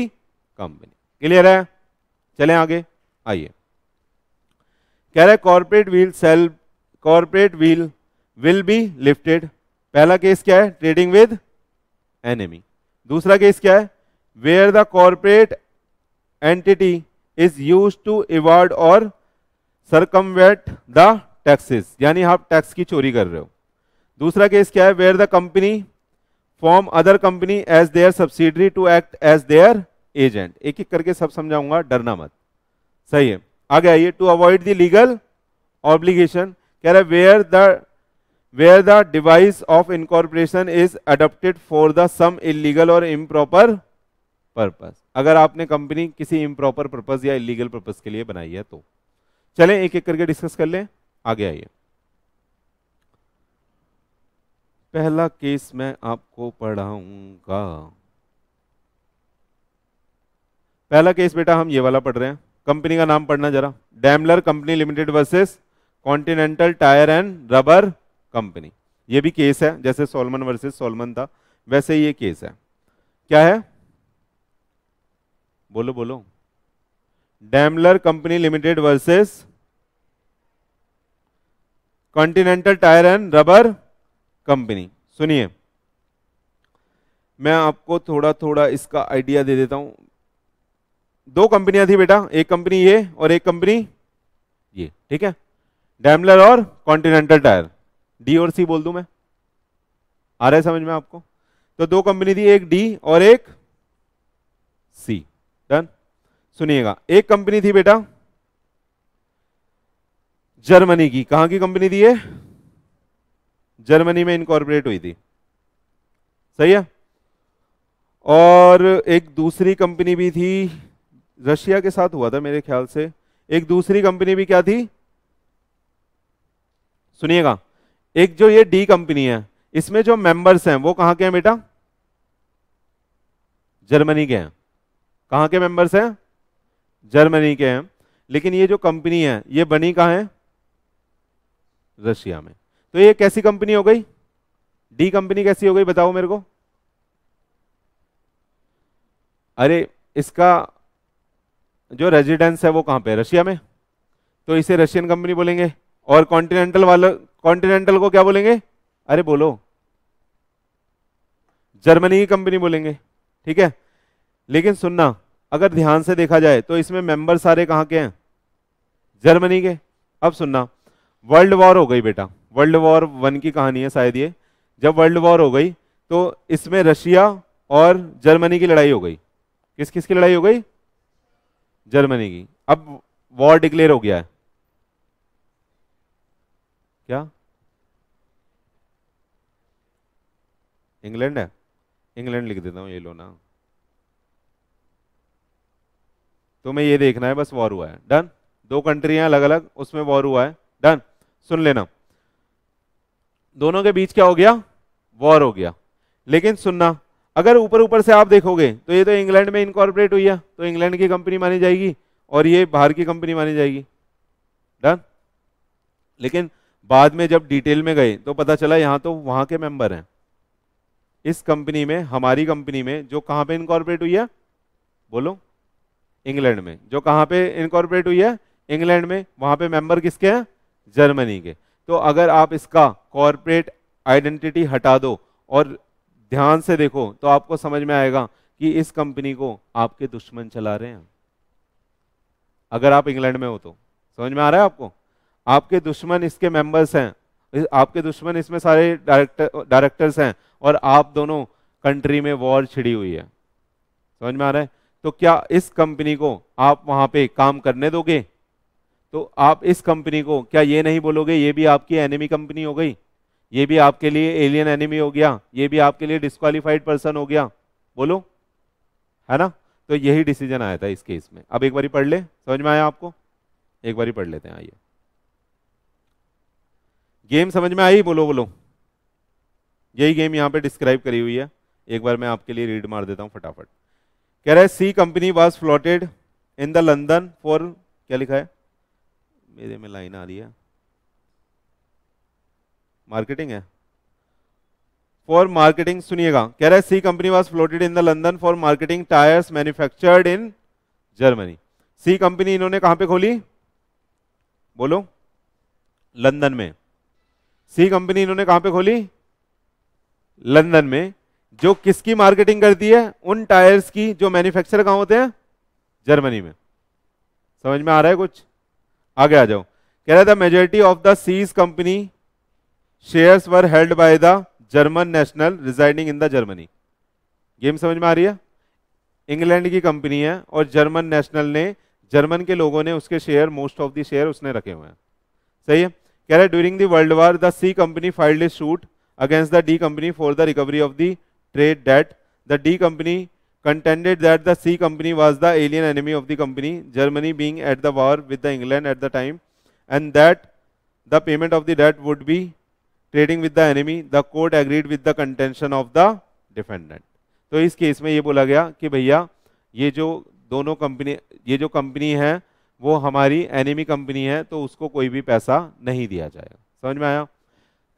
company clear है चले आगे आइए कह रहा है corporate veil shall corporate veil will be lifted पहला केस क्या है ट्रेडिंग विद एनिमी दूसरा केस क्या है where the corporate entity is use to avoid और सरकमवेट द टैक्सेस यानी आप हाँ टैक्स की चोरी कर रहे हो दूसरा केस क्या है where the company form other company as their subsidiary to act as their agent एक एक करके सब समझाऊंगा डरना मत सही है आ गया ये to avoid the legal obligation कह रहा है where the where the device of incorporation is adopted for the some illegal और इम्प्रॉपर पर्पज अगर आपने कंपनी किसी इम्प्रॉपर पर्पज या इलीगल पर्पज के लिए बनाई है तो चले एक एक करके डिस्कस कर लें आगे आइए पहला केस मैं आपको पढ़ाऊंगा पहला केस बेटा हम ये वाला पढ़ रहे हैं कंपनी का नाम पढ़ना जरा Daimler company limited versus Continental tyre and rubber company ये भी केस है जैसे सोलमन वर्सेस सोलमन था वैसे ये केस है क्या है बोलो बोलो Daimler company limited versus Continental tyre and rubber company सुनिए मैं आपको थोड़ा थोड़ा इसका आइडिया दे देता हूं दो कंपनियां थी बेटा एक कंपनी ये और एक कंपनी ये ठीक है डैमलर और कॉन्टिनेंटल टायर डी और सी बोल दू मैं आ रहा है समझ में आपको तो दो कंपनी थी एक डी और एक सी डन सुनिएगा एक कंपनी थी बेटा जर्मनी की कहां की कंपनी थी ये जर्मनी में इनकॉर्पोरेट हुई थी सही है और एक दूसरी कंपनी भी थी रशिया के साथ हुआ था मेरे ख्याल से एक दूसरी कंपनी भी क्या थी सुनिएगा एक जो ये डी कंपनी है इसमें जो मेंबर्स हैं वो कहां के हैं बेटा जर्मनी के हैं कहां के मेंबर्स हैं जर्मनी के हैं लेकिन ये जो कंपनी है ये बनी कहां है रशिया में तो ये कैसी कंपनी हो गई डी कंपनी कैसी हो गई बताओ मेरे को अरे इसका जो रेजिडेंस है वो कहाँ पे रशिया में तो इसे रशियन कंपनी बोलेंगे और कॉन्टिनेंटल वाले कॉन्टिनेंटल को क्या बोलेंगे अरे बोलो जर्मनी की कंपनी बोलेंगे ठीक है लेकिन सुनना अगर ध्यान से देखा जाए तो इसमें मेंबर सारे कहाँ के हैं जर्मनी के अब सुनना वर्ल्ड वॉर हो गई बेटा वर्ल्ड वॉर वन की कहानी है शायद ये जब वर्ल्ड वॉर हो गई तो इसमें रशिया और जर्मनी की लड़ाई हो गई किस किस की लड़ाई हो गई जर्मनी की अब वॉर डिक्लेयर हो गया है क्या इंग्लैंड है इंग्लैंड लिख देता हूं ये लो ना तुम्हें ये देखना है बस वॉर हुआ है डन दो कंट्री हैं अलग अलग उसमें वॉर हुआ है डन सुन लेना दोनों के बीच क्या हो गया वॉर हो गया लेकिन सुनना अगर ऊपर ऊपर से आप देखोगे तो ये तो इंग्लैंड में इनकॉर्पोरेट हुई है तो इंग्लैंड की कंपनी मानी जाएगी और ये बाहर की कंपनी मानी जाएगी डन लेकिन बाद में जब डिटेल में गए तो पता चला यहाँ तो वहाँ के मेंबर हैं इस कंपनी में हमारी कंपनी में जो कहाँ पे इनकॉर्पोरेट हुई है बोलो इंग्लैंड में जो कहाँ पे इनकॉर्पोरेट हुई है इंग्लैंड में वहाँ पे मेंबर किसके हैं जर्मनी के तो अगर आप इसका कॉरपोरेट आइडेंटिटी हटा दो और ध्यान से देखो तो आपको समझ में आएगा कि इस कंपनी को आपके दुश्मन चला रहे हैं अगर आप इंग्लैंड में हो तो समझ में आ रहा है आपको आपके दुश्मन इसके मेंबर्स हैं आपके दुश्मन इसमें सारे डायरेक्टर डायरेक्टर्स हैं और आप दोनों कंट्री में वॉर छिड़ी हुई है समझ में आ रहा है तो क्या इस कंपनी को आप वहां पे काम करने दोगे तो आप इस कंपनी को क्या ये नहीं बोलोगे ये भी आपकी एनिमी कंपनी हो गई ये भी आपके लिए एलियन एनिमी हो गया ये भी आपके लिए डिस्कालीफाइड पर्सन हो गया बोलो है ना तो यही डिसीजन आया था इस केस में अब एक बारी पढ़ ले समझ में आया आपको एक बारी पढ़ लेते हैं आइए गेम समझ में आई बोलो बोलो यही गेम यहाँ पे डिस्क्राइब करी हुई है एक बार मैं आपके लिए रीड मार देता हूँ फटाफट कह रहा है C company was floated in the London for क्या लिखा है मेरे में लाइन आ रही है मार्केटिंग है फॉर मार्केटिंग सुनिएगा कह रहा है C company was floated in the London for marketing tyres manufactured in Germany C company इन्होंने कहां पे खोली बोलो लंदन में सी कंपनी इन्होंने कहां पे खोली लंदन में जो किसकी मार्केटिंग करती है उन टायर्स की जो मैन्युफैक्चर कहां होते हैं जर्मनी में समझ में आ रहा है कुछ आगे आ जाओ कह रहा था majority of the C's company shares were held by the German national residing in the Germany game समझ में आ रही है इंग्लैंड की कंपनी है और जर्मन नेशनल ने जर्मन के लोगों ने उसके share most of the share उसने रखे हुए हैं सही है कह रहे during the world war the C company filed a suit against the D company for the recovery of the trade debt the D company contended that the C company was the alien enemy of the company Germany being at the war with the England at the time and that the payment of the date would be trading with the enemy the court agreed with the contention of the defendant तो इस case में ये बोला गया कि भैया ये जो दोनों कंपनी ये जो कंपनी है वो हमारी एनिमी कंपनी है तो उसको कोई भी पैसा नहीं दिया जाएगा समझ में आया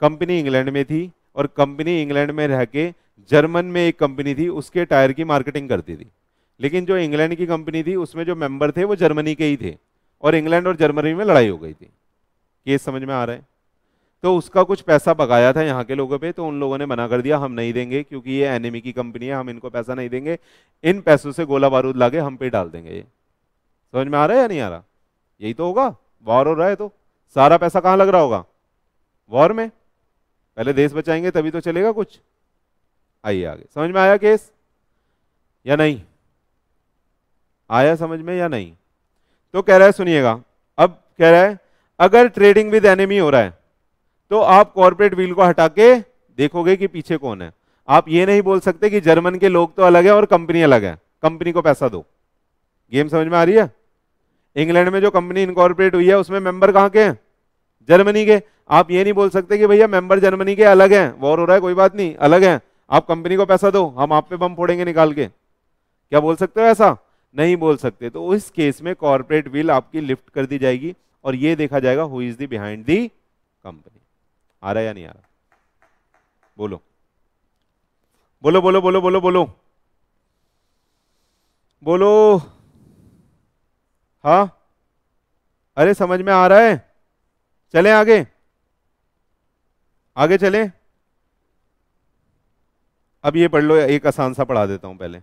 कंपनी इंग्लैंड में थी और कंपनी इंग्लैंड में रह के जर्मन में एक कंपनी थी उसके टायर की मार्केटिंग करती थी लेकिन जो इंग्लैंड की कंपनी थी उसमें जो मेंबर थे वो जर्मनी के ही थे और इंग्लैंड और जर्मनी में लड़ाई हो गई थी केस समझ में आ रहा है तो उसका कुछ पैसा बकाया था यहाँ के लोगों पे तो उन लोगों ने मना कर दिया हम नहीं देंगे क्योंकि ये एनिमी की कंपनी है हम इनको पैसा नहीं देंगे इन पैसों से गोला बारूद लागे हम पे डाल देंगे ये समझ में आ रहा है या नहीं आ रहा यही तो होगा वॉर हो रहा है तो सारा पैसा कहाँ लग रहा होगा वॉर में पहले देश बचाएंगे तभी तो चलेगा कुछ आइए आगे समझ में आया केस या नहीं आया समझ में या नहीं तो कह रहा है सुनिएगा अब कह रहा है अगर ट्रेडिंग विद एनिमी हो रहा है तो आप कॉर्पोरेट व्हील को हटा के देखोगे कि पीछे कौन है आप ये नहीं बोल सकते कि जर्मन के लोग तो अलग है और कंपनी अलग है कंपनी को पैसा दो गेम समझ में आ रही है इंग्लैंड में जो कंपनी इनकॉर्पोरेट हुई है उसमें मेंबर कहां के हैं जर्मनी के आप ये नहीं बोल सकते कि भैया मेंबर जर्मनी के अलग हैं वॉर हो रहा है कोई बात नहीं अलग हैं आप कंपनी को पैसा दो हम आप पे बम फोड़ेंगे निकाल के क्या बोल सकते हो ऐसा नहीं बोल सकते तो उस केस में कॉर्पोरेट विल आपकी लिफ्ट कर दी जाएगी और ये देखा जाएगा who is the behind the company आ रहा या नहीं आ रहा बोलो बोलो बोलो बोलो बोलो बोलो बोलो हाँ अरे समझ में आ रहा है चले आगे आगे चले अब ये पढ़ लो एक आसान सा पढ़ा देता हूं पहले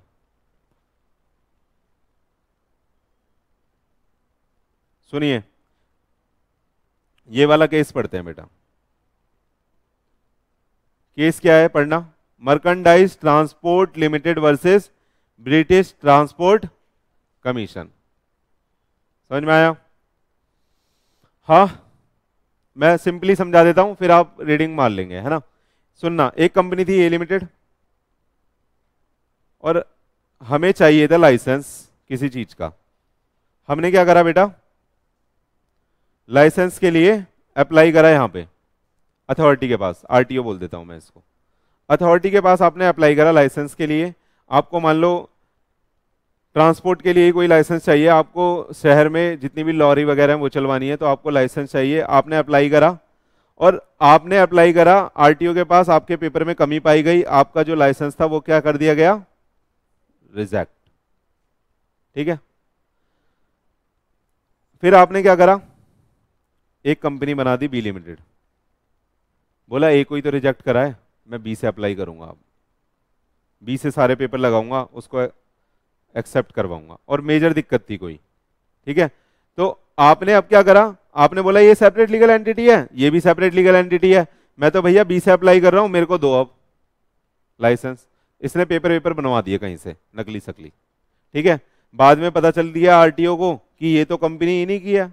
सुनिए ये वाला केस पढ़ते हैं बेटा केस क्या है पढ़ना merchandise transport limited versus British transport commission समझ में आया हाँ मैं सिंपली समझा देता हूं फिर आप रीडिंग मार लेंगे है ना सुनना एक कंपनी थी ए लिमिटेड और हमें चाहिए था लाइसेंस किसी चीज का हमने क्या करा बेटा लाइसेंस के लिए अप्लाई करा यहां पे अथॉरिटी के पास आरटीओ बोल देता हूं मैं इसको अथॉरिटी के पास आपने अप्लाई करा लाइसेंस के लिए आपको मान लो ट्रांसपोर्ट के लिए कोई लाइसेंस चाहिए आपको शहर में जितनी भी लॉरी वगैरह है वो चलवानी है तो आपको लाइसेंस चाहिए आपने अप्लाई करा और आपने अप्लाई करा आरटीओ के पास आपके पेपर में कमी पाई गई आपका जो लाइसेंस था वो क्या कर दिया गया रिजेक्ट ठीक है फिर आपने क्या करा एक कंपनी बना दी बी लिमिटेड बोला ए को ही तो रिजेक्ट कराए मैं बी से अप्लाई करूँगा अब बी से सारे पेपर लगाऊंगा उसको एक्सेप्ट करवाऊंगा और मेजर दिक्कत थी कोई ठीक है तो आपने अब क्या करा आपने बोला ये सेपरेट लीगल एंटिटी है ये भी सेपरेट लीगल एंटिटी है मैं तो भैया बी से अप्लाई कर रहा हूँ मेरे को दो अब लाइसेंस इसने पेपर वेपर बनवा दिए कहीं से नकली सकली ठीक है बाद में पता चल दिया आरटीओ को कि ये तो कंपनी इन्हीं की है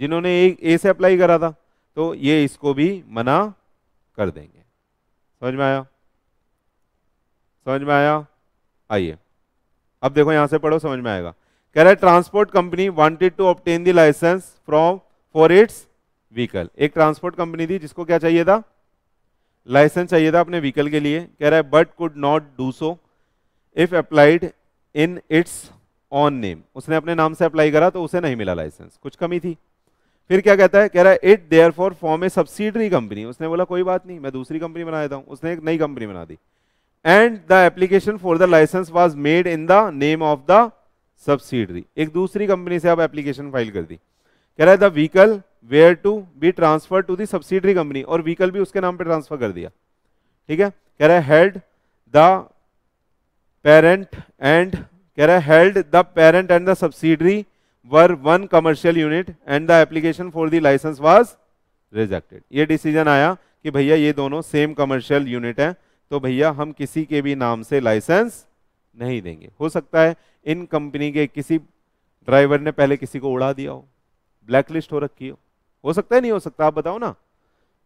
जिन्होंने ए से अप्लाई करा था तो ये इसको भी मना कर देंगे समझ में आया समझ में आया आइए अब देखो यहां से पढ़ो समझ में आएगा कह रहा है transport company wanted to obtain the licence from for its vehicle एक ट्रांसपोर्ट कंपनी थी जिसको क्या चाहिए था लाइसेंस चाहिए था अपने व्हीकल के लिए कह रहा है but could not do so if applied in its own name उसने अपने नाम से अप्लाई करा तो उसे नहीं मिला लाइसेंस कुछ कमी थी फिर क्या कहता है कह रहा है it therefore form a subsidiary company उसने बोला कोई बात नहीं मैं दूसरी कंपनी बना देता हूँ उसने एक नई कंपनी बना दी and the application for the licence was made in the name of the subsidiary एक दूसरी कंपनी से आप एप्लीकेशन फाइल कर दी कह रहा है the vehicle were to be transfer to subsidiary company और व्हीकल भी उसके नाम पर ट्रांसफर कर दिया ठीक है कह रहा है द पेरेंट एंड कह रहा है held the parent and the subsidiary were one commercial unit and the application for the licence was rejected ये डिसीजन आया कि भैया ये दोनों सेम कमर्शियल यूनिट हैं तो भैया हम किसी के भी नाम से लाइसेंस नहीं देंगे हो सकता है इन कंपनी के किसी ड्राइवर ने पहले किसी को उड़ा दिया हो ब्लैकलिस्ट हो रखी हो हो सकता है नहीं हो सकता आप बताओ ना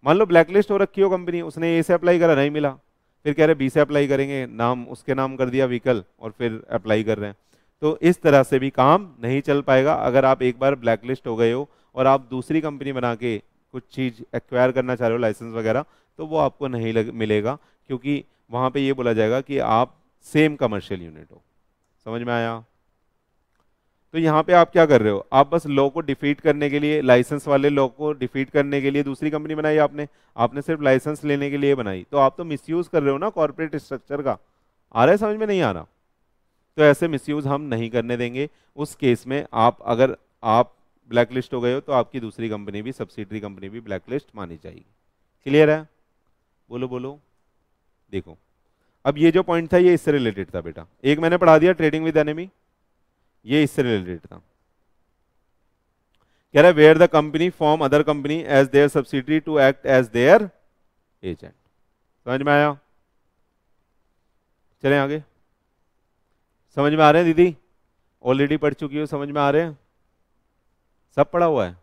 मान लो ब्लैकलिस्ट हो रखी हो कंपनी उसने ए से अप्लाई करा नहीं मिला फिर कह रहे बी से अप्लाई करेंगे नाम उसके नाम कर दिया व्हीकल और फिर अप्लाई कर रहे हैं तो इस तरह से भी काम नहीं चल पाएगा अगर आप एक बार ब्लैक लिस्ट हो गए हो और आप दूसरी कंपनी बना के कुछ चीज़ एक्वायर करना चाह रहे हो लाइसेंस वगैरह तो वो आपको नहीं लग, मिलेगा क्योंकि वहाँ पे ये बोला जाएगा कि आप सेम कमर्शियल यूनिट हो समझ में आया तो यहाँ पे आप क्या कर रहे हो आप बस लॉ को डिफीट करने के लिए लाइसेंस वाले लॉ को डिफीट करने के लिए दूसरी कंपनी बनाई आपने आपने सिर्फ लाइसेंस लेने के लिए बनाई तो आप तो मिसयूज़ कर रहे हो ना कॉर्पोरेट स्ट्रक्चर का आ रहा है समझ में नहीं आ रहा तो ऐसे मिसयूज़ हम नहीं करने देंगे उस केस में आप अगर आप ब्लैक लिस्ट हो गए हो तो आपकी दूसरी कंपनी भी सब्सिडरी कंपनी भी ब्लैक लिस्ट मानी जाएगी क्लियर है बोलो बोलो देखो अब ये जो पॉइंट था ये इससे रिलेटेड था बेटा एक मैंने पढ़ा दिया ट्रेडिंग विद एनिमी ये इससे रिलेटेड था कह रहा है where the company form other company as their subsidiary to act as their agent समझ में आया चले आगे समझ में आ रहे हैं दीदी ऑलरेडी पढ़ चुकी हो समझ में आ रहे हैं सब पढ़ा हुआ है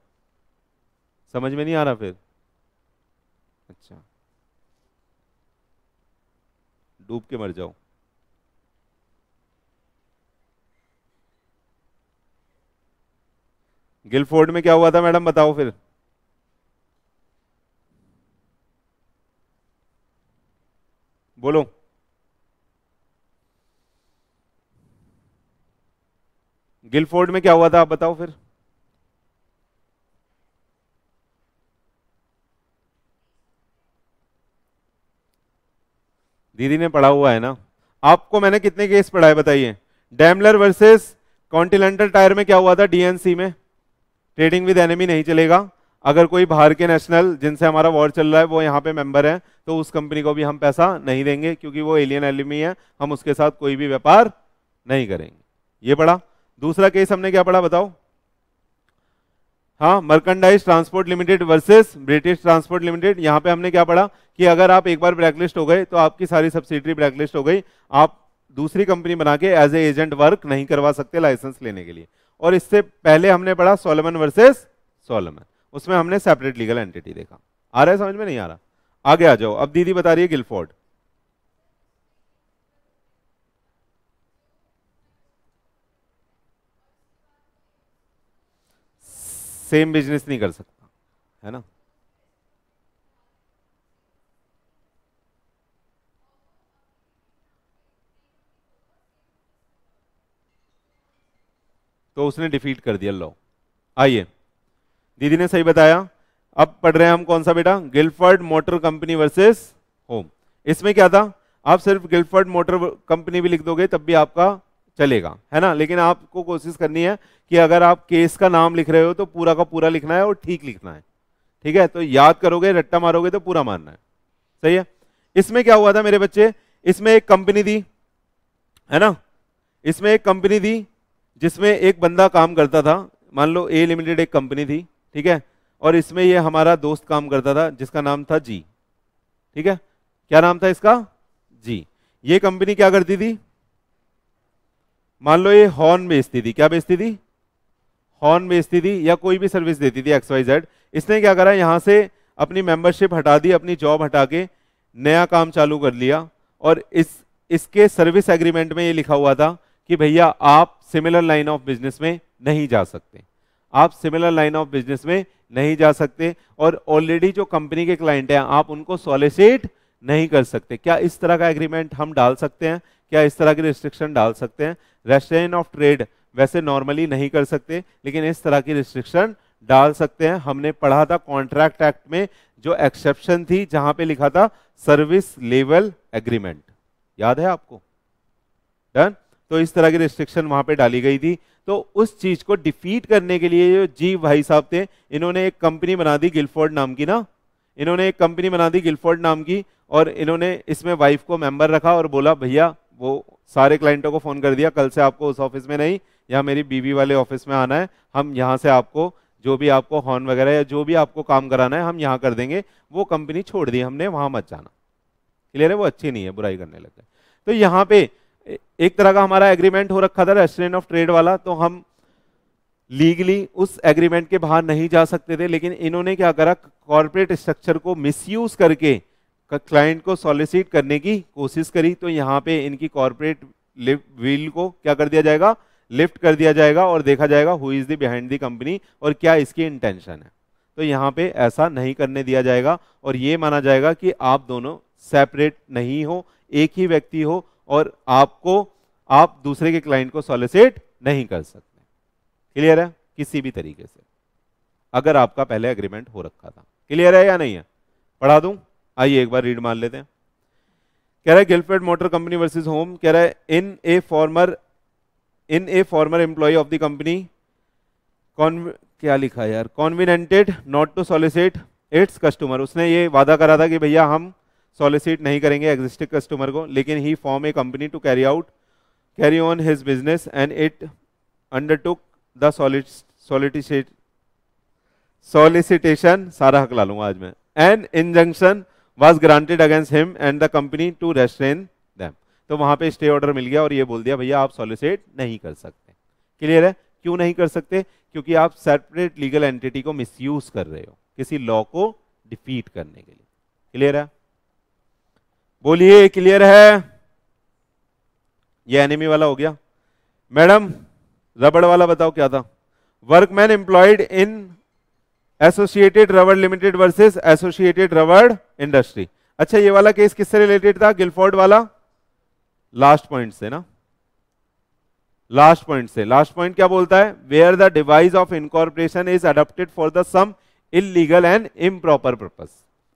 समझ में नहीं आ रहा फिर अच्छा डूब के मर जाओ गिलफोर्ड में क्या हुआ था मैडम बताओ फिर बोलो गिलफोर्ड में क्या हुआ था आप बताओ फिर दीदी ने पढ़ा हुआ है ना आपको मैंने कितने केस पढ़ाए बताइए डैमलर वर्सेस कॉन्टिनेंटल टायर में क्या हुआ था डीएनसी में ट्रेडिंग विद एनिमी नहीं चलेगा अगर कोई बाहर के नेशनल जिनसे हमारा वॉर चल रहा है वो यहाँ पे मेंबर है तो उस कंपनी को भी हम पैसा नहीं देंगे क्योंकि वो एलियन एलिमी है हम उसके साथ कोई भी व्यापार नहीं करेंगे ये पढ़ा दूसरा केस हमने क्या पढ़ा बताओ हाँ merchandise transport limited versus British transport limited यहां पे हमने क्या पढ़ा कि अगर आप एक बार ब्लैकलिस्ट हो गए तो आपकी सारी सब्सिडरी ब्लैकलिस्ट हो गई आप दूसरी कंपनी बना के एज ए एजेंट वर्क नहीं करवा सकते लाइसेंस लेने के लिए और इससे पहले हमने पढ़ा सोलमन वर्सेज सोलमन उसमें हमने सेपरेट लीगल एंटिटी देखा आ रहा है समझ में नहीं आ रहा आगे आ जाओ अब दीदी बता रही है गिलफोर्ड सेम बिजनेस नहीं कर सकता है ना तो उसने डिफीट कर दिया लो आइए दीदी ने सही बताया अब पढ़ रहे हैं हम कौन सा बेटा Gilford motor company versus Horne इसमें क्या था आप सिर्फ गिल्फर्ड मोटर कंपनी भी लिख दोगे तब भी आपका चलेगा है ना लेकिन आपको कोशिश करनी है कि अगर आप केस का नाम लिख रहे हो तो पूरा का पूरा लिखना है और ठीक लिखना है ठीक है तो याद करोगे रट्टा मारोगे तो पूरा मारना है सही है इसमें क्या हुआ था मेरे बच्चे इसमें एक कंपनी दी है ना इसमें एक कंपनी दी जिसमें एक बंदा काम करता था मान लो ए लिमिटेड एक कंपनी थी ठीक है और इसमें ये हमारा दोस्त काम करता था जिसका नाम था जी ठीक है क्या नाम था इसका जी ये कंपनी क्या करती थी मान लो ये हॉर्न बेचती थी क्या बेचती थी हॉर्न बेचती थी या कोई भी सर्विस देती थी एक्सवाइज जेड इसने क्या करा यहाँ से अपनी मेंबरशिप हटा दी अपनी जॉब हटा के नया काम चालू कर लिया और इस इसके सर्विस एग्रीमेंट में ये लिखा हुआ था कि भैया आप सिमिलर लाइन ऑफ बिजनेस में नहीं जा सकते आप सिमिलर लाइन ऑफ बिजनेस में नहीं जा सकते और ऑलरेडी जो कंपनी के क्लाइंट हैं आप उनको सॉलिसिट नहीं कर सकते क्या इस तरह का एग्रीमेंट हम डाल सकते हैं क्या इस तरह की रिस्ट्रिक्शन डाल सकते हैं रेस्टोरेंट ऑफ ट्रेड वैसे नॉर्मली नहीं कर सकते लेकिन इस तरह की रिस्ट्रिक्शन डाल सकते हैं हमने पढ़ा था कॉन्ट्रैक्ट एक्ट में जो एक्सेप्शन थी जहां पे लिखा था सर्विस लेवल एग्रीमेंट याद है आपको डन तो इस तरह की रिस्ट्रिक्शन वहां पे डाली गई थी तो उस चीज को डिफीट करने के लिए जो जी भाई साहब थे इन्होंने एक कंपनी बना दी गिलफोर्ड नाम की ना इन्होंने एक कंपनी बना दी गिलफोर्ड नाम की और इन्होंने इसमें वाइफ को मेंबर रखा और बोला भैया वो सारे क्लाइंटों को फ़ोन कर दिया कल से आपको उस ऑफिस में नहीं या मेरी बीवी वाले ऑफिस में आना है हम यहाँ से आपको जो भी आपको हॉर्न वगैरह या जो भी आपको काम कराना है हम यहाँ कर देंगे वो कंपनी छोड़ दी हमने वहाँ मत जाना क्लियर है वो अच्छी नहीं है बुराई करने लग गए तो यहाँ पे एक तरह का हमारा एग्रीमेंट हो रखा था रेस्टोरेंट ऑफ ट्रेड वाला तो हम लीगली उस एग्रीमेंट के बाहर नहीं जा सकते थे लेकिन इन्होंने क्या करा कॉरपोरेट स्ट्रक्चर को मिसयूज करके क्लाइंट को सॉलिसिट करने की कोशिश करी तो यहाँ पे इनकी कॉरपोरेट व्हील को क्या कर दिया जाएगा लिफ्ट कर दिया जाएगा और देखा जाएगा who is the behind the company और क्या इसकी इंटेंशन है तो यहाँ पे ऐसा नहीं करने दिया जाएगा और ये माना जाएगा कि आप दोनों सेपरेट नहीं हो एक ही व्यक्ति हो और आपको आप दूसरे के क्लाइंट को सॉलिसिट नहीं कर सकते क्लियर है किसी भी तरीके से अगर आपका पहले एग्रीमेंट हो रखा था क्लियर है या नहीं है पढ़ा दूं आइए एक बार रीड मान लेते हैं कह रहा है Gilford motor company versus Horne कह रहा है in a former in a former employee of the company con क्या लिखा है यार covenanted not to solicit its customer उसने ये वादा करा था कि भैया हम सॉलिसिट नहीं करेंगे एग्जिस्टिंग कस्टमर को लेकिन he form a company to carry out carry on his business and it undertook the solicitation सारा हक ला लूंगा आज मैं and injunction was granted against him and the company to restrain them तो वहां पे स्टे ऑर्डर मिल गया और ये बोल दिया भैया आप सॉलिसिट नहीं कर सकते क्लियर है क्यों नहीं कर सकते क्योंकि आप सेपरेट लीगल एंटिटी को मिसयूज कर रहे हो किसी लॉ को डिफीट करने के लिए क्लियर है बोलिए क्लियर है ये एनिमी वाला हो गया मैडम रबड़ वाला बताओ क्या था workman employed in associated rubber limited versus associated rubber industry अच्छा ये वाला केस किससे रिलेटेड था गिलफोर्ड वाला लास्ट पॉइंट से ना लास्ट पॉइंट से लास्ट पॉइंट क्या बोलता है where the device of incorporation is adopted for the some illegal and improper purpose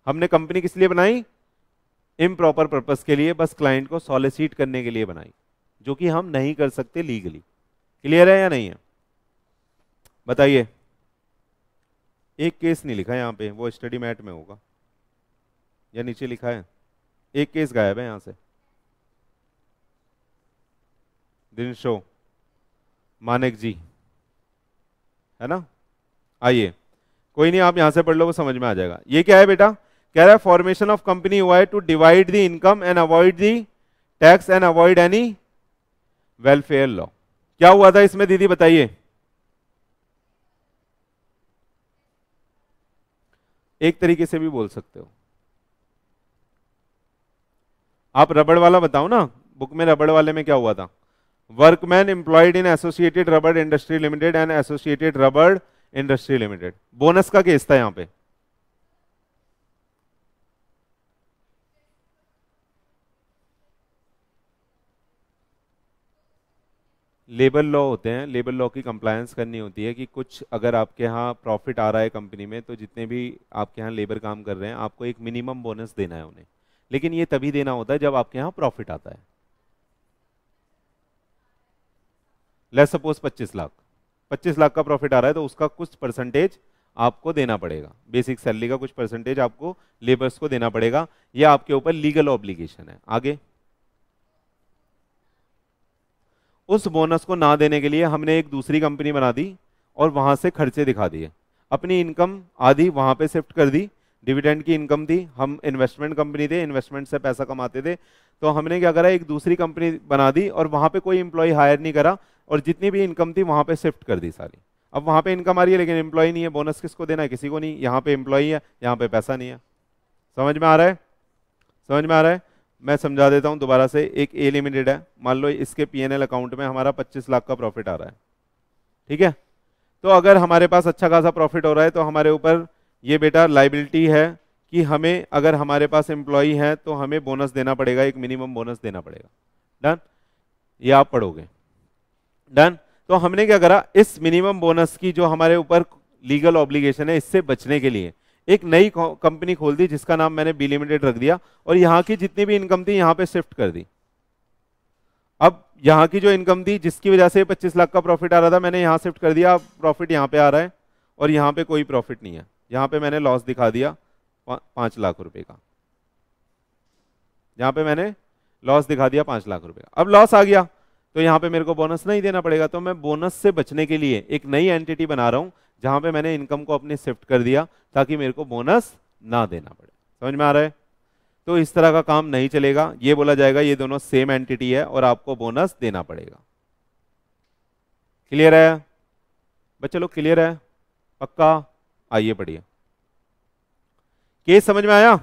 हमने कंपनी किस लिए बनाई इम्प्रॉपर पर्पज के लिए बस क्लाइंट को सॉलिसिट करने के लिए बनाई जो कि हम नहीं कर सकते लीगली क्लियर है या नहीं है बताइए एक केस नहीं लिखा है यहाँ पे वो स्टडी मैट में होगा या नीचे लिखा है एक केस गायब है यहाँ से दिन शो मानिक जी है ना आइए कोई नहीं आप यहां से पढ़ लो वो समझ में आ जाएगा ये क्या है बेटा कह रहा है फॉर्मेशन ऑफ कंपनी हुआ है to divide the income and avoid the tax and avoid any welfare law क्या हुआ था इसमें दीदी बताइए एक तरीके से भी बोल सकते हो आप रबड़ वाला बताओ ना बुक में रबड़ वाले में क्या हुआ था workman employed in associated rubber industry limited and associated rubber industry limited bonus का केस था यहां पे लेबर लॉ होते हैं लेबर लॉ की कंप्लायंस करनी होती है कि कुछ अगर आपके यहाँ प्रॉफिट आ रहा है कंपनी में तो जितने भी आपके यहाँ लेबर काम कर रहे हैं आपको एक मिनिमम बोनस देना है उन्हें लेकिन ये तभी देना होता है जब आपके यहाँ प्रॉफिट आता है लेस सपोज 25 लाख 25 लाख का प्रॉफिट आ रहा है तो उसका कुछ परसेंटेज आपको देना पड़ेगा बेसिक सैलरी का कुछ परसेंटेज आपको लेबर्स को देना पड़ेगा यह आपके ऊपर लीगल ऑब्लिगेशन है आगे उस बोनस को ना देने के लिए हमने एक दूसरी कंपनी बना दी और वहाँ से खर्चे दिखा दिए अपनी इनकम आदि वहाँ पे शिफ्ट कर दी डिविडेंड की इनकम थी हम इन्वेस्टमेंट कंपनी थे इन्वेस्टमेंट से पैसा कमाते थे तो हमने क्या करा एक दूसरी कंपनी बना दी और वहाँ पे कोई इंप्लॉई हायर नहीं करा और जितनी भी इनकम थी वहाँ पे शिफ्ट कर दी सारी अब वहाँ पे इनकम आ रही है लेकिन इंप्लॉई नहीं है बोनस किसको देना है किसी को नहीं यहाँ पे एम्प्लॉय है यहाँ पे पैसा नहीं है समझ में आ रहा है समझ में आ रहा है मैं समझा देता हूँ दोबारा से एक ए लिमिटेड है मान लो इसके पीएनएल अकाउंट में हमारा 25 लाख का प्रॉफिट आ रहा है ठीक है तो अगर हमारे पास अच्छा खासा प्रॉफिट हो रहा है तो हमारे ऊपर ये बेटा लाइबिलिटी है कि हमें अगर हमारे पास एम्प्लॉई है तो हमें बोनस देना पड़ेगा एक मिनिमम बोनस देना पड़ेगा डन ये आप पढ़ोगे डन तो हमने क्या करा इस मिनिमम बोनस की जो हमारे ऊपर लीगल ऑब्लिगेशन है इससे बचने के लिए एक नई कंपनी खोल दी जिसका नाम मैंने बी लिमिटेड रख दिया और यहां की जितनी भी इनकम थी यहां पे शिफ्ट कर दी अब यहां की जो इनकम थी जिसकी वजह से 25 लाख का प्रॉफिट आ रहा था मैंने यहां शिफ्ट कर दिया प्रॉफिट यहां पे आ रहा है और यहां पे कोई प्रॉफिट नहीं है यहां पे मैंने लॉस दिखा दिया पांच लाख रुपए का यहां पे मैंने लॉस दिखा दिया पांच लाख रुपए का अब लॉस आ गया तो यहां पे मेरे को बोनस नहीं देना पड़ेगा तो मैं बोनस से बचने के लिए एक नई एंटिटी बना रहा हूं जहां पे मैंने इनकम को अपने शिफ्ट कर दिया ताकि मेरे को बोनस ना देना पड़े समझ में आ रहा है तो इस तरह का काम नहीं चलेगा ये बोला जाएगा ये दोनों सेम एंटिटी है और आपको बोनस देना पड़ेगा क्लियर है बच्चे लोग क्लियर है पक्का आइए पढ़िए केस समझ में आया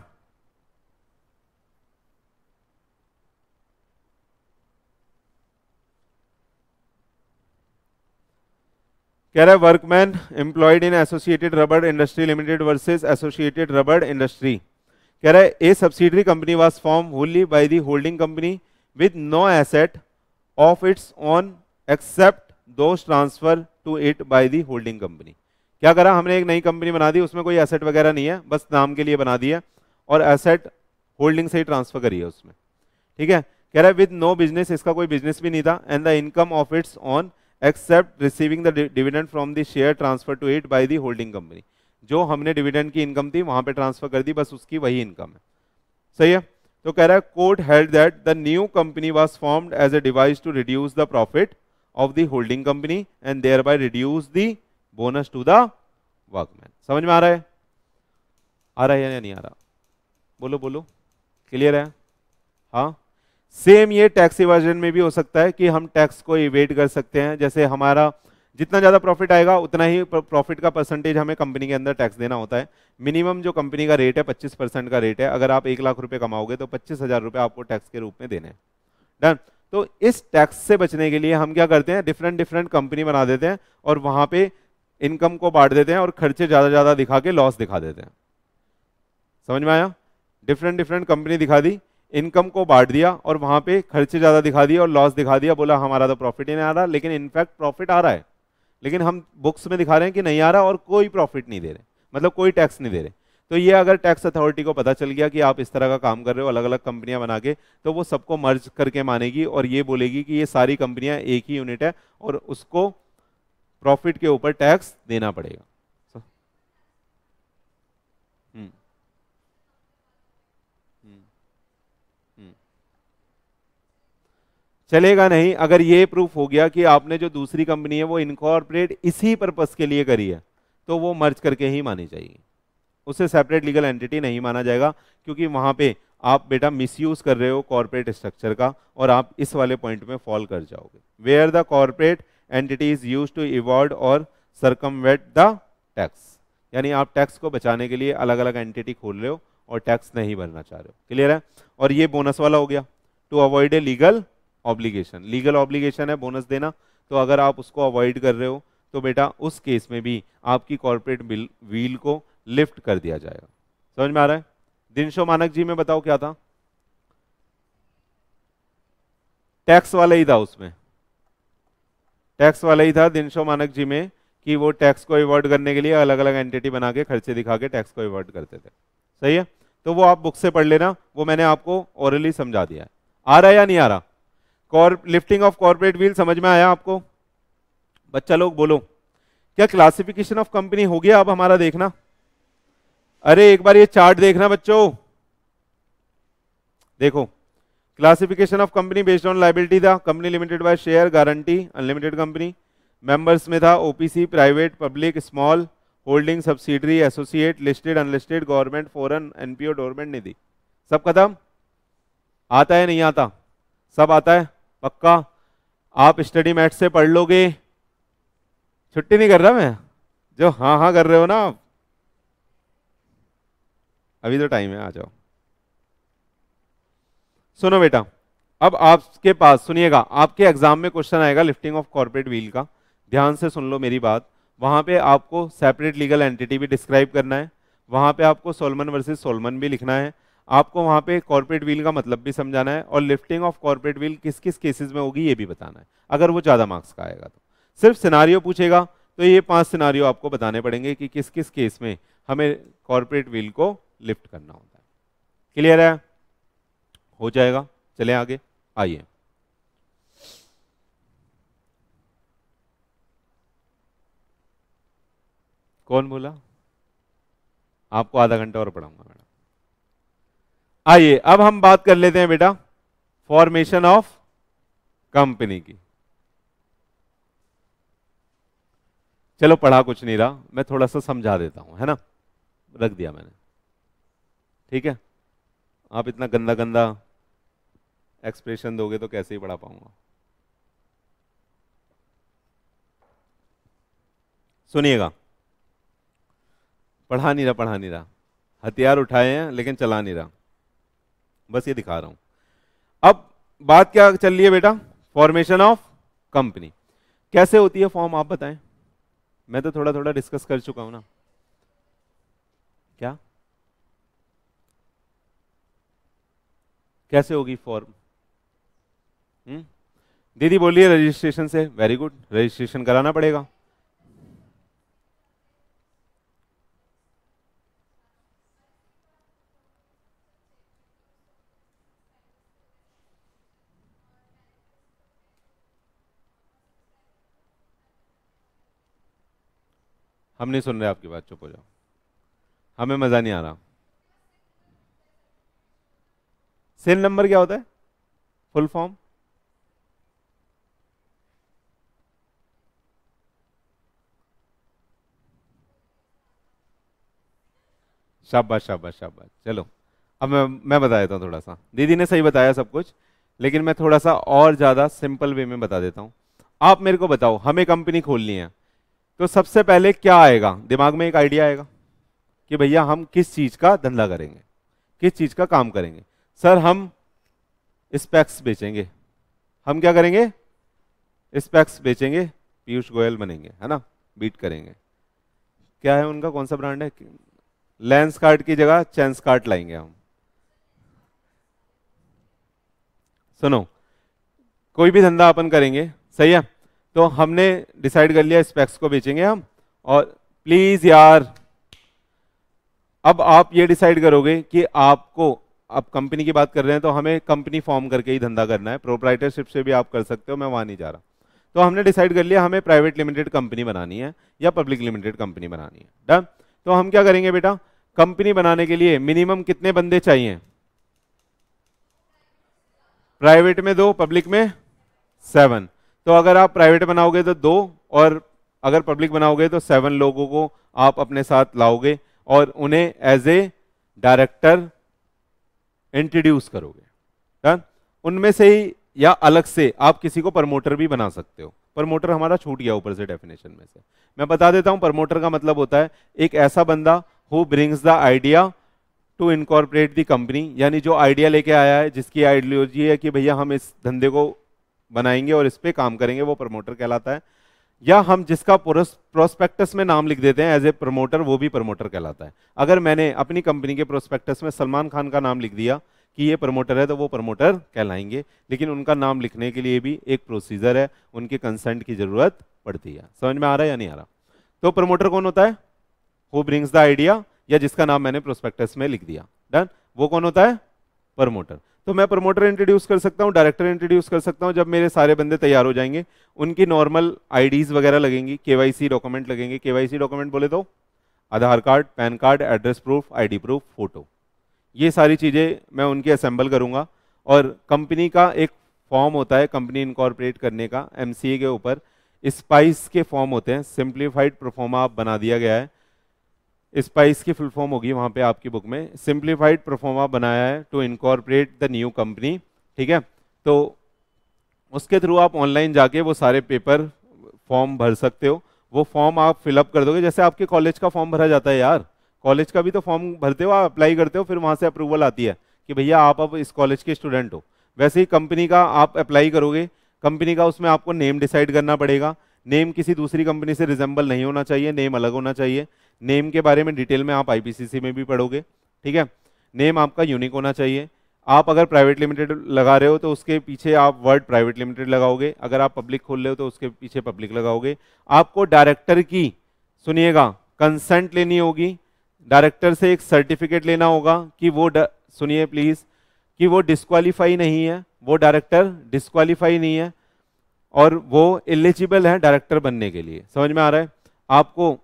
कह रहा है workman employed in associated rubber industry limited versus associated rubber industry कह रहा है a subsidiary company was form wholly by the holding company with no asset of its own except those transfer to it by the holding company क्या करा हमने एक नई company बना दी उसमें कोई एसेट वगैरह नहीं है बस नाम के लिए बना दी है और एसेट होल्डिंग से ही ट्रांसफर करी है उसमें ठीक है कह रहा है विद नो बिजनेस इसका कोई बिजनेस भी नहीं था and the income of its own except receiving the dividend from the share transfer to it by the holding company जो हमने डिविडेंड की इनकम थी वहां पे ट्रांसफर कर दी बस उसकी वही इनकम है सही है तो कह रहा है court held that the new company was form as a device to reduce the profit of the holding company and thereby reduce the bonus to the workman समझ में आ रहा है आ रहा है या नहीं आ रहा बोलो बोलो क्लियर है हाँ सेम ये टैक्स इवर्जन में भी हो सकता है कि हम टैक्स को इवेट कर सकते हैं जैसे हमारा जितना ज़्यादा प्रॉफिट आएगा उतना ही प्रॉफिट का परसेंटेज हमें कंपनी के अंदर टैक्स देना होता है मिनिमम जो कंपनी का रेट है पच्चीस परसेंट का रेट है अगर आप एक लाख रुपए कमाओगे तो पच्चीस हज़ार रुपये आपको टैक्स के रूप में देने हैं डन तो इस टैक्स से बचने के लिए हम क्या करते हैं डिफरेंट डिफरेंट कंपनी बना देते हैं और वहाँ पे इनकम को बांट देते हैं और खर्चे ज़्यादा ज़्यादा दिखा के लॉस दिखा देते हैं समझ में आया डिफरेंट डिफरेंट कंपनी दिखा दी इनकम को बांट दिया और वहां पे खर्चे ज्यादा दिखा दिया और लॉस दिखा दिया बोला हमारा तो प्रॉफिट ही नहीं आ रहा लेकिन इनफैक्ट प्रॉफिट आ रहा है लेकिन हम बुक्स में दिखा रहे हैं कि नहीं आ रहा और कोई प्रॉफिट नहीं दे रहे मतलब कोई टैक्स नहीं दे रहे तो ये अगर टैक्स अथॉरिटी को पता चल गया कि आप इस तरह का काम कर रहे हो अलग अलग कंपनियां बना के तो वो सबको मर्ज करके मानेगी और ये बोलेगी कि ये सारी कंपनियां एक ही यूनिट है और उसको प्रॉफिट के ऊपर टैक्स देना पड़ेगा चलेगा नहीं अगर ये प्रूफ हो गया कि आपने जो दूसरी कंपनी है वो इनकॉर्पोरेट इसी पर्पज के लिए करी है तो वो मर्ज करके ही मानी जाएगी उसे सेपरेट लीगल एंटिटी नहीं माना जाएगा क्योंकि वहाँ पे आप बेटा मिसयूज कर रहे हो कॉरपोरेट स्ट्रक्चर का और आप इस वाले पॉइंट में फॉल कर जाओगे where the corporate entity is use to evade और सरकमवेट द टैक्स यानी आप टैक्स को बचाने के लिए अलग अलग एंटिटी खोल रहे हो और टैक्स नहीं भरना चाह रहे हो क्लियर है और ये बोनस वाला हो गया to avoid a legal obligation legal obligation है बोनस देना तो अगर आप उसको अवॉइड कर रहे हो तो बेटा उस केस में भी आपकी कॉर्पोरेट व्हील को लिफ्ट कर दिया जाएगा समझ में आ रहा है दिनशो मानक जी में बताओ क्या था टैक्स वाला ही था उसमें टैक्स वाला ही था दिनशो मानक जी में कि वो टैक्स को इवर्ट करने के लिए अलग अलग एंटिटी बना के खर्चे दिखा के टैक्स को अवॉर्ड करते थे सही है तो वो आप बुक से पढ़ लेना वो मैंने आपको ओरली समझा दिया है आ रहा है या नहीं आ रहा लिफ्टिंग ऑफ कॉर्पोरेट व्हील समझ में आया आपको बच्चा लोग बोलो क्या क्लासिफिकेशन ऑफ कंपनी हो गया अब हमारा देखना अरे एक बार ये चार्ट देखना बच्चों देखो classification of company based on liability था company limited by share guarantee unlimited company members में था OPC private public small holding subsidiary associate listed unlisted government foreign NPO dormant Nidhi सब खत्म आता है नहीं आता सब आता है पक्का आप स्टडी मैट से पढ़ लोगे छुट्टी नहीं कर रहा मैं जो हाँ हाँ कर रहे हो ना आप अभी तो टाइम है आ जाओ सुनो बेटा अब आपके पास सुनिएगा आपके एग्जाम में क्वेश्चन आएगा लिफ्टिंग ऑफ कॉर्पोरेट व्हील का ध्यान से सुन लो मेरी बात वहां पे आपको सेपरेट लीगल एंटिटी भी डिस्क्राइब करना है वहां पे आपको सोलमन वर्सेस सोलमन भी लिखना है आपको वहां पे कॉर्पोरेट व्हील का मतलब भी समझाना है और लिफ्टिंग ऑफ कॉर्पोरेट व्हील किस किस केसेस में होगी ये भी बताना है अगर वो ज्यादा मार्क्स का आएगा तो सिर्फ सिनारियो पूछेगा तो ये पांच सिनारियो आपको बताने पड़ेंगे कि किस किस केस में हमें कॉर्पोरेट व्हील को लिफ्ट करना होता है क्लियर है हो जाएगा चले आगे आइए कौन बोला आपको आधा घंटा और पढ़ाऊंगा मैडम आइए अब हम बात कर लेते हैं बेटा फॉर्मेशन ऑफ कंपनी की चलो पढ़ा कुछ नहीं रहा मैं थोड़ा सा समझा देता हूं है ना रख दिया मैंने ठीक है आप इतना गंदा गंदा एक्सप्रेशन दोगे तो कैसे ही पढ़ा पाऊंगा सुनिएगा पढ़ा नहीं रहा पढ़ा नहीं रहा हथियार उठाए हैं लेकिन चला नहीं रहा बस ये दिखा रहा हूं अब बात क्या चल रही है बेटा फॉर्मेशन ऑफ कंपनी कैसे होती है फॉर्म आप बताएं मैं तो थोड़ा थोड़ा डिस्कस कर चुका हूं ना क्या कैसे होगी फॉर्म हम्म? दीदी बोलिए रजिस्ट्रेशन से वेरी गुड रजिस्ट्रेशन कराना पड़ेगा हम नहीं सुन रहे आपकी बात चुप हो जाओ हमें मज़ा नहीं आ रहा सेल नंबर क्या होता है फुल फॉर्म शाबाश शाबाश शाबाश चलो अब मैं मैं बता देता हूँ थोड़ा सा दीदी ने सही बताया सब कुछ लेकिन मैं थोड़ा सा और ज़्यादा सिंपल वे में बता देता हूँ आप मेरे को बताओ हमें कंपनी खोलनी है तो सबसे पहले क्या आएगा दिमाग में एक आइडिया आएगा कि भैया हम किस चीज का धंधा करेंगे किस चीज का काम करेंगे सर हम स्पेक्स बेचेंगे हम क्या करेंगे स्पेक्स बेचेंगे पीयूष गोयल बनेंगे है ना बीट करेंगे क्या है उनका कौन सा ब्रांड है लेंस कार्ड की जगह चेंस कार्ड लाएंगे हम सुनो कोई भी धंधा अपन करेंगे सही है तो हमने डिसाइड कर लिया स्पेक्स को बेचेंगे हम और प्लीज़ यार अब आप ये डिसाइड करोगे कि आपको आप कंपनी की बात कर रहे हैं तो हमें कंपनी फॉर्म करके ही धंधा करना है प्रोपराइटरशिप से भी आप कर सकते हो मैं वहां नहीं जा रहा तो हमने डिसाइड कर लिया हमें प्राइवेट लिमिटेड कंपनी बनानी है या पब्लिक लिमिटेड कंपनी बनानी है डन तो हम क्या करेंगे बेटा कंपनी बनाने के लिए मिनिमम कितने बंदे चाहिए प्राइवेट में दो पब्लिक में सेवन तो अगर आप प्राइवेट बनाओगे तो दो और अगर पब्लिक बनाओगे तो सेवन लोगों को आप अपने साथ लाओगे और उन्हें एज ए डायरेक्टर इंट्रोड्यूस करोगे उनमें से ही या अलग से आप किसी को प्रमोटर भी बना सकते हो प्रमोटर हमारा छूट गया ऊपर से डेफिनेशन में से मैं बता देता हूं प्रमोटर का मतलब होता है एक ऐसा बंदा who brings the idea to incorporate the company यानी जो आइडिया लेके आया है जिसकी आइडियोलॉजी है कि भैया हम इस धंधे को बनाएंगे और इस पर काम करेंगे वो प्रमोटर कहलाता है या हम जिसका प्रोस्पेक्टस में नाम लिख देते हैं एज ए प्रमोटर वो भी प्रमोटर कहलाता है अगर मैंने अपनी कंपनी के प्रोस्पेक्टस में सलमान खान का नाम लिख दिया कि ये प्रमोटर है तो वो प्रमोटर कहलाएंगे लेकिन उनका नाम लिखने के लिए भी एक प्रोसीजर है उनके कंसेंट की जरूरत पड़ती है समझ में आ रहा है या नहीं आ रहा तो प्रमोटर कौन होता है हु ब्रिंग्स द आइडिया या जिसका नाम मैंने प्रोस्पेक्टस में लिख दिया डन वो कौन होता है प्रमोटर तो मैं प्रमोटर इंट्रोड्यूस कर सकता हूँ डायरेक्टर इंट्रोड्यूस कर सकता हूँ जब मेरे सारे बंदे तैयार हो जाएंगे उनकी नॉर्मल आईडीज वगैरह लगेंगी केवाईसी डॉक्यूमेंट लगेंगे केवाईसी डॉक्यूमेंट बोले तो Aadhaar card PAN card address proof ID proof photo ये सारी चीज़ें मैं उनकी असेंबल करूँगा और कंपनी का एक फॉर्म होता है कंपनी इनकॉर्पोरेट करने का एम के ऊपर स्पाइस के फॉर्म होते हैं सिंप्लीफाइड प्रोफॉर्मा बना दिया गया है स्पाइस की फुल फॉर्म होगी वहाँ पे आपकी बुक में सिंप्लीफाइड प्रोफॉर्मा बनाया है to incorporate the new company ठीक है तो उसके थ्रू आप ऑनलाइन जाके वो सारे पेपर फॉर्म भर सकते हो वो फॉर्म आप फिलअप कर दोगे जैसे आपके कॉलेज का फॉर्म भरा जाता है यार कॉलेज का भी तो फॉर्म भरते हो आप अप्लाई करते हो फिर वहाँ से अप्रूवल आती है कि भैया आप अब इस कॉलेज के स्टूडेंट हो वैसे ही कंपनी का आप अप्लाई करोगे कंपनी का उसमें आपको नेम डिसाइड करना पड़ेगा नेम किसी दूसरी कंपनी से रिजेंबल नहीं होना चाहिए नेम अलग होना चाहिए नेम के बारे में डिटेल में आप आईपीसीसी में भी पढ़ोगे ठीक है नेम आपका यूनिक होना चाहिए आप अगर प्राइवेट लिमिटेड लगा रहे हो तो उसके पीछे आप वर्ड प्राइवेट लिमिटेड लगाओगे अगर आप पब्लिक खोल रहे हो तो उसके पीछे पब्लिक लगाओगे आपको डायरेक्टर की सुनिएगा कंसेंट लेनी होगी डायरेक्टर से एक सर्टिफिकेट लेना होगा कि वो सुनिए प्लीज़ कि वो डिस्कालीफाई नहीं है वो डायरेक्टर डिस्कालीफाई नहीं है और वो एलिजिबल है डायरेक्टर बनने के लिए समझ में आ रहा है आपको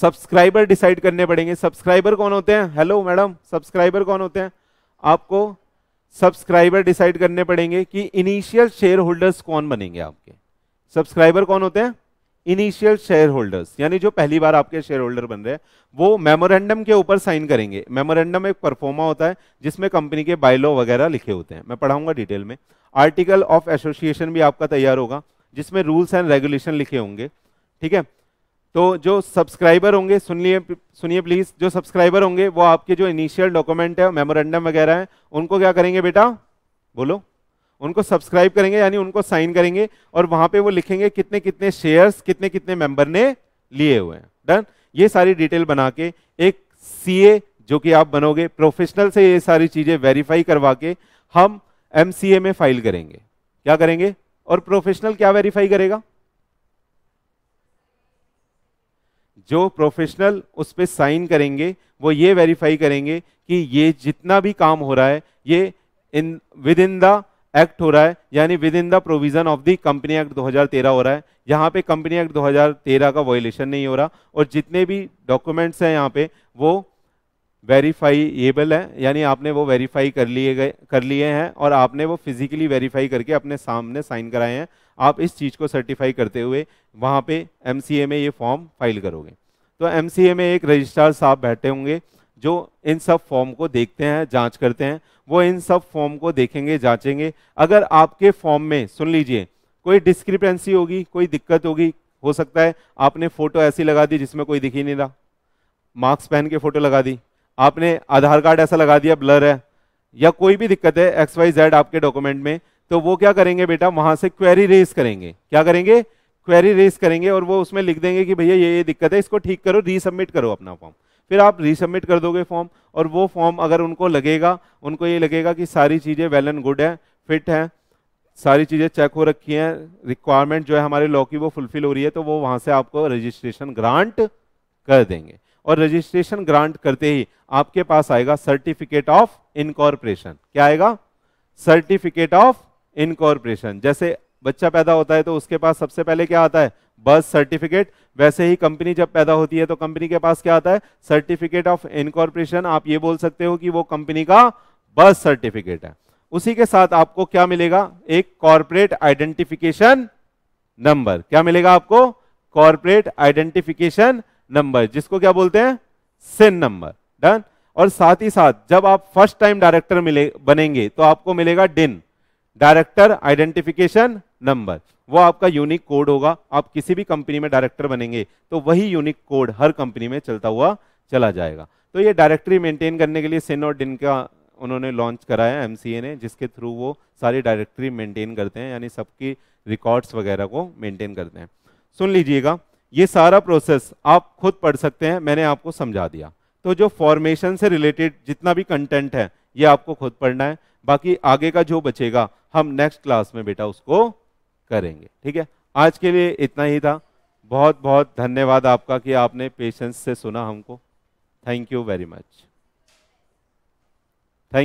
सब्सक्राइबर डिसाइड करने पड़ेंगे सब्सक्राइबर कौन होते हैं हेलो मैडम सब्सक्राइबर कौन होते हैं आपको सब्सक्राइबर डिसाइड करने पड़ेंगे कि इनिशियल शेयर होल्डर्स कौन बनेंगे आपके सब्सक्राइबर कौन होते हैं इनिशियल शेयर होल्डर्स यानी जो पहली बार आपके शेयर होल्डर बन रहे हैं वो मेमोरेंडम के ऊपर साइन करेंगे मेमोरेंडम एक परफॉर्मा होता है जिसमें कंपनी के बायलॉ वगैरह लिखे होते हैं मैं पढ़ाऊंगा डिटेल में आर्टिकल ऑफ एसोसिएशन भी आपका तैयार होगा जिसमें रूल्स एंड रेगुलेशन लिखे होंगे ठीक है तो जो सब्सक्राइबर होंगे सुनिए सुनिए प्लीज जो सब्सक्राइबर होंगे वो आपके जो इनिशियल डॉक्यूमेंट है मेमोरेंडम वगैरह है उनको क्या करेंगे बेटा बोलो उनको सब्सक्राइब करेंगे यानी उनको साइन करेंगे और वहां पे वो लिखेंगे कितने कितने शेयर्स कितने कितने मेंबर ने लिए हुए हैं डन ये सारी डिटेल बना के एक सीए जो कि आप बनोगे प्रोफेशनल से ये सारी चीजें वेरीफाई करवा के हम एमसीए में फाइल करेंगे क्या करेंगे और प्रोफेशनल क्या वेरीफाई करेगा जो प्रोफेशनल उस पर साइन करेंगे वो ये वेरीफाई करेंगे कि ये जितना भी काम हो रहा है ये in within the act हो रहा है यानी within the provision of the company act 2013 हो रहा है यहाँ पे कंपनी एक्ट 2013 का वॉयलेशन नहीं हो रहा और जितने भी डॉक्यूमेंट्स हैं यहाँ पे वो वेरीफाइएबल है यानी आपने वो वेरीफाई कर लिए गए कर लिए हैं और आपने वो फिजिकली वेरीफाई करके अपने सामने साइन कराए हैं आप इस चीज़ को सर्टिफाई करते हुए वहाँ पे एम में ये फॉर्म फाइल करोगे तो एम में एक रजिस्ट्रार साहब बैठे होंगे जो इन सब फॉर्म को देखते हैं जांच करते हैं वो इन सब फॉर्म को देखेंगे जांचेंगे अगर आपके फॉर्म में सुन लीजिए कोई डिस्क्रिपेंसी होगी कोई दिक्कत होगी हो सकता है आपने फोटो ऐसी लगा दी जिसमें कोई दिख ही नहीं रहा मास्क पहन के फोटो लगा दी आपने आधार कार्ड ऐसा लगा दिया ब्लर है या कोई भी दिक्कत है एक्स वाई जेड आपके डॉक्यूमेंट में तो वो क्या करेंगे बेटा वहां से क्वेरी रेस करेंगे क्या करेंगे क्वेरी रेस करेंगे और वो उसमें लिख देंगे कि भैया ये ये दिक्कत है इसको ठीक करो रीसबमिट करो अपना फॉर्म फिर आप रीसबमिट कर दोगे फॉर्म और वो फॉर्म अगर उनको लगेगा उनको ये लगेगा कि सारी चीज़ें वेल एंड गुड है फिट हैं सारी चीज़ें चेक हो रखी हैं रिक्वायरमेंट जो है हमारे लॉ की वो फुलफिल हो रही है तो वो वहाँ से आपको रजिस्ट्रेशन ग्रांट कर देंगे और रजिस्ट्रेशन ग्रांट करते ही आपके पास आएगा सर्टिफिकेट ऑफ इनकॉर्पोरेशन क्या आएगा सर्टिफिकेट ऑफ इनकॉर्पोरेशन जैसे बच्चा पैदा होता है तो उसके पास सबसे पहले क्या आता है बर्थ सर्टिफिकेट वैसे ही कंपनी जब पैदा होती है तो कंपनी के पास क्या आता है सर्टिफिकेट ऑफ इनकॉर्पोरेशन आप ये बोल सकते हो कि वो कंपनी का बर्थ सर्टिफिकेट है उसी के साथ आपको क्या मिलेगा एक कॉर्पोरेट आइडेंटिफिकेशन नंबर क्या मिलेगा आपको कॉर्पोरेट आइडेंटिफिकेशन नंबर जिसको क्या बोलते हैं सेन नंबर डन और साथ ही साथ जब आप फर्स्ट टाइम डायरेक्टर मिले बनेंगे तो आपको मिलेगा डिन डायरेक्टर आइडेंटिफिकेशन नंबर वो आपका यूनिक कोड होगा आप किसी भी कंपनी में डायरेक्टर बनेंगे तो वही यूनिक कोड हर कंपनी में चलता हुआ चला जाएगा तो ये डायरेक्टरी मेंटेन करने के लिए सिन और डिन का उन्होंने लॉन्च कराया एम ने जिसके थ्रू वो सारी डायरेक्टरी मेंटेन करते हैं यानी सबकी रिकॉर्ड्स वगैरह को मेंटेन करते हैं सुन लीजिएगा ये सारा प्रोसेस आप खुद पढ़ सकते हैं मैंने आपको समझा दिया तो जो फॉर्मेशन से रिलेटेड जितना भी कंटेंट है ये आपको खुद पढ़ना है बाकी आगे का जो बचेगा हम नेक्स्ट क्लास में बेटा उसको करेंगे ठीक है आज के लिए इतना ही था बहुत बहुत धन्यवाद आपका कि आपने पेशेंस से सुना हमको थैंक यू वेरी मच